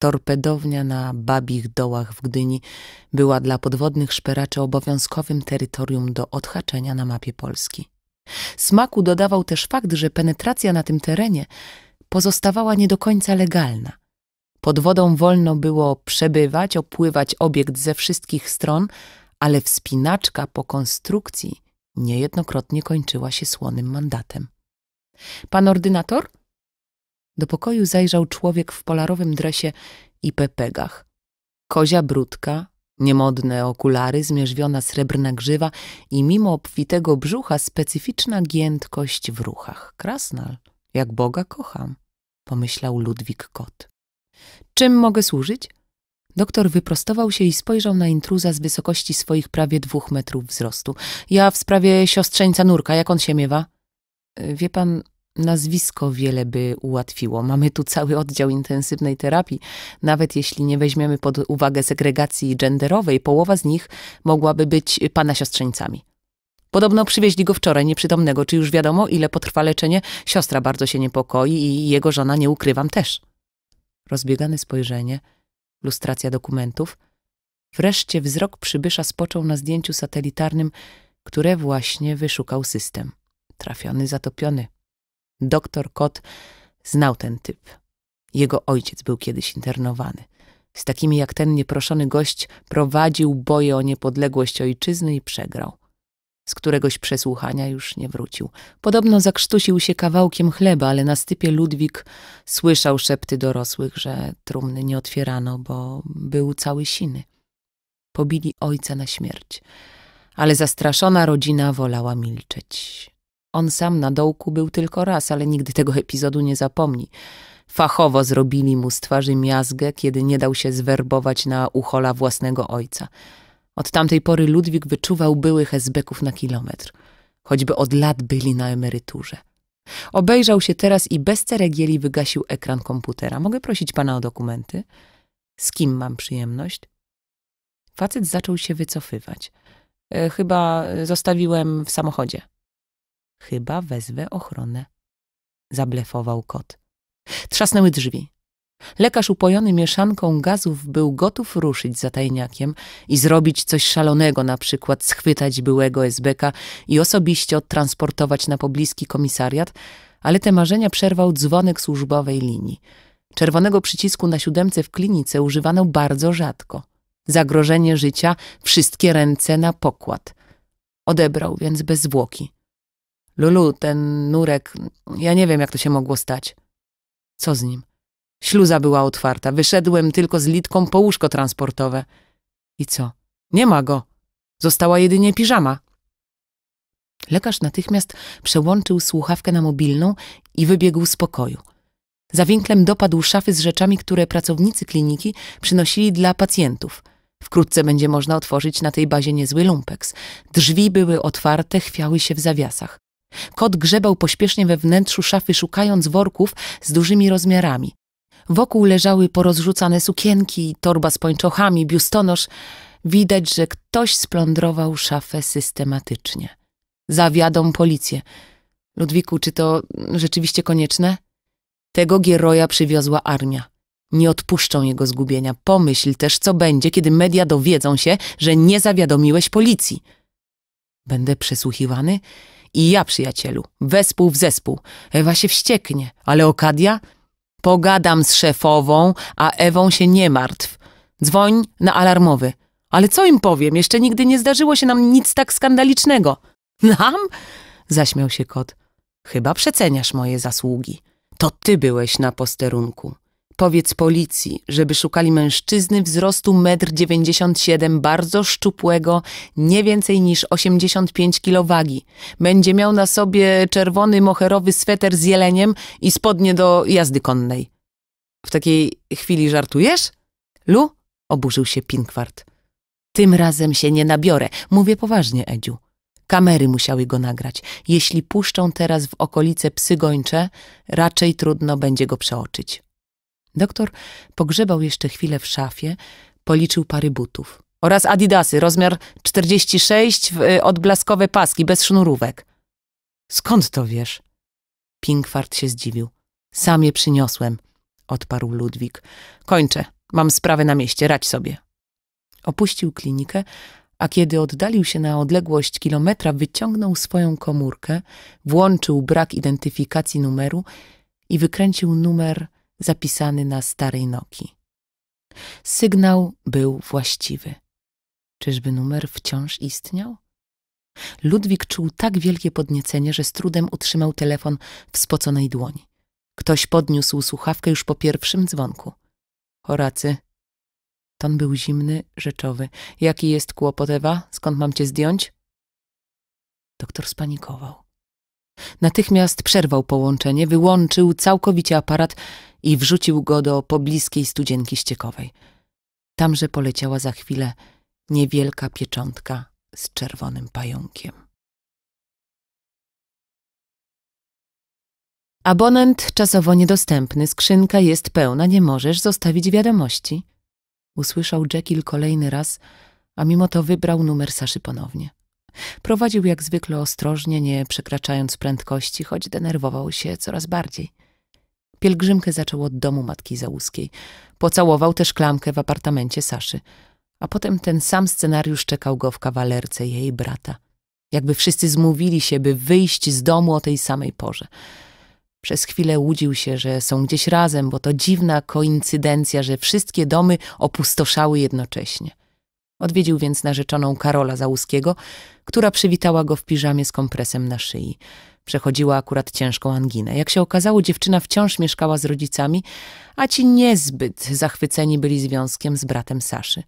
Torpedownia na Babich Dołach w Gdyni była dla podwodnych szperaczy obowiązkowym terytorium do odhaczenia na mapie Polski. Smaku dodawał też fakt, że penetracja na tym terenie pozostawała nie do końca legalna. Pod wodą wolno było przebywać, opływać obiekt ze wszystkich stron, ale wspinaczka po konstrukcji niejednokrotnie kończyła się słonym mandatem. Pan ordynator? Do pokoju zajrzał człowiek w polarowym dresie i pepegach. Kozia brudka, niemodne okulary, zmierzwiona srebrna grzywa i mimo obfitego brzucha specyficzna giętkość w ruchach. Krasnal jak Boga kocham, pomyślał Ludwik Kot. Czym mogę służyć? Doktor wyprostował się i spojrzał na intruza z wysokości swoich prawie dwóch metrów wzrostu. Ja w sprawie siostrzeńca Nurka, jak on się miewa? Wie pan, nazwisko wiele by ułatwiło. Mamy tu cały oddział intensywnej terapii. Nawet jeśli nie weźmiemy pod uwagę segregacji genderowej, połowa z nich mogłaby być pana siostrzeńcami. Podobno przywieźli go wczoraj nieprzytomnego. Czy już wiadomo, ile potrwa leczenie? Siostra bardzo się niepokoi i jego żona, nie ukrywam, też. Rozbiegane spojrzenie, lustracja dokumentów. Wreszcie wzrok przybysza spoczął na zdjęciu satelitarnym, które właśnie wyszukał system. Trafiony, zatopiony. Doktor Kot znał ten typ. Jego ojciec był kiedyś internowany. Z takimi jak ten nieproszony gość prowadził boje o niepodległość ojczyzny i przegrał z któregoś przesłuchania już nie wrócił. Podobno zakrztusił się kawałkiem chleba, ale na stypie Ludwik słyszał szepty dorosłych, że trumny nie otwierano, bo był cały siny. Pobili ojca na śmierć, ale zastraszona rodzina wolała milczeć. On sam na dołku był tylko raz, ale nigdy tego epizodu nie zapomni. Fachowo zrobili mu z twarzy miazgę, kiedy nie dał się zwerbować na uchola własnego ojca – od tamtej pory Ludwik wyczuwał byłych esbeków na kilometr, choćby od lat byli na emeryturze. Obejrzał się teraz i bez ceregieli wygasił ekran komputera. Mogę prosić pana o dokumenty? Z kim mam przyjemność? Facet zaczął się wycofywać. E, chyba zostawiłem w samochodzie. Chyba wezwę ochronę. Zablefował kot. Trzasnęły drzwi. Lekarz upojony mieszanką gazów był gotów ruszyć za tajniakiem i zrobić coś szalonego, na przykład schwytać byłego SBK i osobiście odtransportować na pobliski komisariat, ale te marzenia przerwał dzwonek służbowej linii. Czerwonego przycisku na siódemce w klinice używano bardzo rzadko. Zagrożenie życia, wszystkie ręce na pokład. Odebrał więc bez zwłoki. Lulu, ten nurek, ja nie wiem, jak to się mogło stać. Co z nim? Śluza była otwarta. Wyszedłem tylko z litką po łóżko transportowe. I co? Nie ma go. Została jedynie piżama. Lekarz natychmiast przełączył słuchawkę na mobilną i wybiegł z pokoju. Za winklem dopadł szafy z rzeczami, które pracownicy kliniki przynosili dla pacjentów. Wkrótce będzie można otworzyć na tej bazie niezły lumpeks. Drzwi były otwarte, chwiały się w zawiasach. Kot grzebał pośpiesznie we wnętrzu szafy, szukając worków z dużymi rozmiarami. Wokół leżały porozrzucane sukienki, torba z pończochami, biustonosz. Widać, że ktoś splądrował szafę systematycznie. Zawiadą policję. Ludwiku, czy to rzeczywiście konieczne? Tego Gieroja przywiozła armia. Nie odpuszczą jego zgubienia. Pomyśl też, co będzie, kiedy media dowiedzą się, że nie zawiadomiłeś policji. Będę przesłuchiwany? I ja, przyjacielu, wespół w zespół. Ewa się wścieknie, ale Okadia Pogadam z szefową, a Ewą się nie martw. Dzwoń na alarmowy. Ale co im powiem? Jeszcze nigdy nie zdarzyło się nam nic tak skandalicznego. Nam? Zaśmiał się kot. Chyba przeceniasz moje zasługi. To ty byłeś na posterunku. Powiedz policji, żeby szukali mężczyzny wzrostu 1,97 m, bardzo szczupłego, nie więcej niż 85 kg wagi. Będzie miał na sobie czerwony moherowy sweter z jeleniem i spodnie do jazdy konnej. W takiej chwili żartujesz? Lu? Oburzył się Pinkwart. Tym razem się nie nabiorę. Mówię poważnie, Edziu. Kamery musiały go nagrać. Jeśli puszczą teraz w okolice psy gończe, raczej trudno będzie go przeoczyć. Doktor pogrzebał jeszcze chwilę w szafie, policzył pary butów. Oraz adidasy, rozmiar 46 w y, odblaskowe paski, bez sznurówek. Skąd to wiesz? Pinkfart się zdziwił. Sam je przyniosłem, odparł Ludwik. Kończę, mam sprawę na mieście, radź sobie. Opuścił klinikę, a kiedy oddalił się na odległość kilometra, wyciągnął swoją komórkę, włączył brak identyfikacji numeru i wykręcił numer zapisany na starej Noki. Sygnał był właściwy. Czyżby numer wciąż istniał? Ludwik czuł tak wielkie podniecenie, że z trudem utrzymał telefon w spoconej dłoni. Ktoś podniósł słuchawkę już po pierwszym dzwonku. Horacy. Ton był zimny, rzeczowy. Jaki jest kłopot, Ewa? Skąd mam cię zdjąć? Doktor spanikował. Natychmiast przerwał połączenie, wyłączył całkowicie aparat i wrzucił go do pobliskiej studzienki ściekowej. Tamże poleciała za chwilę niewielka pieczątka z czerwonym pająkiem. Abonent czasowo niedostępny, skrzynka jest pełna, nie możesz zostawić wiadomości. Usłyszał Jekyll kolejny raz, a mimo to wybrał numer Saszy ponownie. Prowadził jak zwykle ostrożnie, nie przekraczając prędkości, choć denerwował się coraz bardziej. Pielgrzymkę zaczął od domu matki Załuskiej. Pocałował też klamkę w apartamencie Saszy. A potem ten sam scenariusz czekał go w kawalerce jej brata. Jakby wszyscy zmówili się, by wyjść z domu o tej samej porze. Przez chwilę łudził się, że są gdzieś razem, bo to dziwna koincydencja, że wszystkie domy opustoszały jednocześnie. Odwiedził więc narzeczoną Karola Załuskiego, która przywitała go w piżamie z kompresem na szyi. Przechodziła akurat ciężką anginę. Jak się okazało, dziewczyna wciąż mieszkała z rodzicami, a ci niezbyt zachwyceni byli związkiem z bratem Saszy.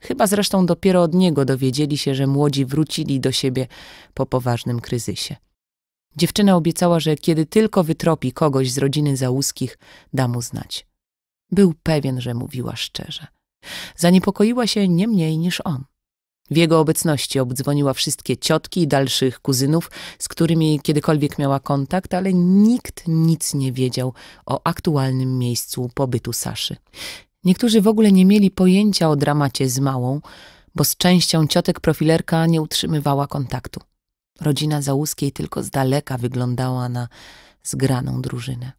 Chyba zresztą dopiero od niego dowiedzieli się, że młodzi wrócili do siebie po poważnym kryzysie. Dziewczyna obiecała, że kiedy tylko wytropi kogoś z rodziny Załuskich, da mu znać. Był pewien, że mówiła szczerze. Zaniepokoiła się nie mniej niż on. W jego obecności obdzwoniła wszystkie ciotki i dalszych kuzynów, z którymi kiedykolwiek miała kontakt, ale nikt nic nie wiedział o aktualnym miejscu pobytu Saszy. Niektórzy w ogóle nie mieli pojęcia o dramacie z małą, bo z częścią ciotek profilerka nie utrzymywała kontaktu. Rodzina Załuskiej tylko z daleka wyglądała na zgraną drużynę.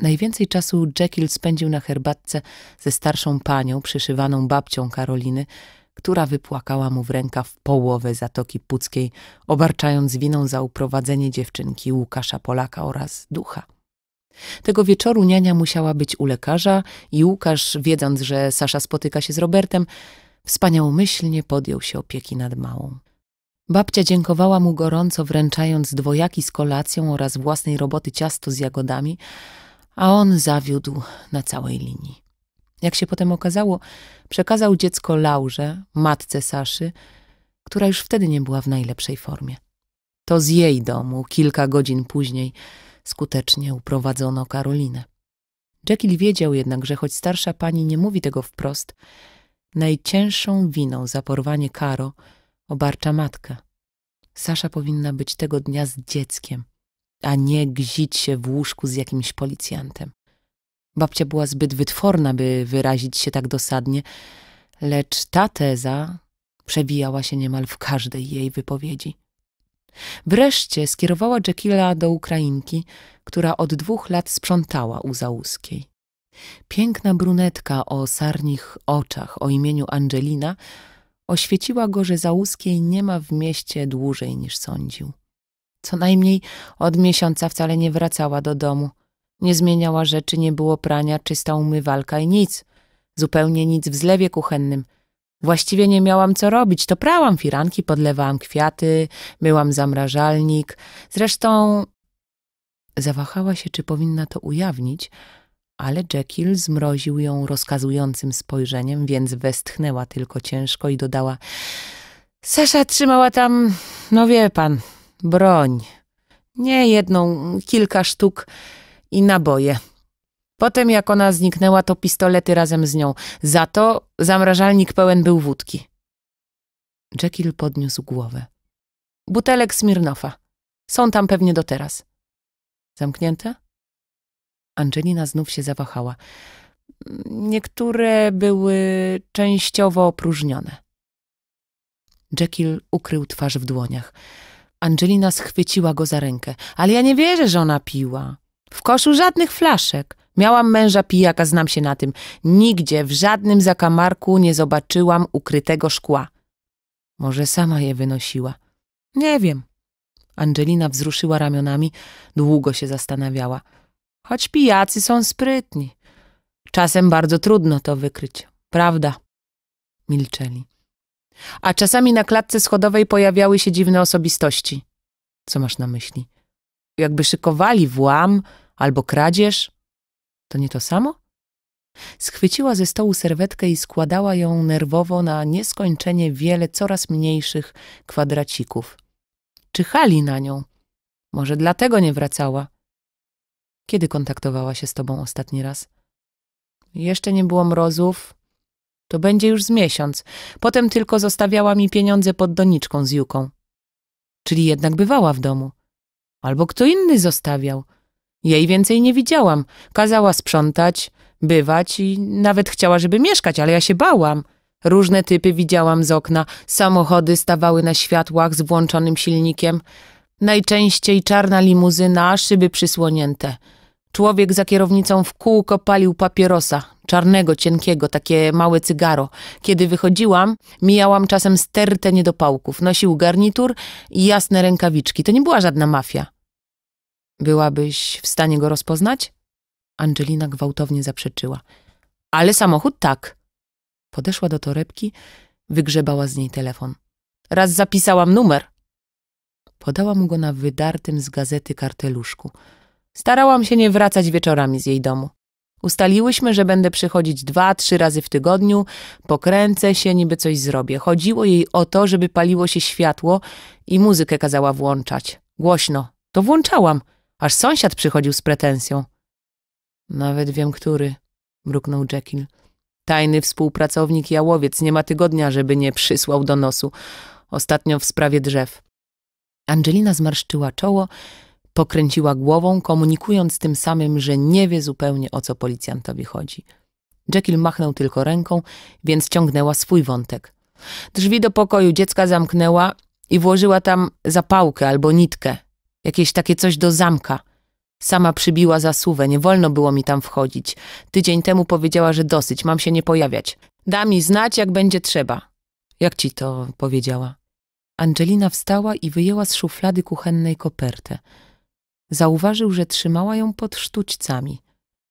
Najwięcej czasu Jekyll spędził na herbatce ze starszą panią, przyszywaną babcią Karoliny, która wypłakała mu w rękaw połowę Zatoki Puckiej, obarczając winą za uprowadzenie dziewczynki Łukasza Polaka oraz ducha. Tego wieczoru niania musiała być u lekarza i Łukasz, wiedząc, że Sasza spotyka się z Robertem, wspaniałomyślnie podjął się opieki nad małą. Babcia dziękowała mu gorąco, wręczając dwojaki z kolacją oraz własnej roboty ciasto z jagodami – a on zawiódł na całej linii. Jak się potem okazało, przekazał dziecko Laurze, matce Saszy, która już wtedy nie była w najlepszej formie. To z jej domu kilka godzin później skutecznie uprowadzono Karolinę. Jekyll wiedział jednak, że choć starsza pani nie mówi tego wprost, najcięższą winą za porwanie Karo obarcza matkę. Sasza powinna być tego dnia z dzieckiem, a nie gzić się w łóżku z jakimś policjantem. Babcia była zbyt wytworna, by wyrazić się tak dosadnie, lecz ta teza przewijała się niemal w każdej jej wypowiedzi. Wreszcie skierowała Jekyla do Ukrainki, która od dwóch lat sprzątała u Załuskiej. Piękna brunetka o sarnich oczach o imieniu Angelina oświeciła go, że Załuskiej nie ma w mieście dłużej niż sądził. Co najmniej od miesiąca wcale nie wracała do domu. Nie zmieniała rzeczy, nie było prania, czysta umywalka i nic. Zupełnie nic w zlewie kuchennym. Właściwie nie miałam co robić, to prałam firanki, podlewałam kwiaty, myłam zamrażalnik. Zresztą zawahała się, czy powinna to ujawnić, ale Jekyll zmroził ją rozkazującym spojrzeniem, więc westchnęła tylko ciężko i dodała – Sasza trzymała tam, no wie pan, broń. Nie jedną, kilka sztuk i naboje. Potem jak ona zniknęła, to pistolety razem z nią. Za to zamrażalnik pełen był wódki. Jekyll podniósł głowę. Butelek Smirnofa. Są tam pewnie do teraz. Zamknięte? Angelina znów się zawahała. Niektóre były częściowo opróżnione. Jekyll ukrył twarz w dłoniach. Angelina schwyciła go za rękę. Ale ja nie wierzę, że ona piła. W koszu żadnych flaszek. Miałam męża pijaka, znam się na tym. Nigdzie, w żadnym zakamarku nie zobaczyłam ukrytego szkła. Może sama je wynosiła. Nie wiem. Angelina wzruszyła ramionami, długo się zastanawiała. Choć pijacy są sprytni. Czasem bardzo trudno to wykryć. Prawda? Milczeli. A czasami na klatce schodowej pojawiały się dziwne osobistości. Co masz na myśli? Jakby szykowali włam albo kradzież? To nie to samo? Schwyciła ze stołu serwetkę i składała ją nerwowo na nieskończenie wiele coraz mniejszych kwadracików. Czyhali na nią. Może dlatego nie wracała. Kiedy kontaktowała się z tobą ostatni raz? Jeszcze nie było mrozów, to będzie już z miesiąc. Potem tylko zostawiała mi pieniądze pod doniczką z Juką. Czyli jednak bywała w domu. Albo kto inny zostawiał. Jej więcej nie widziałam. Kazała sprzątać, bywać i nawet chciała, żeby mieszkać, ale ja się bałam. Różne typy widziałam z okna. Samochody stawały na światłach z włączonym silnikiem. Najczęściej czarna limuzyna, szyby przysłonięte. Człowiek za kierownicą w kółko palił papierosa, czarnego, cienkiego, takie małe cygaro. Kiedy wychodziłam, mijałam czasem stertę niedopałków. Nosił garnitur i jasne rękawiczki. To nie była żadna mafia. Byłabyś w stanie go rozpoznać? Angelina gwałtownie zaprzeczyła. Ale samochód tak. Podeszła do torebki, wygrzebała z niej telefon. Raz zapisałam numer. Podała mu go na wydartym z gazety karteluszku. Starałam się nie wracać wieczorami z jej domu. Ustaliłyśmy, że będę przychodzić dwa, trzy razy w tygodniu, pokręcę się, niby coś zrobię. Chodziło jej o to, żeby paliło się światło i muzykę kazała włączać. Głośno. To włączałam, aż sąsiad przychodził z pretensją. Nawet wiem, który, mruknął Jekyll. Tajny współpracownik Jałowiec nie ma tygodnia, żeby nie przysłał donosu. Ostatnio w sprawie drzew. Angelina zmarszczyła czoło Pokręciła głową, komunikując tym samym, że nie wie zupełnie o co policjantowi chodzi. Jekyll machnął tylko ręką, więc ciągnęła swój wątek. Drzwi do pokoju dziecka zamknęła i włożyła tam zapałkę albo nitkę. Jakieś takie coś do zamka. Sama przybiła zasuwę, nie wolno było mi tam wchodzić. Tydzień temu powiedziała, że dosyć, mam się nie pojawiać. Da mi znać, jak będzie trzeba. Jak ci to powiedziała? Angelina wstała i wyjęła z szuflady kuchennej kopertę. Zauważył, że trzymała ją pod sztućcami.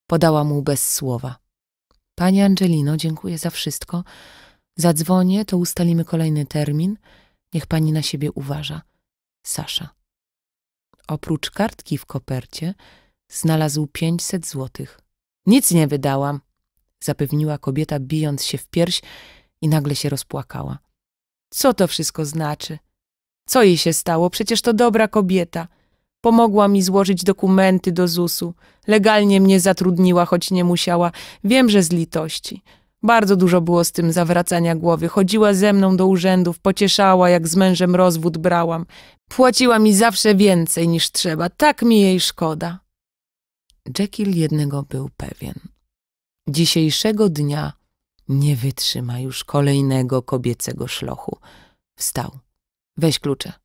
Podała mu bez słowa. Pani Angelino, dziękuję za wszystko. Zadzwonię, to ustalimy kolejny termin. Niech pani na siebie uważa. Sasza. Oprócz kartki w kopercie znalazł pięćset złotych. Nic nie wydałam, zapewniła kobieta, bijąc się w pierś i nagle się rozpłakała. Co to wszystko znaczy? Co jej się stało? Przecież to dobra kobieta. Pomogła mi złożyć dokumenty do ZUS-u. Legalnie mnie zatrudniła, choć nie musiała. Wiem, że z litości. Bardzo dużo było z tym zawracania głowy. Chodziła ze mną do urzędów, pocieszała, jak z mężem rozwód brałam. Płaciła mi zawsze więcej niż trzeba. Tak mi jej szkoda. Jekyll jednego był pewien. Dzisiejszego dnia nie wytrzyma już kolejnego kobiecego szlochu. Wstał. Weź klucze.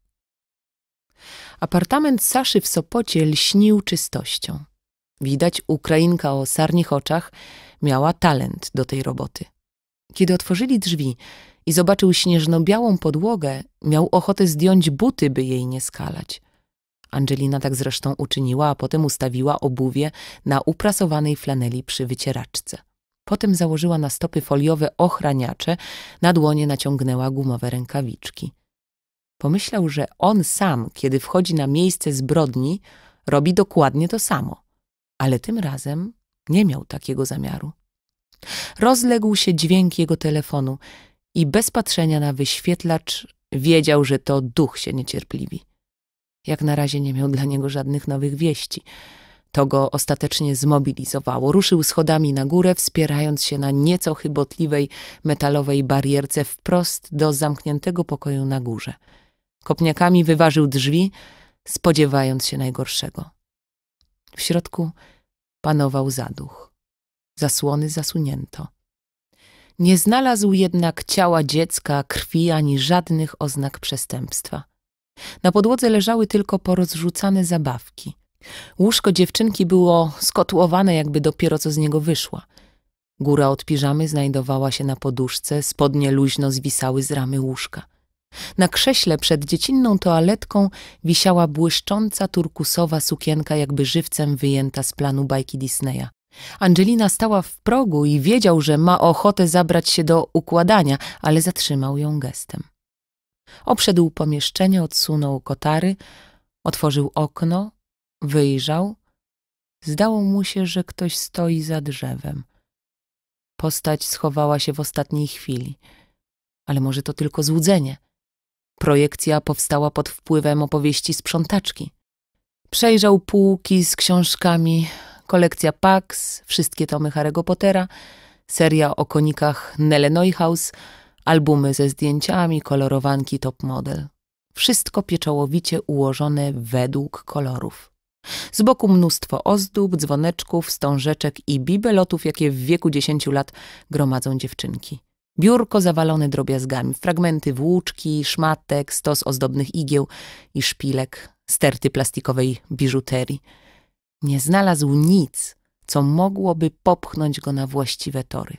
Apartament Saszy w Sopocie lśnił czystością. Widać, Ukrainka o sarnich oczach miała talent do tej roboty. Kiedy otworzyli drzwi i zobaczył śnieżno-białą podłogę, miał ochotę zdjąć buty, by jej nie skalać. Angelina tak zresztą uczyniła, a potem ustawiła obuwie na uprasowanej flaneli przy wycieraczce. Potem założyła na stopy foliowe ochraniacze, na dłonie naciągnęła gumowe rękawiczki. Pomyślał, że on sam, kiedy wchodzi na miejsce zbrodni, robi dokładnie to samo. Ale tym razem nie miał takiego zamiaru. Rozległ się dźwięk jego telefonu i bez patrzenia na wyświetlacz wiedział, że to duch się niecierpliwi. Jak na razie nie miał dla niego żadnych nowych wieści. To go ostatecznie zmobilizowało. Ruszył schodami na górę, wspierając się na nieco chybotliwej metalowej barierce wprost do zamkniętego pokoju na górze. Kopniakami wyważył drzwi, spodziewając się najgorszego. W środku panował zaduch. Zasłony zasunięto. Nie znalazł jednak ciała dziecka, krwi ani żadnych oznak przestępstwa. Na podłodze leżały tylko porozrzucane zabawki. Łóżko dziewczynki było skotłowane, jakby dopiero co z niego wyszła. Góra od piżamy znajdowała się na poduszce, spodnie luźno zwisały z ramy łóżka. Na krześle przed dziecinną toaletką wisiała błyszcząca turkusowa sukienka, jakby żywcem wyjęta z planu bajki Disneya. Angelina stała w progu i wiedział, że ma ochotę zabrać się do układania, ale zatrzymał ją gestem. Obszedł pomieszczenie, odsunął kotary, otworzył okno, wyjrzał. Zdało mu się, że ktoś stoi za drzewem. Postać schowała się w ostatniej chwili. Ale może to tylko złudzenie – Projekcja powstała pod wpływem opowieści sprzątaczki. Przejrzał półki z książkami, kolekcja Pax, wszystkie tomy Harry'ego Pottera, seria o konikach Nelle Neuhaus, albumy ze zdjęciami, kolorowanki top model. Wszystko pieczołowicie ułożone według kolorów. Z boku mnóstwo ozdób, dzwoneczków, stążeczek i bibelotów, jakie w wieku 10 lat gromadzą dziewczynki. Biurko zawalone drobiazgami, fragmenty włóczki, szmatek, stos ozdobnych igieł i szpilek, sterty plastikowej biżuterii. Nie znalazł nic, co mogłoby popchnąć go na właściwe tory.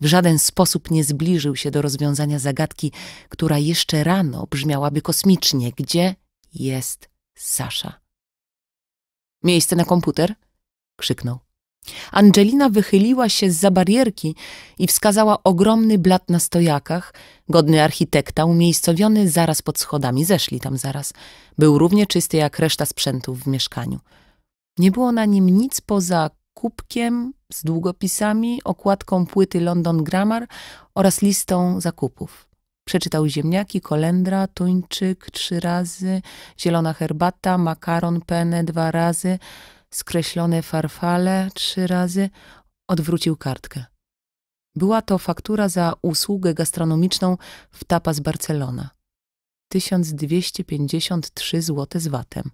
W żaden sposób nie zbliżył się do rozwiązania zagadki, która jeszcze rano brzmiałaby kosmicznie: gdzie jest Sasza? Miejsce na komputer? krzyknął. Angelina wychyliła się z za barierki i wskazała ogromny blat na stojakach, godny architekta, umiejscowiony zaraz pod schodami. Zeszli tam zaraz. Był równie czysty jak reszta sprzętów w mieszkaniu. Nie było na nim nic poza kubkiem z długopisami, okładką płyty London Grammar oraz listą zakupów. Przeczytał ziemniaki, kolendra, tuńczyk trzy razy, zielona herbata, makaron penne dwa razy – skreślone farfale trzy razy, odwrócił kartkę. Była to faktura za usługę gastronomiczną w Tapas Barcelona. 1253 zł z VAT-em.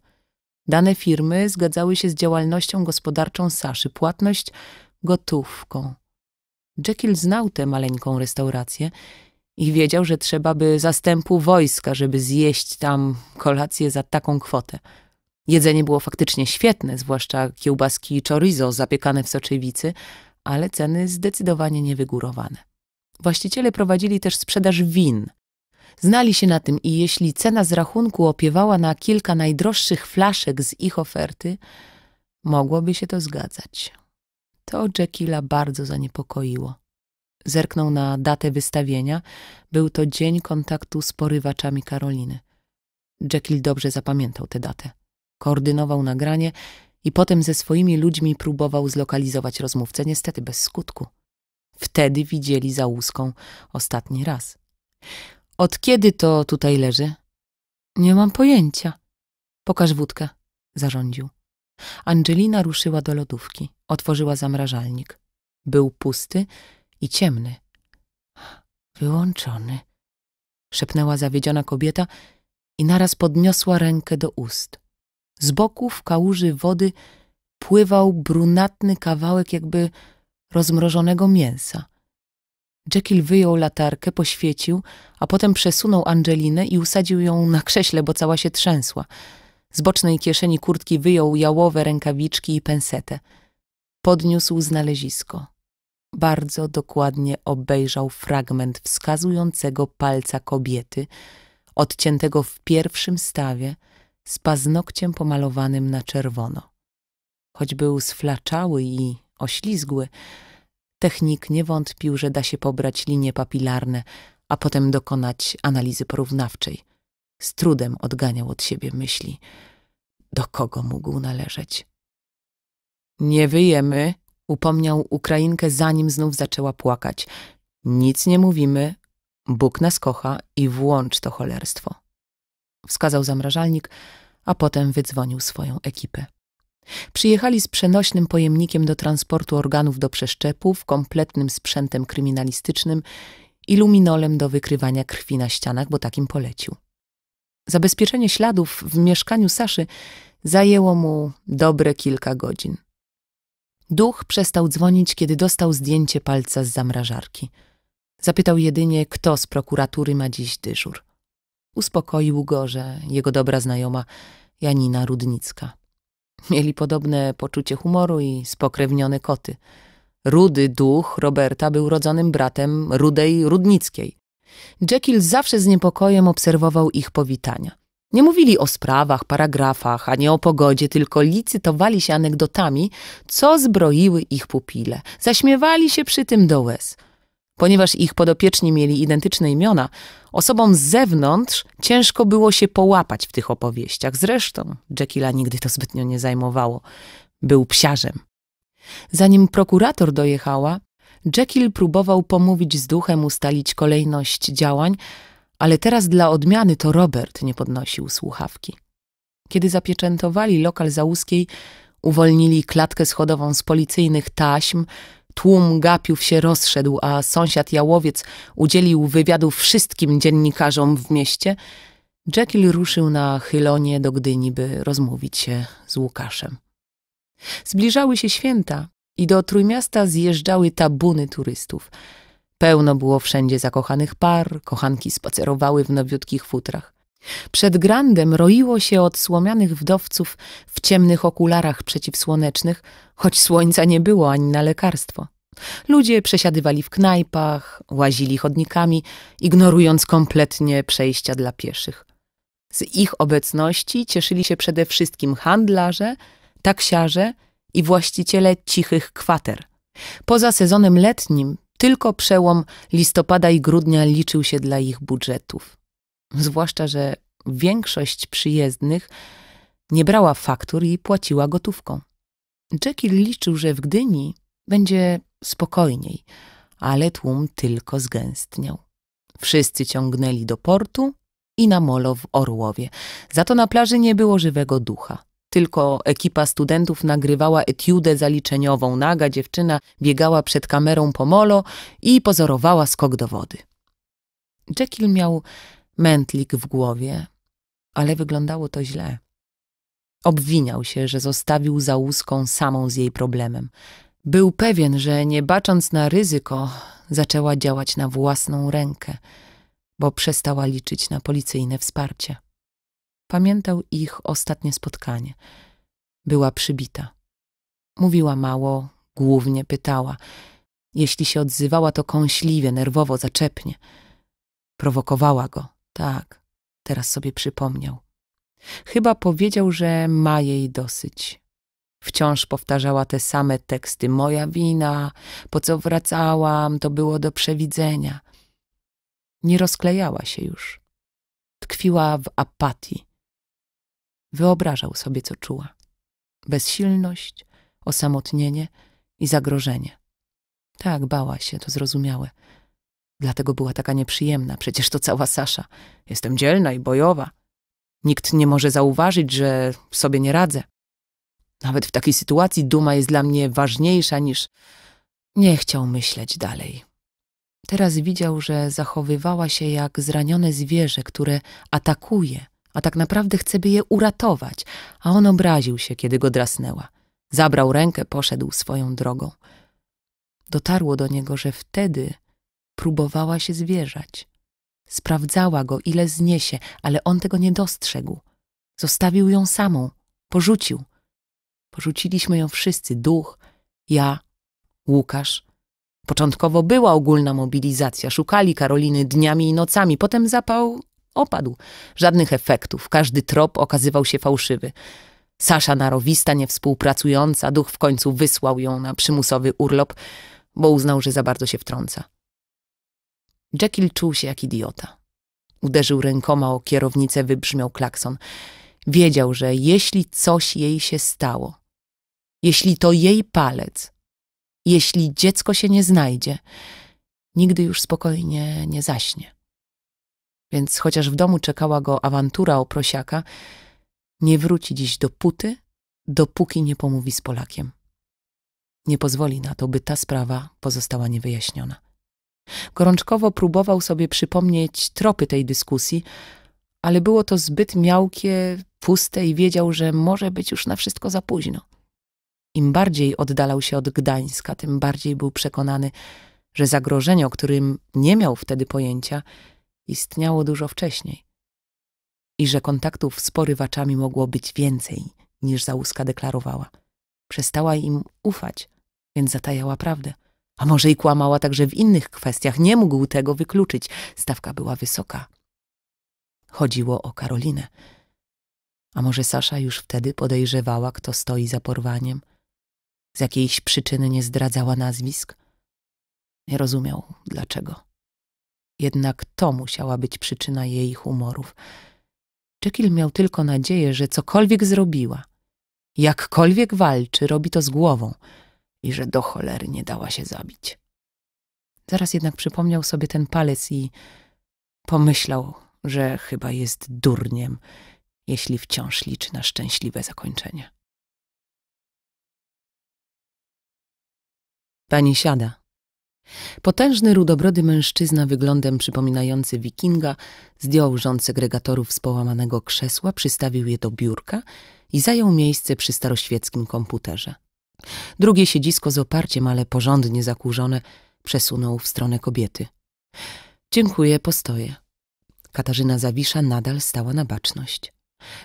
Dane firmy zgadzały się z działalnością gospodarczą Saszy, płatność gotówką. Jekyll znał tę maleńką restaurację i wiedział, że trzeba by zastępu wojska, żeby zjeść tam kolację za taką kwotę. Jedzenie było faktycznie świetne, zwłaszcza kiełbaski i chorizo zapiekane w soczewicy, ale ceny zdecydowanie niewygórowane. Właściciele prowadzili też sprzedaż win. Znali się na tym i jeśli cena z rachunku opiewała na kilka najdroższych flaszek z ich oferty, mogłoby się to zgadzać. To Jackila bardzo zaniepokoiło. Zerknął na datę wystawienia. Był to dzień kontaktu z porywaczami Karoliny. Jekyll dobrze zapamiętał tę datę. Koordynował nagranie i potem ze swoimi ludźmi próbował zlokalizować rozmówcę, niestety bez skutku. Wtedy widzieli za łuską ostatni raz. Od kiedy to tutaj leży? Nie mam pojęcia. Pokaż wódkę, zarządził. Angelina ruszyła do lodówki, otworzyła zamrażalnik. Był pusty i ciemny. Wyłączony, szepnęła zawiedziona kobieta i naraz podniosła rękę do ust. Z boków kałuży wody pływał brunatny kawałek jakby rozmrożonego mięsa. Jekyll wyjął latarkę, poświecił, a potem przesunął Angelinę i usadził ją na krześle, bo cała się trzęsła. Z bocznej kieszeni kurtki wyjął jałowe rękawiczki i pensetę. Podniósł znalezisko. Bardzo dokładnie obejrzał fragment wskazującego palca kobiety, odciętego w pierwszym stawie, z paznokciem pomalowanym na czerwono. Choć był sflaczały i oślizgły, technik nie wątpił, że da się pobrać linie papilarne, a potem dokonać analizy porównawczej. Z trudem odganiał od siebie myśli, do kogo mógł należeć. Nie wyjemy, upomniał Ukrainkę, zanim znów zaczęła płakać. Nic nie mówimy, Bóg nas kocha i włącz to cholerstwo wskazał zamrażalnik, a potem wydzwonił swoją ekipę. Przyjechali z przenośnym pojemnikiem do transportu organów do przeszczepów, kompletnym sprzętem kryminalistycznym i luminolem do wykrywania krwi na ścianach, bo takim polecił. Zabezpieczenie śladów w mieszkaniu Saszy zajęło mu dobre kilka godzin. Duch przestał dzwonić, kiedy dostał zdjęcie palca z zamrażarki. Zapytał jedynie, kto z prokuratury ma dziś dyżur. Uspokoił go, że jego dobra znajoma Janina Rudnicka. Mieli podobne poczucie humoru i spokrewnione koty. Rudy duch Roberta był rodzonym bratem Rudej Rudnickiej. Jekyll zawsze z niepokojem obserwował ich powitania. Nie mówili o sprawach, paragrafach, a nie o pogodzie, tylko licytowali się anegdotami, co zbroiły ich pupile. Zaśmiewali się przy tym do łez. Ponieważ ich podopieczni mieli identyczne imiona, osobom z zewnątrz ciężko było się połapać w tych opowieściach. Zresztą Jackila nigdy to zbytnio nie zajmowało. Był psiarzem. Zanim prokurator dojechała, Jekyll próbował pomówić z duchem, ustalić kolejność działań, ale teraz dla odmiany to Robert nie podnosił słuchawki. Kiedy zapieczętowali lokal Załuskiej, uwolnili klatkę schodową z policyjnych taśm, Tłum gapiów się rozszedł, a sąsiad jałowiec udzielił wywiadu wszystkim dziennikarzom w mieście, Jekyll ruszył na Chylonie do Gdyni, by rozmówić się z Łukaszem. Zbliżały się święta i do Trójmiasta zjeżdżały tabuny turystów. Pełno było wszędzie zakochanych par, kochanki spacerowały w nowiutkich futrach. Przed Grandem roiło się od słomianych wdowców w ciemnych okularach przeciwsłonecznych, choć słońca nie było ani na lekarstwo. Ludzie przesiadywali w knajpach, łazili chodnikami, ignorując kompletnie przejścia dla pieszych. Z ich obecności cieszyli się przede wszystkim handlarze, taksiarze i właściciele cichych kwater. Poza sezonem letnim tylko przełom listopada i grudnia liczył się dla ich budżetów. Zwłaszcza, że większość przyjezdnych nie brała faktur i płaciła gotówką. Jekyll liczył, że w Gdyni będzie spokojniej, ale tłum tylko zgęstniał. Wszyscy ciągnęli do portu i na molo w Orłowie. Za to na plaży nie było żywego ducha. Tylko ekipa studentów nagrywała etiudę zaliczeniową. Naga dziewczyna biegała przed kamerą po molo i pozorowała skok do wody. Jekyll miał mętlik w głowie, ale wyglądało to źle. Obwiniał się, że zostawił za łuską samą z jej problemem. Był pewien, że nie bacząc na ryzyko, zaczęła działać na własną rękę, bo przestała liczyć na policyjne wsparcie. Pamiętał ich ostatnie spotkanie. Była przybita. Mówiła mało, głównie pytała. Jeśli się odzywała, to kąśliwie, nerwowo, zaczepnie. Prowokowała go. Tak, teraz sobie przypomniał. Chyba powiedział, że ma jej dosyć. Wciąż powtarzała te same teksty. Moja wina, po co wracałam, to było do przewidzenia. Nie rozklejała się już. Tkwiła w apatii. Wyobrażał sobie, co czuła. Bezsilność, osamotnienie i zagrożenie. Tak, bała się, to zrozumiałe. Dlatego była taka nieprzyjemna, przecież to cała Sasza. Jestem dzielna i bojowa. Nikt nie może zauważyć, że sobie nie radzę. Nawet w takiej sytuacji duma jest dla mnie ważniejsza niż... Nie chciał myśleć dalej. Teraz widział, że zachowywała się jak zranione zwierzę, które atakuje, a tak naprawdę chce by je uratować, a on obraził się, kiedy go drasnęła. Zabrał rękę, poszedł swoją drogą. Dotarło do niego, że wtedy Próbowała się zwierzać. Sprawdzała go, ile zniesie, ale on tego nie dostrzegł. Zostawił ją samą. Porzucił. Porzuciliśmy ją wszyscy. Duch, ja, Łukasz. Początkowo była ogólna mobilizacja. Szukali Karoliny dniami i nocami. Potem zapał opadł. Żadnych efektów. Każdy trop okazywał się fałszywy. Sasza narowista, niewspółpracująca, duch w końcu wysłał ją na przymusowy urlop, bo uznał, że za bardzo się wtrąca. Jekyll czuł się jak idiota. Uderzył rękoma o kierownicę, wybrzmiał klakson. Wiedział, że jeśli coś jej się stało, jeśli to jej palec, jeśli dziecko się nie znajdzie, nigdy już spokojnie nie zaśnie. Więc chociaż w domu czekała go awantura o prosiaka, nie wróci dziś dopóty, dopóki nie pomówi z Polakiem. Nie pozwoli na to, by ta sprawa pozostała niewyjaśniona. Gorączkowo próbował sobie przypomnieć tropy tej dyskusji, ale było to zbyt miałkie, puste i wiedział, że może być już na wszystko za późno. Im bardziej oddalał się od Gdańska, tym bardziej był przekonany, że zagrożenie, o którym nie miał wtedy pojęcia, istniało dużo wcześniej i że kontaktów z porywaczami mogło być więcej niż Załuska deklarowała. Przestała im ufać, więc zatajała prawdę. A może i kłamała także w innych kwestiach, nie mógł tego wykluczyć. Stawka była wysoka. Chodziło o Karolinę. A może Sasza już wtedy podejrzewała, kto stoi za porwaniem? Z jakiejś przyczyny nie zdradzała nazwisk? Nie rozumiał dlaczego. Jednak to musiała być przyczyna jej humorów. Czekil miał tylko nadzieję, że cokolwiek zrobiła, jakkolwiek walczy, robi to z głową – i że do cholery nie dała się zabić. Zaraz jednak przypomniał sobie ten palec i pomyślał, że chyba jest durniem, jeśli wciąż liczy na szczęśliwe zakończenie. Pani siada. Potężny, rudobrody mężczyzna wyglądem przypominający wikinga zdjął rząd segregatorów z połamanego krzesła, przystawił je do biurka i zajął miejsce przy staroświeckim komputerze. Drugie siedzisko z oparciem, ale porządnie zakurzone, przesunął w stronę kobiety. Dziękuję, postoję. Katarzyna Zawisza nadal stała na baczność.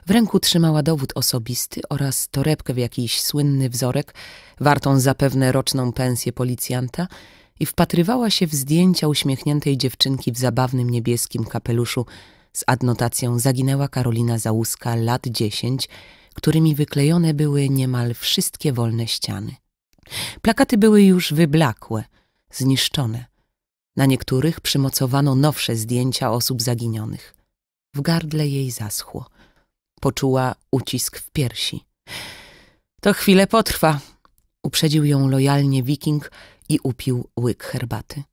W ręku trzymała dowód osobisty oraz torebkę w jakiś słynny wzorek, wartą zapewne roczną pensję policjanta i wpatrywała się w zdjęcia uśmiechniętej dziewczynki w zabawnym niebieskim kapeluszu z adnotacją zaginęła Karolina Załuska, lat dziesięć, którymi wyklejone były niemal wszystkie wolne ściany. Plakaty były już wyblakłe, zniszczone. Na niektórych przymocowano nowsze zdjęcia osób zaginionych. W gardle jej zaschło. Poczuła ucisk w piersi. To chwilę potrwa, uprzedził ją lojalnie wiking i upił łyk herbaty.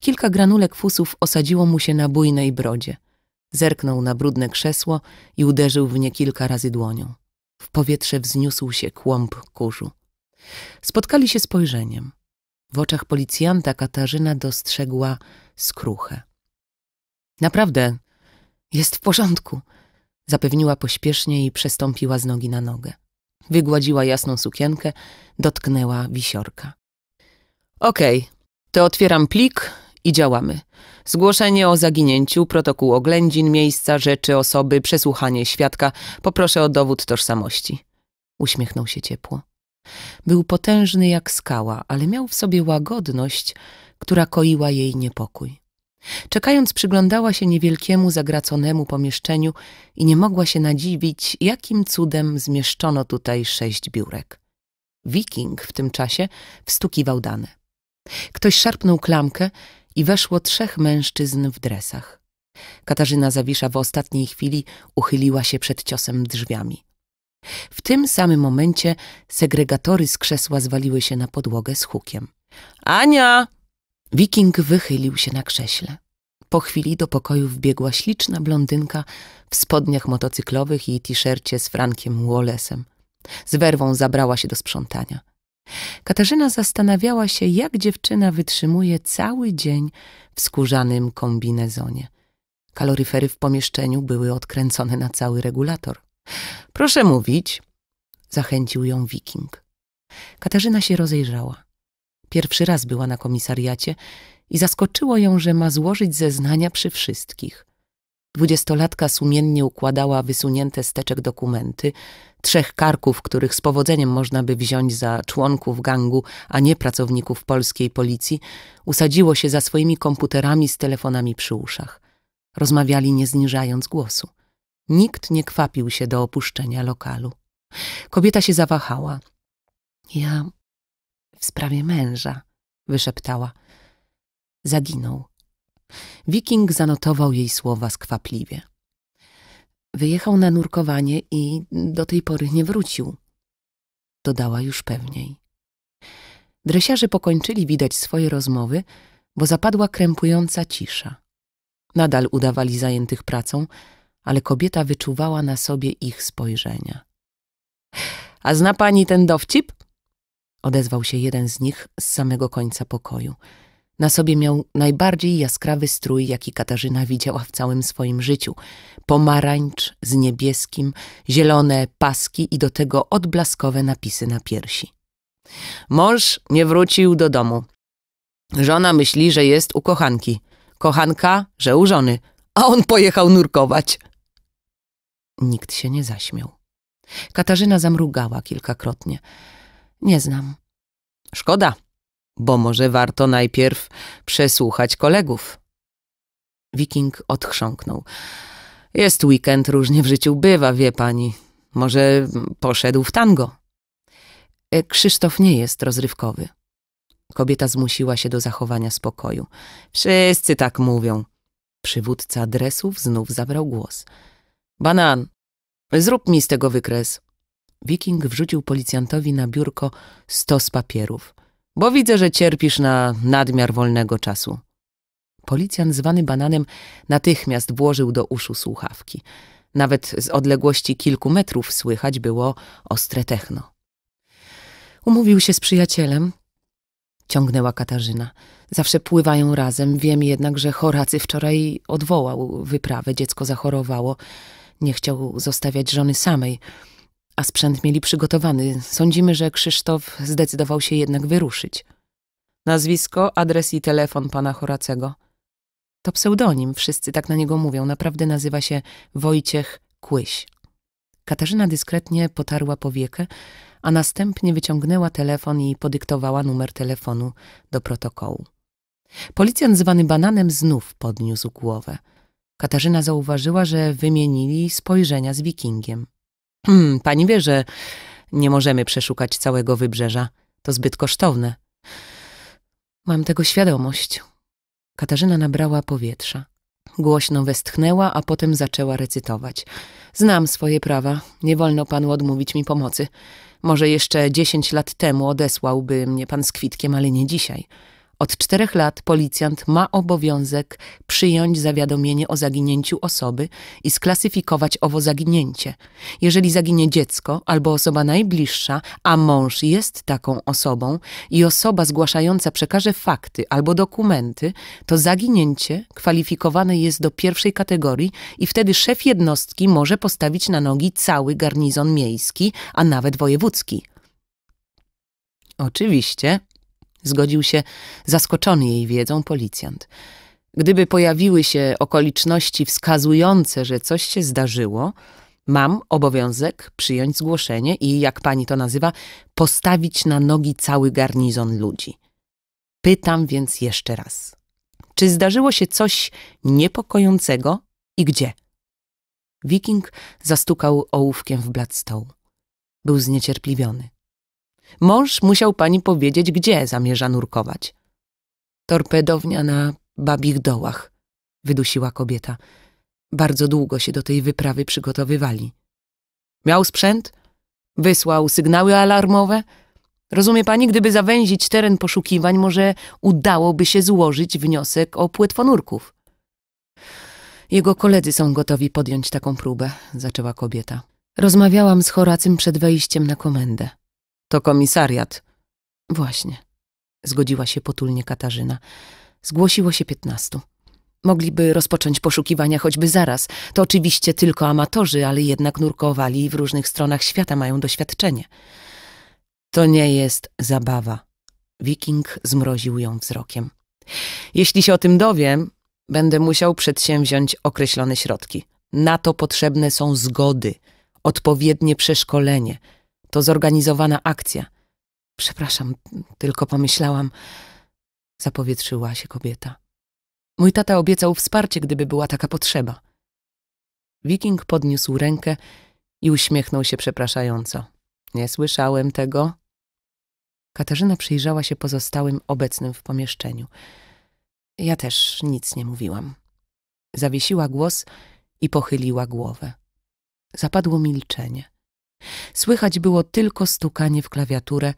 Kilka granulek fusów osadziło mu się na bujnej brodzie – Zerknął na brudne krzesło i uderzył w nie kilka razy dłonią. W powietrze wzniósł się kłąb kurzu. Spotkali się spojrzeniem. W oczach policjanta Katarzyna dostrzegła skruchę. Naprawdę, jest w porządku, zapewniła pośpiesznie i przestąpiła z nogi na nogę. Wygładziła jasną sukienkę, dotknęła wisiorka. Okej, okay, to otwieram plik i działamy. Zgłoszenie o zaginięciu, protokół oględzin miejsca, rzeczy, osoby, przesłuchanie świadka. Poproszę o dowód tożsamości. Uśmiechnął się ciepło. Był potężny jak skała, ale miał w sobie łagodność, która koiła jej niepokój. Czekając, przyglądała się niewielkiemu, zagraconemu pomieszczeniu i nie mogła się nadziwić, jakim cudem zmieszczono tutaj sześć biurek. Wiking w tym czasie wstukiwał dane. Ktoś szarpnął klamkę i weszło trzech mężczyzn w dresach. Katarzyna Zawisza w ostatniej chwili uchyliła się przed ciosem drzwiami. W tym samym momencie segregatory z krzesła zwaliły się na podłogę z hukiem. Ania! Wiking wychylił się na krześle. Po chwili do pokoju wbiegła śliczna blondynka w spodniach motocyklowych i t-shircie z Frankiem Wallace'em. Z werwą zabrała się do sprzątania. Katarzyna zastanawiała się, jak dziewczyna wytrzymuje cały dzień w skórzanym kombinezonie. Kaloryfery w pomieszczeniu były odkręcone na cały regulator. Proszę mówić, zachęcił ją wiking. Katarzyna się rozejrzała. Pierwszy raz była na komisariacie i zaskoczyło ją, że ma złożyć zeznania przy wszystkich. Dwudziestolatka sumiennie układała wysunięte z teczek dokumenty, trzech karków, których z powodzeniem można by wziąć za członków gangu, a nie pracowników polskiej policji, usadziło się za swoimi komputerami z telefonami przy uszach. Rozmawiali nie zniżając głosu. Nikt nie kwapił się do opuszczenia lokalu. Kobieta się zawahała. Ja w sprawie męża, wyszeptała. Zaginął. Wiking zanotował jej słowa skwapliwie. Wyjechał na nurkowanie i do tej pory nie wrócił. Dodała już pewniej. Dresiarze pokończyli widać swoje rozmowy, bo zapadła krępująca cisza. Nadal udawali zajętych pracą, ale kobieta wyczuwała na sobie ich spojrzenia. A zna pani ten dowcip? Odezwał się jeden z nich z samego końca pokoju. Na sobie miał najbardziej jaskrawy strój, jaki Katarzyna widziała w całym swoim życiu. Pomarańcz z niebieskim, zielone paski i do tego odblaskowe napisy na piersi. Mąż nie wrócił do domu. Żona myśli, że jest u kochanki. Kochanka, że u żony. A on pojechał nurkować. Nikt się nie zaśmiał. Katarzyna zamrugała kilkakrotnie. Nie znam. Szkoda bo może warto najpierw przesłuchać kolegów. Wiking odchrząknął. Jest weekend, różnie w życiu bywa, wie pani. Może poszedł w tango. E, Krzysztof nie jest rozrywkowy. Kobieta zmusiła się do zachowania spokoju. Wszyscy tak mówią. Przywódca adresów znów zabrał głos. Banan, zrób mi z tego wykres. Wiking wrzucił policjantowi na biurko stos papierów bo widzę, że cierpisz na nadmiar wolnego czasu. Policjan zwany bananem natychmiast włożył do uszu słuchawki. Nawet z odległości kilku metrów słychać było ostre techno. Umówił się z przyjacielem, ciągnęła Katarzyna. Zawsze pływają razem, wiem jednak, że Horacy wczoraj odwołał wyprawę, dziecko zachorowało. Nie chciał zostawiać żony samej a sprzęt mieli przygotowany. Sądzimy, że Krzysztof zdecydował się jednak wyruszyć. Nazwisko, adres i telefon pana Horacego. To pseudonim, wszyscy tak na niego mówią. Naprawdę nazywa się Wojciech Kłyś. Katarzyna dyskretnie potarła powiekę, a następnie wyciągnęła telefon i podyktowała numer telefonu do protokołu. Policjant zwany Bananem znów podniósł głowę. Katarzyna zauważyła, że wymienili spojrzenia z Wikingiem. Mm, pani wie, że nie możemy przeszukać całego wybrzeża. To zbyt kosztowne. Mam tego świadomość. Katarzyna nabrała powietrza. Głośno westchnęła, a potem zaczęła recytować. Znam swoje prawa. Nie wolno panu odmówić mi pomocy. Może jeszcze dziesięć lat temu odesłałby mnie pan z kwitkiem, ale nie dzisiaj. Od czterech lat policjant ma obowiązek przyjąć zawiadomienie o zaginięciu osoby i sklasyfikować owo zaginięcie. Jeżeli zaginie dziecko albo osoba najbliższa, a mąż jest taką osobą i osoba zgłaszająca przekaże fakty albo dokumenty, to zaginięcie kwalifikowane jest do pierwszej kategorii i wtedy szef jednostki może postawić na nogi cały garnizon miejski, a nawet wojewódzki. Oczywiście, Zgodził się zaskoczony jej wiedzą policjant. Gdyby pojawiły się okoliczności wskazujące, że coś się zdarzyło, mam obowiązek przyjąć zgłoszenie i, jak pani to nazywa, postawić na nogi cały garnizon ludzi. Pytam więc jeszcze raz. Czy zdarzyło się coś niepokojącego i gdzie? Wiking zastukał ołówkiem w blat stołu. Był zniecierpliwiony. Mąż musiał pani powiedzieć, gdzie zamierza nurkować. Torpedownia na babich dołach, wydusiła kobieta. Bardzo długo się do tej wyprawy przygotowywali. Miał sprzęt? Wysłał sygnały alarmowe? Rozumie pani, gdyby zawęzić teren poszukiwań, może udałoby się złożyć wniosek o płetwonurków. Jego koledzy są gotowi podjąć taką próbę, zaczęła kobieta. Rozmawiałam z Horacym przed wejściem na komendę. To komisariat. Właśnie, zgodziła się potulnie Katarzyna. Zgłosiło się piętnastu. Mogliby rozpocząć poszukiwania choćby zaraz. To oczywiście tylko amatorzy, ale jednak nurkowali i w różnych stronach świata mają doświadczenie. To nie jest zabawa. Wiking zmroził ją wzrokiem. Jeśli się o tym dowiem, będę musiał przedsięwziąć określone środki. Na to potrzebne są zgody, odpowiednie przeszkolenie – to zorganizowana akcja. Przepraszam, tylko pomyślałam, zapowietrzyła się kobieta. Mój tata obiecał wsparcie, gdyby była taka potrzeba. Wiking podniósł rękę i uśmiechnął się przepraszająco. Nie słyszałem tego. Katarzyna przyjrzała się pozostałym obecnym w pomieszczeniu. Ja też nic nie mówiłam. Zawiesiła głos i pochyliła głowę. Zapadło milczenie. Słychać było tylko stukanie w klawiaturę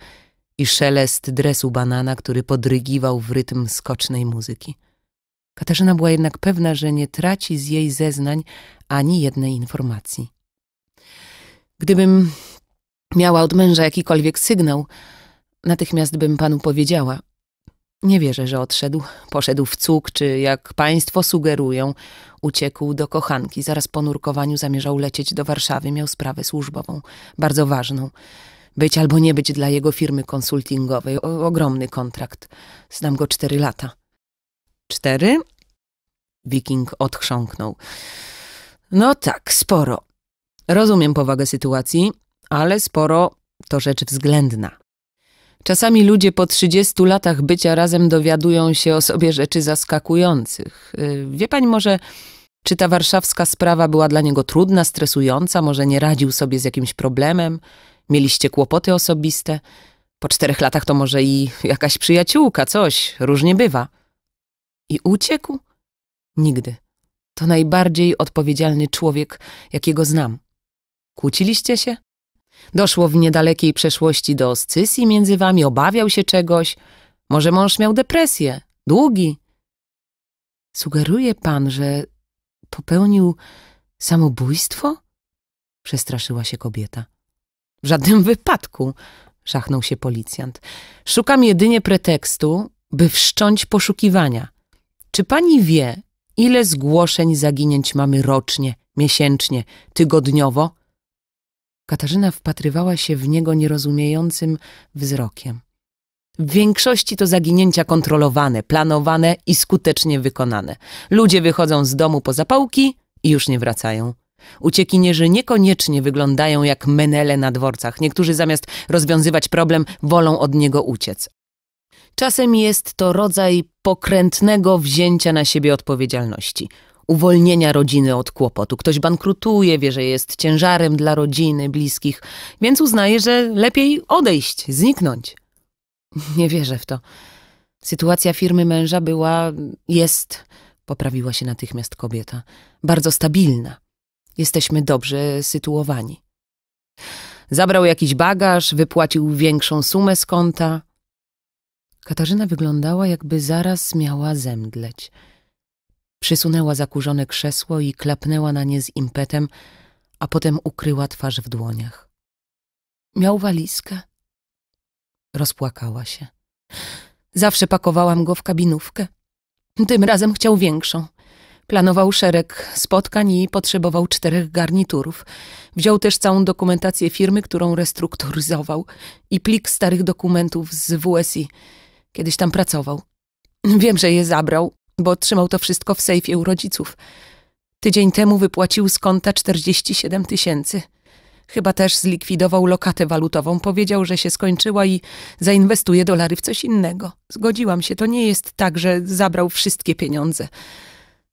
i szelest dresu banana, który podrygiwał w rytm skocznej muzyki. Katarzyna była jednak pewna, że nie traci z jej zeznań ani jednej informacji. Gdybym miała od męża jakikolwiek sygnał, natychmiast bym panu powiedziała, nie wierzę, że odszedł. Poszedł w cuk, czy jak państwo sugerują, uciekł do kochanki. Zaraz po nurkowaniu zamierzał lecieć do Warszawy. Miał sprawę służbową, bardzo ważną. Być albo nie być dla jego firmy konsultingowej. O, ogromny kontrakt. Znam go cztery lata. Cztery? Wiking odchrząknął. No tak, sporo. Rozumiem powagę sytuacji, ale sporo to rzecz względna. Czasami ludzie po 30 latach bycia razem dowiadują się o sobie rzeczy zaskakujących. Y, wie pani może, czy ta warszawska sprawa była dla niego trudna, stresująca, może nie radził sobie z jakimś problemem, mieliście kłopoty osobiste? Po czterech latach to może i jakaś przyjaciółka, coś, różnie bywa. I uciekł? Nigdy. To najbardziej odpowiedzialny człowiek, jakiego znam. Kłóciliście się? Doszło w niedalekiej przeszłości do scysji między wami, obawiał się czegoś. Może mąż miał depresję, długi. Sugeruje pan, że popełnił samobójstwo? Przestraszyła się kobieta. W żadnym wypadku, szachnął się policjant. Szukam jedynie pretekstu, by wszcząć poszukiwania. Czy pani wie, ile zgłoszeń zaginięć mamy rocznie, miesięcznie, tygodniowo? Katarzyna wpatrywała się w niego nierozumiejącym wzrokiem. W większości to zaginięcia kontrolowane, planowane i skutecznie wykonane. Ludzie wychodzą z domu po zapałki i już nie wracają. Uciekinierzy niekoniecznie wyglądają jak menele na dworcach. Niektórzy zamiast rozwiązywać problem, wolą od niego uciec. Czasem jest to rodzaj pokrętnego wzięcia na siebie odpowiedzialności – uwolnienia rodziny od kłopotu. Ktoś bankrutuje, wie, że jest ciężarem dla rodziny, bliskich, więc uznaje, że lepiej odejść, zniknąć. Nie wierzę w to. Sytuacja firmy męża była, jest, poprawiła się natychmiast kobieta, bardzo stabilna. Jesteśmy dobrze sytuowani. Zabrał jakiś bagaż, wypłacił większą sumę z konta. Katarzyna wyglądała, jakby zaraz miała zemdleć. Przysunęła zakurzone krzesło i klapnęła na nie z impetem, a potem ukryła twarz w dłoniach. Miał walizkę? Rozpłakała się. Zawsze pakowałam go w kabinówkę. Tym razem chciał większą. Planował szereg spotkań i potrzebował czterech garniturów. Wziął też całą dokumentację firmy, którą restrukturyzował i plik starych dokumentów z WSI. Kiedyś tam pracował. Wiem, że je zabrał, bo trzymał to wszystko w sejfie u rodziców. Tydzień temu wypłacił z konta 47 tysięcy. Chyba też zlikwidował lokatę walutową, powiedział, że się skończyła i zainwestuje dolary w coś innego. Zgodziłam się, to nie jest tak, że zabrał wszystkie pieniądze.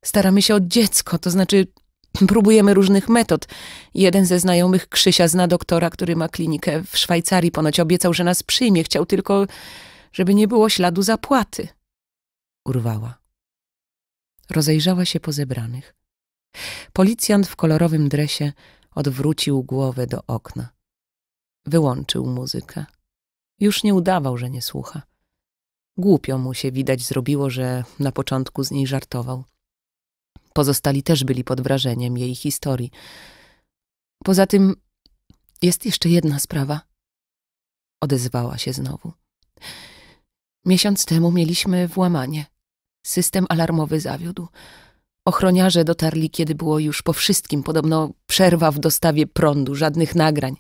Staramy się od dziecko, to znaczy próbujemy różnych metod. Jeden ze znajomych Krzysia zna doktora, który ma klinikę w Szwajcarii. Ponoć obiecał, że nas przyjmie, chciał tylko, żeby nie było śladu zapłaty. Urwała. Rozejrzała się po zebranych. Policjant w kolorowym dresie odwrócił głowę do okna. Wyłączył muzykę. Już nie udawał, że nie słucha. Głupio mu się widać zrobiło, że na początku z niej żartował. Pozostali też byli pod wrażeniem jej historii. Poza tym jest jeszcze jedna sprawa. Odezwała się znowu. Miesiąc temu mieliśmy włamanie. System alarmowy zawiódł. Ochroniarze dotarli, kiedy było już po wszystkim. Podobno przerwa w dostawie prądu, żadnych nagrań.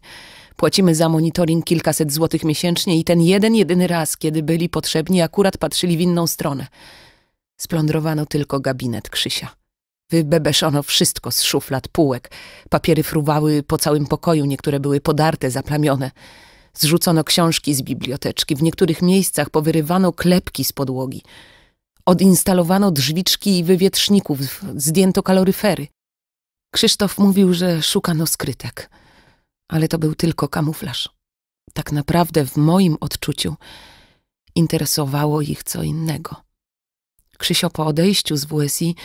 Płacimy za monitoring kilkaset złotych miesięcznie i ten jeden, jedyny raz, kiedy byli potrzebni, akurat patrzyli w inną stronę. Splądrowano tylko gabinet Krzysia. Wybebeszono wszystko z szuflad, półek. Papiery fruwały po całym pokoju, niektóre były podarte, zaplamione. Zrzucono książki z biblioteczki, w niektórych miejscach powyrywano klepki z podłogi. Odinstalowano drzwiczki i wywietrzników, zdjęto kaloryfery. Krzysztof mówił, że szukano skrytek, ale to był tylko kamuflaż. Tak naprawdę w moim odczuciu interesowało ich co innego. Krzysio po odejściu z WSI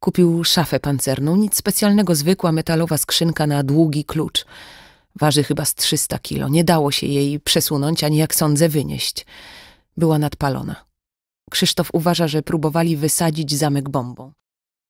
kupił szafę pancerną, nic specjalnego, zwykła metalowa skrzynka na długi klucz. Waży chyba z 300 kilo, nie dało się jej przesunąć ani jak sądzę wynieść. Była nadpalona. Krzysztof uważa, że próbowali wysadzić zamek bombą.